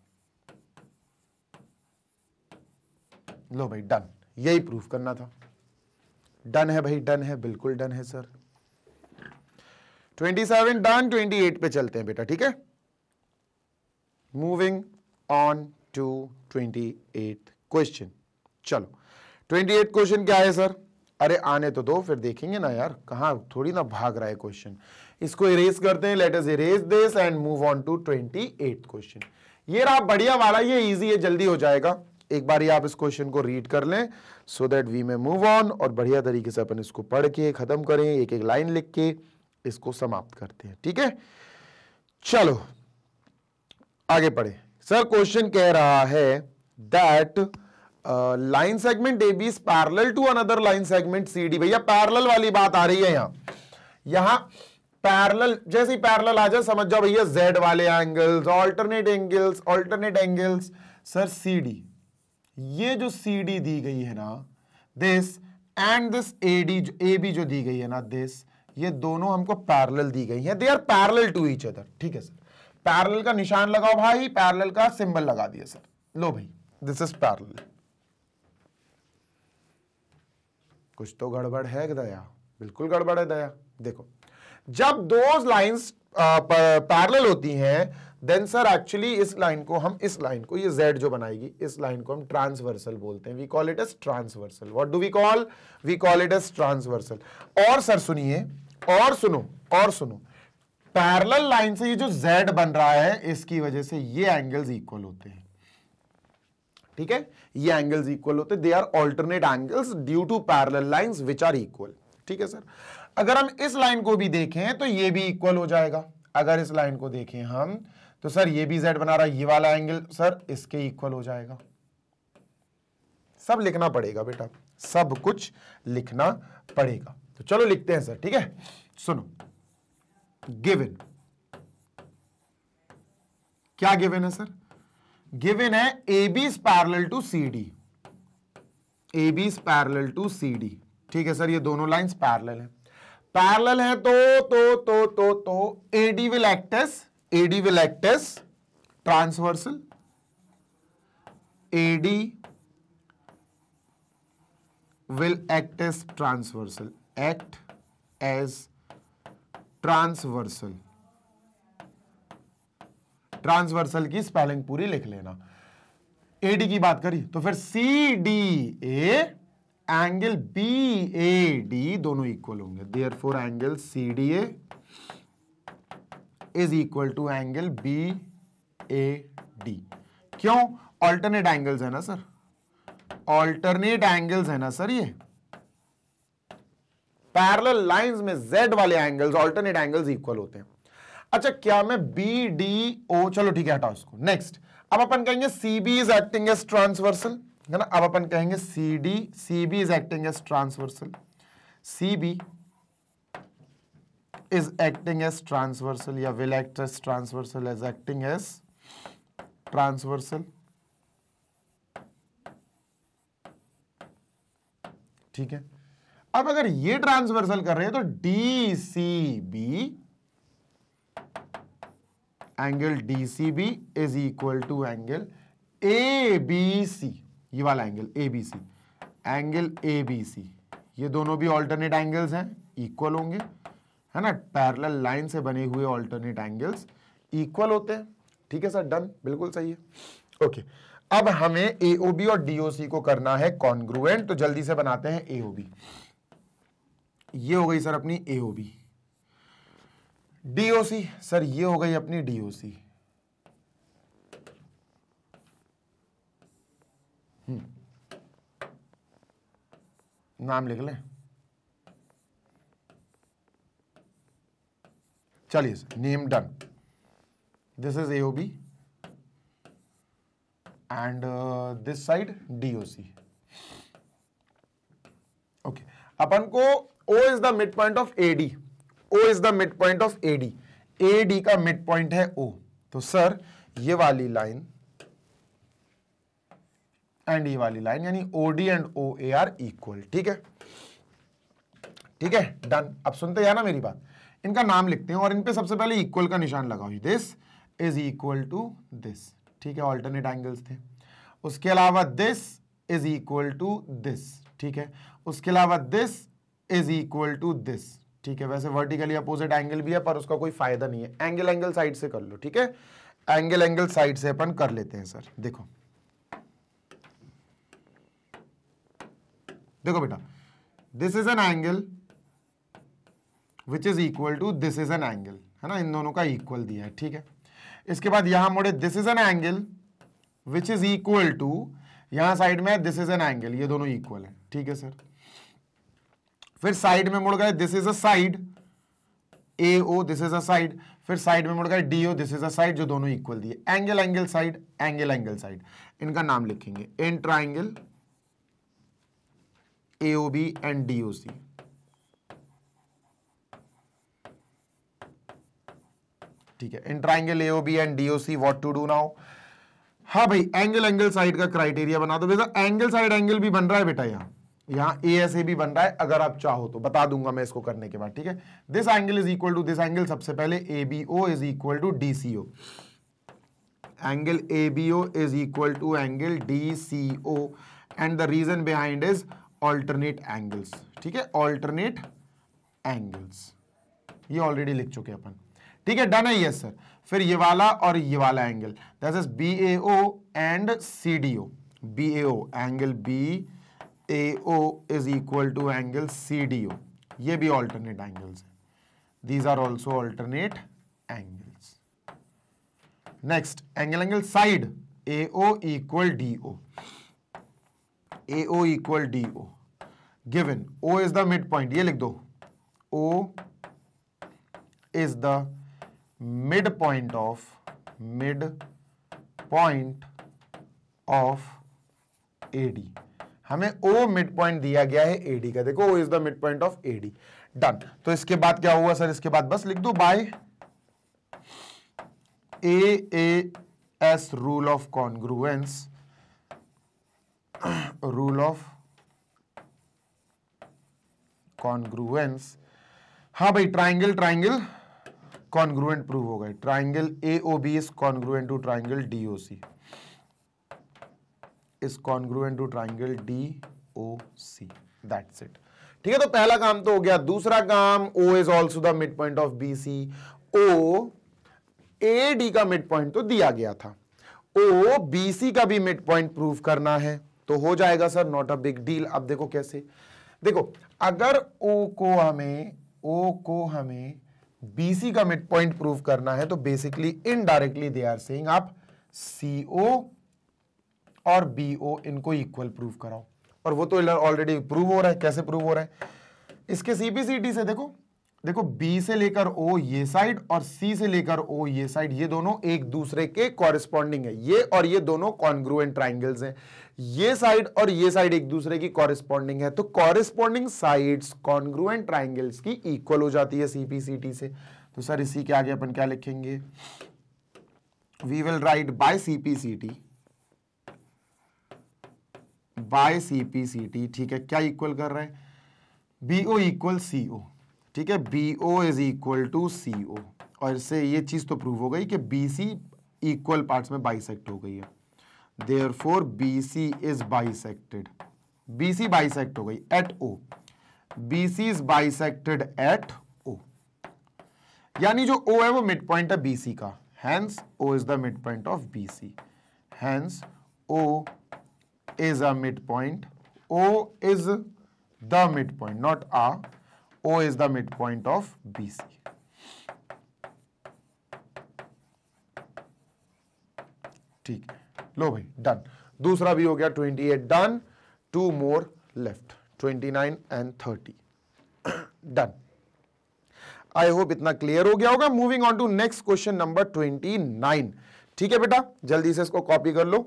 लो भाई डन यही प्रूफ करना था डन है भाई डन है बिल्कुल डन है सर 27 डन 28 पे चलते हैं बेटा ठीक है मूविंग ऑन टू 28 क्वेश्चन चलो 28 क्वेश्चन क्या है सर अरे आने तो दो फिर देखेंगे ना यार कहा थोड़ी ना भाग रहा है क्वेश्चन इसको इरेज करते हैं let's erase this and move on to twenty question ये रहा बढ़िया वाला ये इजी है जल्दी हो जाएगा एक बार ये आप इस क्वेश्चन को रीड कर लें so that we may move on और बढ़िया तरीके से अपन इसको पढ़ के खत्म करें एक एक लाइन लिख के इसको समाप्त करते हैं ठीक है चलो आगे पढ़े सर क्वेश्चन कह रहा है that line segment A B is parallel to another line segment C D भैया पैरल वाली बात आ रही है यहां यहां पैरेलल जैसे ही पैरेलल आ जाए समझ जाओ भैया जेड वाले angles alternate angles alternate angles sir CD ये जो सीडी दी गई है ना this and this AD A B जो दी गई है ना दिस ये दोनों हमको पैरेलल दी गई है they are parallel to each other ठीक है सर पैरेलल का निशान लगाओ भाई पैरेलल का सिंबल लगा दिया सर लो भाई दिस इज पैरेलल कुछ तो गड़बड़ है दया बिल्कुल गड़बड़ है दया देखो जब दो लाइन्स पैरल होती हैं देन सर एक्चुअली इस लाइन को हम इस लाइन को ये जेड जो बनाएगी इस लाइन को हम ट्रांसवर्सल बोलते हैं we call it as transversal what do we call we call it as transversal और सर सुनिए और सुनो और सुनो पैरल लाइन से ये जो जेड बन रहा है इसकी वजह से ये एंगल्स इक्वल होते हैं ठीक है ये एंगल्स इक्वल होते हैं they are alternate angles due to parallel line which are equal ठीक है सर अगर हम इस लाइन को भी देखें तो ये भी इक्वल हो जाएगा अगर इस लाइन को देखें हम तो सर ये भी जेड बना रहा है ये वाला एंगल सर इसके इक्वल हो जाएगा सब लिखना पड़ेगा बेटा सब कुछ लिखना पड़ेगा तो चलो लिखते हैं सर ठीक है सुनो गिवन क्या गिवन है सर गिवन है A B is parallel to C D A B is parallel to C D ठीक है सर ये दोनों लाइंस पैरल हैं पैरल है तो तो तो तो तो AD will act AD will act transversal AD will act as transversal act transversal transversal की स्पेलिंग पूरी लिख लेना एडी की बात करी तो फिर C D A angle B A D दोनों इक्वल होंगे therefore angle C D A is equal to angle B A D क्यों ऑल्टरनेट एंगल्स है ना सर ऑल्टरनेट एंगल्स है ना सर ये पैरेलल लाइंस में जेड वाले एंगल्स ऑल्टरनेट एंगल्स इक्वल होते हैं अच्छा क्या मैं बी डी ओ चलो ठीक है हटाओ इसको नेक्स्ट अब अपन कहेंगे C B is acting as transversal है ना अब अपन कहेंगे C D C B is acting as transversal C B is acting as transversal या will act as transversal as acting as transversal ठीक है अब अगर ये ट्रांसवर्सल कर रहे हैं तो D C B angle D C B is equal to angle A B C ये वाला angle A B C angle A B C ये दोनों भी ऑल्टरनेट एंगल्स हैं इक्वल होंगे है ना पैरल लाइन से बने हुए ऑल्टरनेट एंगल्स इक्वल होते हैं ठीक है सर डन बिल्कुल सही है ओके अब हमें ए और डी को करना है कॉन्ग्रुएंट तो जल्दी से बनाते हैं ए ये हो गई सर अपनी ए डीओसी सर ये हो गई अपनी डीओसी नाम लिख लें चलिए name done this is AOB and this side DOC okay अपन को O is the mid point of AD O is the mid point of AD AD का मिड पॉइंट है ओ तो सर ये वाली लाइन एंड ये e वाली line यानी OD and O A are equal ठीक है ठीक है डन अब सुनते हैं ना मेरी बात इनका नाम लिखते हैं और इन पे सबसे पहले इक्वल का निशान लगाओ this is equal to this ठीक है ऑल्टरनेट एंगल्स थे उसके अलावा this is equal to this ठीक है उसके अलावा this is equal to this ठीक है वैसे वर्टिकली अपोजिट एंगल भी है पर उसका कोई फायदा नहीं है एंगल एंगल साइड से कर लो ठीक है एंगल एंगल साइड से अपन कर लेते हैं सर देखो देखो बेटा this is an angle which is equal to this is an angle है ना इन दोनों का इक्वल दिया है ठीक है इसके बाद यहां मोड़े this is an angle which is equal to यहां साइड में दिस इज एन एंगल ये दोनों इक्वल है ठीक है सर फिर साइड में मुड़ गए this is a side A O this is a side फिर साइड में मुड़ गए D O this is a side जो दोनों इक्वल दिए angle angle side angle angle side इनका नाम लिखेंगे in triangle AOB and DOC. ठीक है in triangle AOB and DOC what to do now हाँ भाई एंगल एंगल साइड का क्राइटेरिया बना दो बेटा एंगल साइड एंगल भी बन रहा है बेटा यहां यहां ए एस ए भी बन रहा है अगर आप चाहो तो बता दूंगा मैं इसको करने के बाद ठीक है this angle is equal to this angle सबसे पहले A B O is equal to D C O angle A B O is equal to angle D C O and the reason behind is alternate angles ठीक है alternate angles ये already लिख चुके अपन ठीक है done है yes sir फिर ये वाला और ये वाला angle that is B A O and C D O B A O angle B A O is equal to angle C D O ये भी ऑल्टरनेट एंगल्स है these are also alternate angles next angle angle side A O equal D O A O equal D O given O is the mid point ये लिख दो O is the mid point of mid point of A D हमें O mid point दिया गया है A D का देखो O is the mid point of A D done तो इसके बाद क्या हुआ सर इसके बाद बस लिख दो by A S rule of congruence rule of congruence हाँ भाई ट्राइंगल ट्राइंगल कॉन्ग्रुएंट प्रूव हो गए triangle A O B is congruent to triangle D O C is congruent to triangle D O C that's it ठीक है तो पहला काम तो हो गया दूसरा काम O is also the mid point of B C O A D का मिड पॉइंट तो दिया गया था ओ बी सी का भी मिड पॉइंट प्रूव करना है तो हो जाएगा sir not a big deal अब देखो कैसे देखो अगर ओ को हमें ओ को हमें बीसी का मिड पॉइंट प्रूव करना है तो basically indirectly they are saying आप सीओ और बीओ इनको इक्वल प्रूव कराओ और वो तो ऑलरेडी प्रूव हो रहा है कैसे प्रूव हो रहा है इसके सीपीसीटी से देखो देखो बी से लेकर ओ ये साइड और सी से लेकर ओ ये साइड ये दोनों एक दूसरे के कॉरेस्पॉन्डिंग है ये और ये दोनों कॉन्ग्रुएंट ट्राइंगल्स हैं ये साइड और ये साइड एक दूसरे की कॉरेस्पॉन्डिंग है तो कॉरेस्पॉन्डिंग साइड्स कॉन्ग्रुएंट ट्राइंगल्स की इक्वल हो जाती है सीपीसीटी से तो सर इसी के आगे अपन क्या लिखेंगे we will write by CPCT by CPCT ठीक है क्या इक्वल कर रहे हैं बीओ इक्वल सीओ ठीक है B O is equal to C O और इससे ये चीज़ तो प्रूव हो गई कि बी सी इक्वल पार्ट में बाइसेक्ट हो गई है therefore B C is bisected B C bisect हो गई at O B C is bisected at O यानी जो ओ है वो मिड पॉइंट है बी सी का hence O is the mid point of B C hence O is a mid point O is the mid point not ah O is the midpoint of BC. ठीक लो भाई done दूसरा भी हो गया 28 done two more left 29 and 30 done I hope इतना clear हो गया होगा moving on to next question number 29 ठीक है बेटा जल्दी से इसको कॉपी कर लो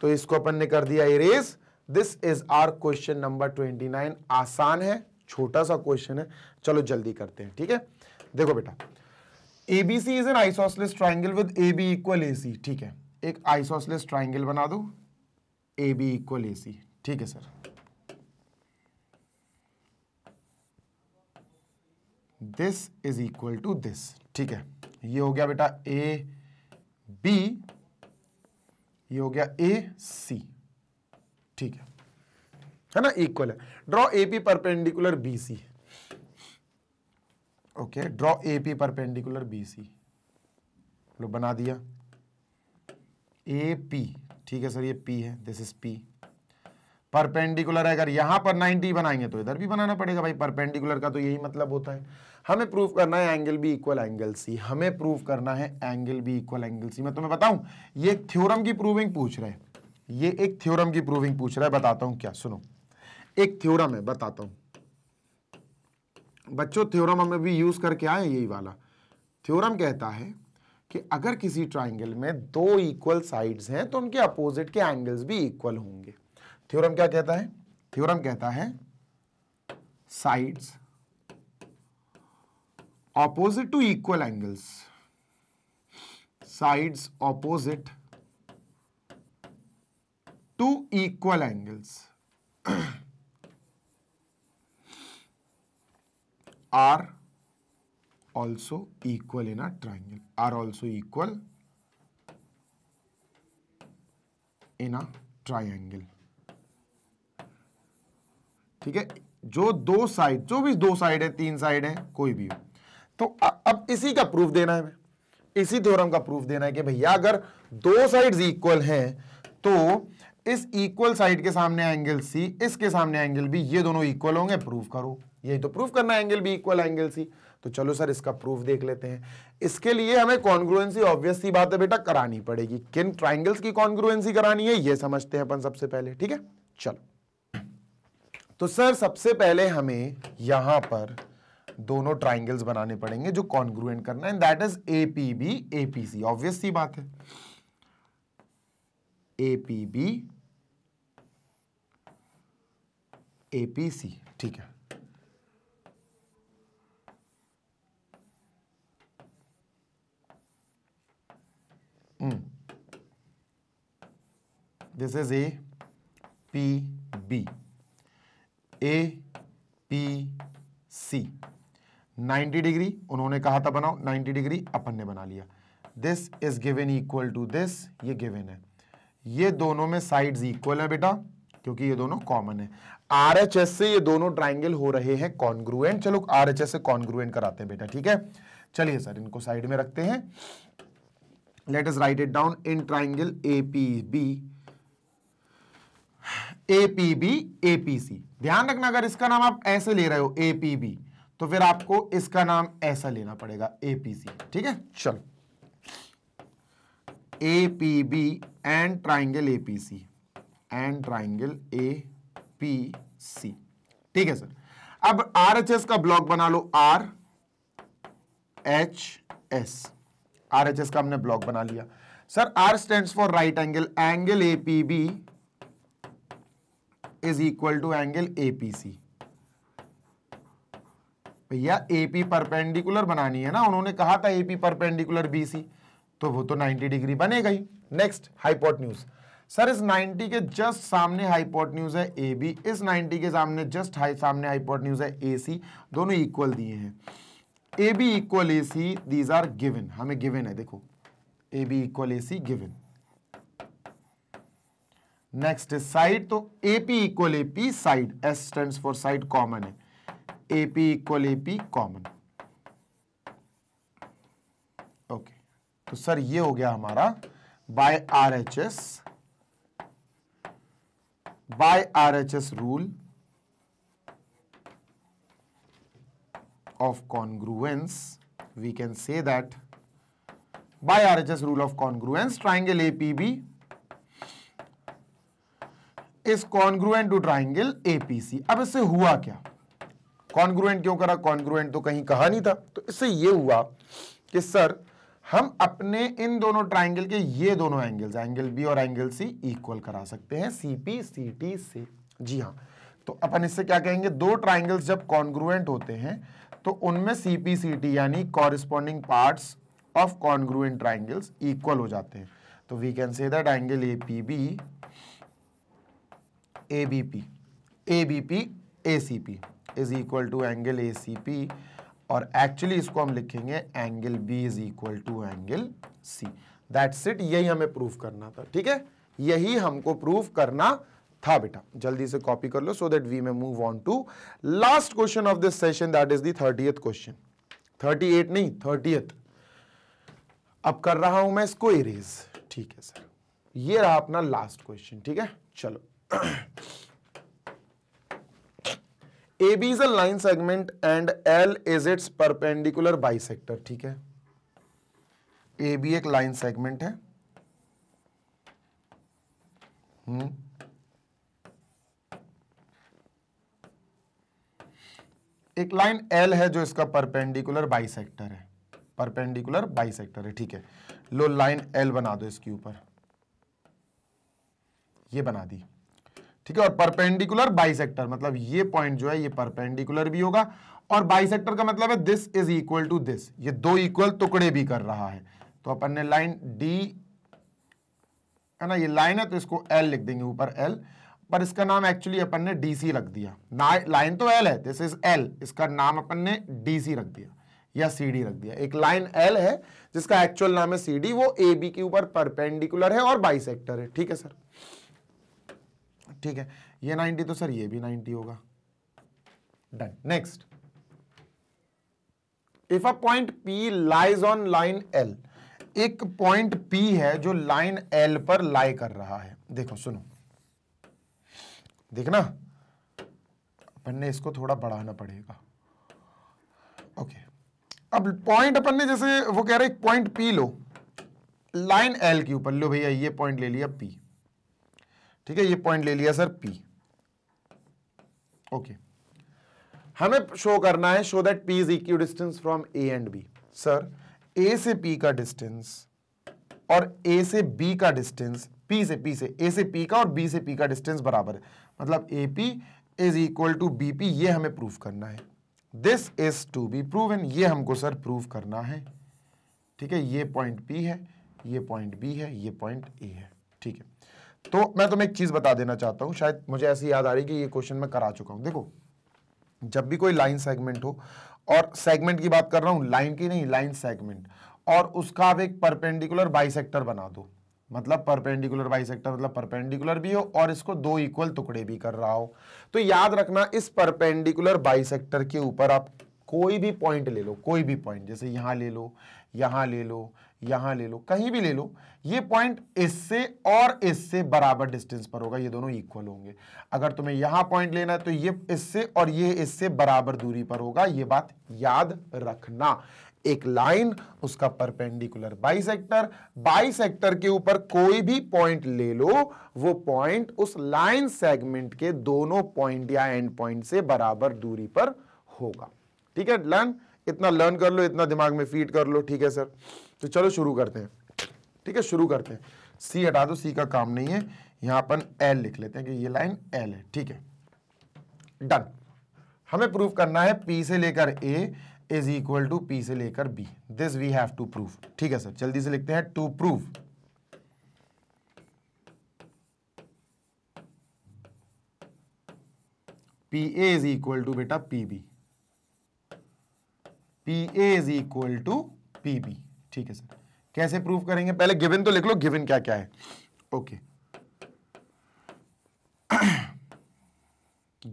तो इसको अपन ने कर दिया erase this is our question number 29 आसान है छोटा सा क्वेश्चन है चलो जल्दी करते हैं ठीक है देखो बेटा ABC is an isosceles triangle with A B equal A C ठीक है एक आइसोसलेस ट्राइंगल बना दो ए बी इक्वल ए सी ठीक है sir this is equal to this ठीक है ये हो गया बेटा ए बी ये हो गया ए सी ठीक है है ना इक्वल है draw A P perpendicular B C okay draw A P perpendicular B C लो बना दिया ए पी ठीक है सर ये पी है दिस इज पी परपेंडिकुलर है अगर यहां पर 90 बनाएंगे तो इधर भी बनाना पड़ेगा भाई परपेंडिकुलर का तो यही मतलब होता है हमें प्रूफ करना है angle B equal angle C हमें प्रूफ करना है angle B equal angle C मैं तुम्हें बताऊं ये थ्योरम की प्रूविंग पूछ रहे हैं ये एक थ्योरम की प्रूविंग पूछ रहा है बताता हूं क्या सुनो एक थ्योरम है बताता हूं बच्चों थ्योरम हमें भी यूज करके आए यही वाला थ्योरम कहता है कि अगर किसी ट्राइंगल में दो इक्वल साइड्स हैं तो उनके अपोजिट के एंगल्स भी इक्वल होंगे थ्योरम क्या कहता है थ्योरम कहता है sides opposite to equal angles sides opposite to equal angles are also equal in a triangle are also equal in a triangle ठीक है जो दो साइड जो भी दो साइड है तीन साइड है कोई भी हो तो अब इसी का प्रूफ देना है इसी थ्योरम का प्रूफ देना है कि भैया अगर दो साइड्स इक्वल हैं तो इस इक्वल साइड के सामने एंगल सी इसके सामने एंगल बी ये दोनों इक्वल होंगे प्रूफ करो यही तो प्रूफ करना angle B equal angle C तो चलो सर इसका प्रूफ देख लेते हैं इसके लिए हमें कॉन्ग्रुएंसी ऑब्वियस सी बात है बेटा करानी पड़ेगी किन ट्राइंगल्स की कॉन्ग्रुएंसी करानी है ये समझते हैं अपन सबसे पहले ठीक है चलो तो सर सबसे पहले हमें यहां पर दोनों ट्राइंगल्स बनाने पड़ेंगे जो कॉन्ग्रुएंट करना है that is A P B A P C obvious सी बात है A P B A P C ठीक है mm. this is a p b a p c 90 degree उन्होंने कहा था बनाओ 90 डिग्री अपन ने बना लिया this is given equal to this ये गिवेन है ये दोनों में साइड्स इक्वल है बेटा क्योंकि ये दोनों कॉमन है एस से ये दोनों ट्राइंगल हो रहे हैं कॉन्ग्रुएंट चलो एस से कॉन्ग्रुएंट कराते हैं बेटा ठीक है चलिए सर इनको साइड में रखते हैं let us write it down in triangle APB APB APC ध्यान रखना अगर इसका नाम आप ऐसे ले रहे हो APB तो फिर आपको इसका नाम ऐसा लेना पड़ेगा APC ठीक है चलो APB and triangle APC and triangle APC ठीक है सर अब आर एच एस का ब्लॉक बना लो R H S H S का हमने ब्लॉक बना लिया sir R stand for right angle angle APB is equal to angle APC भैया एपी परपेंडिकुलर बनानी है ना उन्होंने कहा था एपी परपेंडिकुलर बीसी तो वो तो 90 डिग्री बनेगा ही नेक्स्ट न्यूज सर इस 90 के जस्ट सामने न्यूज है ए बी इस 90 के सामने जस्ट हाई सामने न्यूज है ए सी दोनों इक्वल दिए हैं A B equal A C these are given हमें गिवन है देखो A B equal A C given next side तो AP equal AP side S stand for side common है AP equal AP common okay तो sir ये हो गया हमारा by R H S by R H S rule of congruence, we can say that by RHS rule of congruence, triangle APB is congruent to triangle APC. ab isse hua kya congruent kyon kara congruent to kahin kaha nahi tha to isse ye hua ki sir हम अपने इन दोनों triangle के ये दोनों angles angle B और angle C equal करा सकते हैं सी पी सी टी से जी हाँ तो अपन इससे क्या कहेंगे दो ट्राइंगल्स जब कॉन्ग्रुएंट होते हैं तो उनमें सीपीसीटी यानी corresponding part of congruent triangles equal हो जाते हैं तो we can say that angle A P B A B P A B P A C P is equal to angle A C P और actually इसको हम लिखेंगे angle B is equal to angle C that's it यही हमें proof करना था ठीक है यही हमको प्रूफ करना था बेटा जल्दी से कॉपी कर लो so that we may move on to last question of this session that is thirty eighth question thirty eight नहीं थर्टी एथ अब कर रहा हूं मैं इसको इरेज ठीक है सर ये रहा अपना लास्ट क्वेश्चन ठीक है चलो A B is a line segment and L is its perpendicular bisector ठीक है ए बी एक लाइन सेगमेंट है हम्म एक लाइन एल है जो इसका परपेंडिकुलर बाइसेक्टर है परपेंडिकुलर बाइसेक्टर है ठीक है लो लाइन एल बना दो इसके ऊपर ये बना दी ठीक है और परपेंडिकुलर बाइसेक्टर मतलब ये पॉइंट जो है ये परपेंडिकुलर भी होगा और बाइसेक्टर का मतलब है this is equal to this ये दो इक्वल टुकड़े भी कर रहा है तो अपन ने लाइन डी है ना ये लाइन है तो इसको एल लिख देंगे ऊपर एल पर इसका नाम एक्चुअली अपन ने डीसी रख दिया लाइन तो एल है दिस इज एल इसका नाम अपन ने डीसी रख दिया या सीडी रख दिया एक लाइन एल है जिसका एक्चुअल नाम है सीडी वो ए बी के ऊपर परपेंडिकुलर है और बाइसेक्टर है ठीक है सर ठीक है ये 90 तो सर ये भी 90 होगा done next if a point P lies on line L एक पॉइंट पी है जो लाइन एल पर लाई कर रहा है देखो सुनो देखना अपन ने इसको थोड़ा बढ़ाना पड़ेगा ओके अब पॉइंट अपन ने जैसे वो कह रहे पॉइंट पी लो लाइन एल के ऊपर लो भैया ये पॉइंट ले लिया पी ठीक है ये पॉइंट ले लिया सर पी ओके हमें शो करना है show that P is equidistance from A and B sir A से पी का डिस्टेंस और ए से बी का डिस्टेंस पी से पी से ए से पी का और बी से पी का डिस्टेंस बराबर है मतलब A P is equal to B P ये हमें प्रूफ करना है this is to be prove ये हमको सर प्रूफ करना है ठीक है ये पॉइंट पी है ये पॉइंट बी है ये पॉइंट ए है ठीक है तो मैं तुम्हें एक चीज़ बता देना चाहता हूं शायद मुझे ऐसी याद आ रही कि ये क्वेश्चन मैं करा चुका हूं देखो जब भी कोई लाइन सेगमेंट हो और सेगमेंट की बात कर रहा हूँ लाइन की नहीं लाइन सेगमेंट और उसका आप एक परपेंडिकुलर बाइसेक्टर बना दो मतलब परपेंडिकुलर बाइसेक्टर मतलब परपेंडिकुलर भी हो और इसको दो इक्वल टुकड़े भी कर रहा हो तो याद रखना इस परपेंडिकुलर बाइसेक्टर के ऊपर आप कोई भी पॉइंट ले लो कोई भी पॉइंट जैसे यहाँ ले लो यहाँ ले लो यहाँ ले लो कहीं भी ले लो ये पॉइंट इससे और इससे बराबर डिस्टेंस पर होगा ये दोनों इक्वल होंगे अगर तुम्हें यहाँ पॉइंट लेना है तो ये इससे और ये इससे बराबर दूरी पर होगा ये बात याद रखना एक लाइन उसका perpendicular bisector bisector के ऊपर कोई भी पॉइंट ले लो वो पॉइंट उस लाइन सेगमेंट के दोनों पॉइंट या एंड पॉइंट से बराबर दूरी पर होगा ठीक है लर्न इतना लर्न कर लो इतना दिमाग में फीट कर लो ठीक है सर तो चलो शुरू करते हैं ठीक है शुरू करते हैं सी हटा दो सी का काम नहीं है यहां पर एल लिख लेते हैं कि ये लाइन एल है ठीक है डन हमें प्रूफ करना है पी से लेकर A is equal to P से लेकर B this we have to prove ठीक है सर जल्दी से लिखते हैं to prove P A is equal to बेटा P B P A is equal to P B ठीक है सर कैसे प्रूव करेंगे पहले गिवन तो लिख लो गिवन क्या क्या है ओके okay.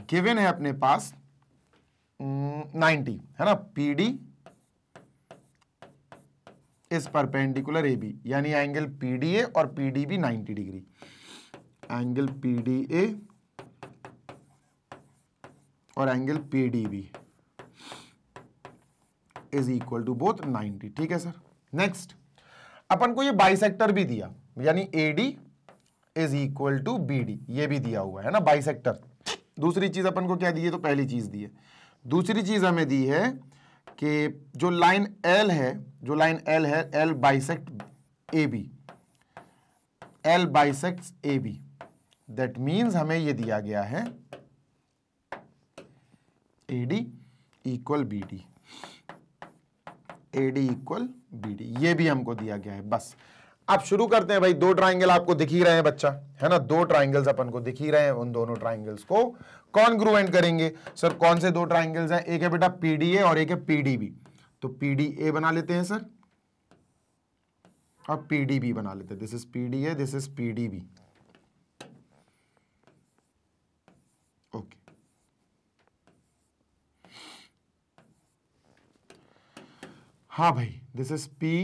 गिवन है अपने पास नाइन्टी है ना P D is perpendicular A B यानी एंगल पी डी ए और P D B ninety degree angle P D A और angle P D B is equal to both 90 ठीक है sir next अपन को ये बाइसेक्टर भी दिया यानी A D is equal to B D ये भी दिया हुआ है ना बाइसेक्टर दूसरी चीज अपन को क्या दी है तो पहली चीज दी है दूसरी चीज़ हमें दी है कि जो लाइन एल है जो लाइन एल है L bisect A B L bisect A B that means हमें यह दिया गया है A D equal B D A D equal B D ये भी हमको दिया गया है बस आप शुरू करते हैं भाई दो ट्राइंगल आपको दिख ही रहे हैं बच्चा है ना दो ट्राइंगल्स अपन को दिख ही रहे हैं उन दोनों ट्राइंगल्स को कौन ग्रुएंट करेंगे सर कौन से दो ट्राइंगल्स हैं एक है बेटा पीडीए और एक है पीडीबी तो पीडीए बना लेते हैं सर और पीडीबी बना लेते हैं this is PDA this is PDB okay हाँ भाई this is P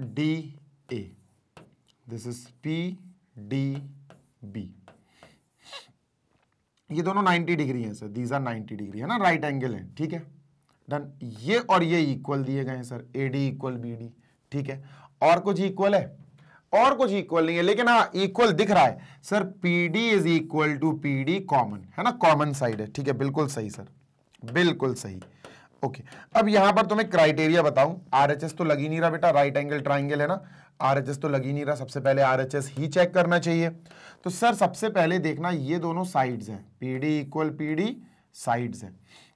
D A this is P D B ये दोनों 90 डिग्री हैं सर दीज आर 90 डिग्री है ना राइट एंगल है ठीक है डन ये और ये इक्वल दिए गए हैं sir A D equal B D ठीक है और कुछ इक्वल है और कुछ इक्वल नहीं है लेकिन हाँ इक्वल दिख रहा है sir P D is equal to P D common है ना कॉमन साइड है ठीक है बिल्कुल सही सर बिल्कुल सही ओके अब यहां पर तुम्हें तो क्राइटेरिया बताऊं आरएचएस तो लगी नहीं रहा बेटा राइट एंगल ट्राइंगल है ना आरएचएस तो लगी नहीं रहा सबसे पहले आरएचएस ही चेक करना चाहिए तो सर सबसे पहले देखना ये दोनों साइड्स हैं पीडी इक्वल पीडी साइड्स है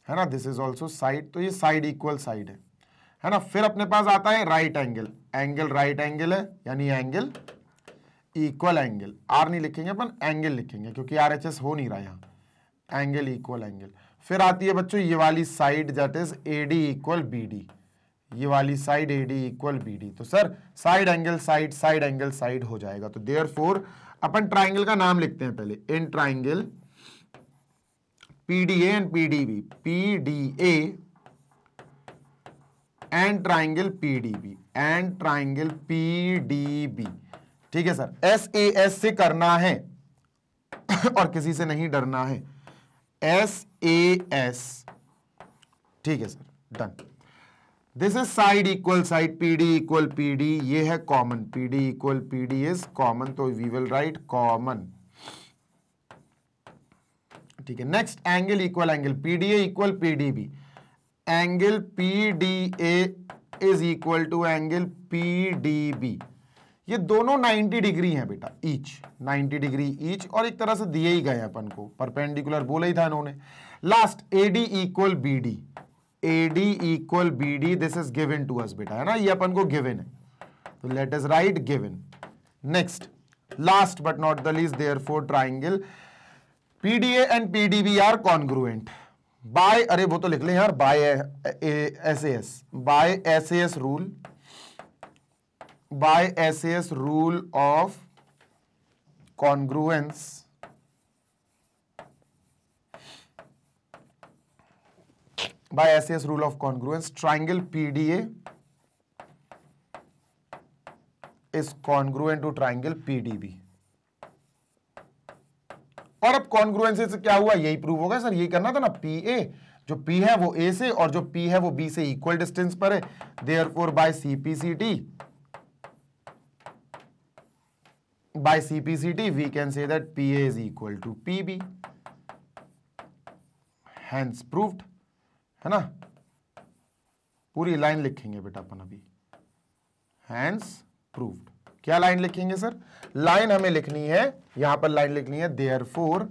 है ना दिस इज ऑल्सो साइड तो ये साइड इक्वल साइड है है ना फिर अपने पास आता है right angle angle right angle है यानी एंगल इक्वल एंगल आर नहीं लिखेंगे अपन एंगल लिखेंगे क्योंकि आर हो नहीं रहा यहाँ एंगल इक्वल एंगल फिर आती है बच्चों ये वाली side that is A D equal B D ये वाली side A D equal B D तो sir side angle side side angle side हो जाएगा तो देयर फोर अपन ट्राइंगल का नाम लिखते हैं पहले in triangle PDA and PDB PDA and triangle PDB and triangle PDB ठीक है सर एस ए एस से करना है और किसी से नहीं डरना है एस ए एस ठीक है sir done this is side equal side P D equal P D ये है common P D equal P D is common तो वी विल राइट कॉमन ठीक है next angle equal angle P D A equal P D B angle P D A is equal to angle P D B ये दोनों 90 degree हैं बेटा each 90 degree each और एक तरह से दिए ही गए अपन को परपेंडिकुलर बोला ही था इन्होंने last A D equal B D A D equal B D this is given to us बेटा है ना ये अपन को गिवन है तो let is write given next last but not the least therefore triangle PDA and PDB are congruent by अरे वो तो लिख ले यार by S S by S S rule by SAS rule of congruence by SAS rule of congruence triangle PDA is congruent to triangle PDB और अब congruence से क्या हुआ यही प्रूव होगा सर यही करना था ना पी ए जो P है वो A से और जो P है वो B से इक्वल डिस्टेंस पर है therefore by C P C T by CPCT we can say that PA is equal to PB hence proved है ना पूरी लाइन लिखेंगे बेटा अपन अभी Hence proved. क्या लाइन लिखेंगे सर लाइन हमें लिखनी है यहाँ पर लाइन लिखनी है therefore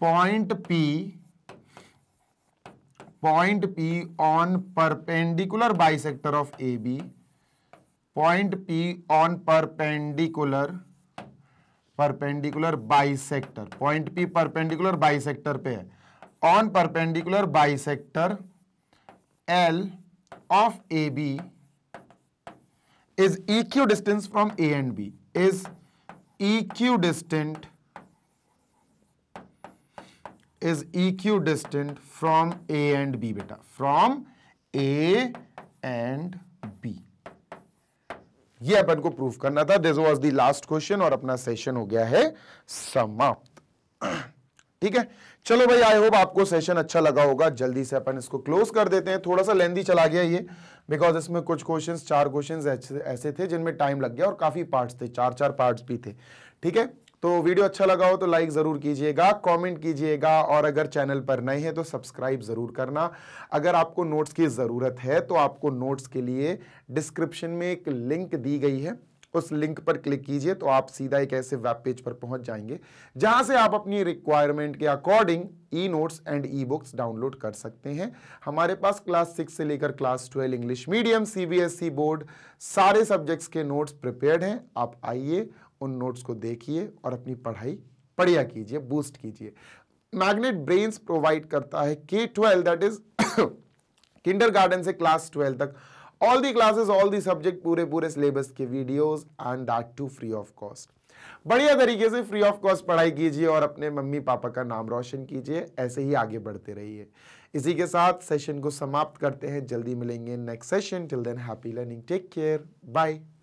point P point P on perpendicular bisector of A B point P on perpendicular perpendicular sector point P perpendicular sector पे है on perpendicular bisector L of A B is equidistance from A and B is equidistant is equidistant from A and B beta from A and ये अपन को proof करना था this was the last question और अपना session हो गया है समाप्त ठीक है चलो भाई आई होप आपको सेशन अच्छा लगा होगा जल्दी से अपन इसको क्लोज कर देते हैं थोड़ा सा लेंदी चला गया ये बिकॉज इसमें कुछ क्वेश्चंस चार क्वेश्चंस ऐसे थे जिनमें टाइम लग गया और काफ़ी पार्ट्स थे चार चार पार्ट्स भी थे ठीक है तो वीडियो अच्छा लगा हो तो लाइक ज़रूर कीजिएगा कमेंट कीजिएगा और अगर चैनल पर नए हैं तो सब्सक्राइब ज़रूर करना अगर आपको नोट्स की ज़रूरत है तो आपको नोट्स के लिए डिस्क्रिप्शन में एक लिंक दी गई है उस लिंक पर क्लिक कीजिए तो आप सीधा एक ऐसे वेब पेज पर पहुंच जाएंगे जहां से आप अपनी रिक्वायरमेंट के according e notes and e books download कर सकते हैं हमारे पास क्लास सिक्स से लेकर class twelve English medium CBSE board सारे सब्जेक्ट्स के नोट्स प्रिपेयर्ड हैं आप आइए उन नोट्स को देखिए और अपनी पढ़ाई पढ़िया कीजिए बूस्ट कीजिए मैग्नेट ब्रेन्स प्रोवाइड करता है K twelve that is kindergarten से क्लास ट्वेल्व तक all the classes all the subject पूरे पूरे सिलेबस के videos and that too free of cost बढ़िया तरीके से फ्री ऑफ कॉस्ट पढ़ाई कीजिए और अपने मम्मी पापा का नाम रोशन कीजिए ऐसे ही आगे बढ़ते रहिए इसी के साथ सेशन को समाप्त करते हैं जल्दी मिलेंगे next session till then happy learning take care bye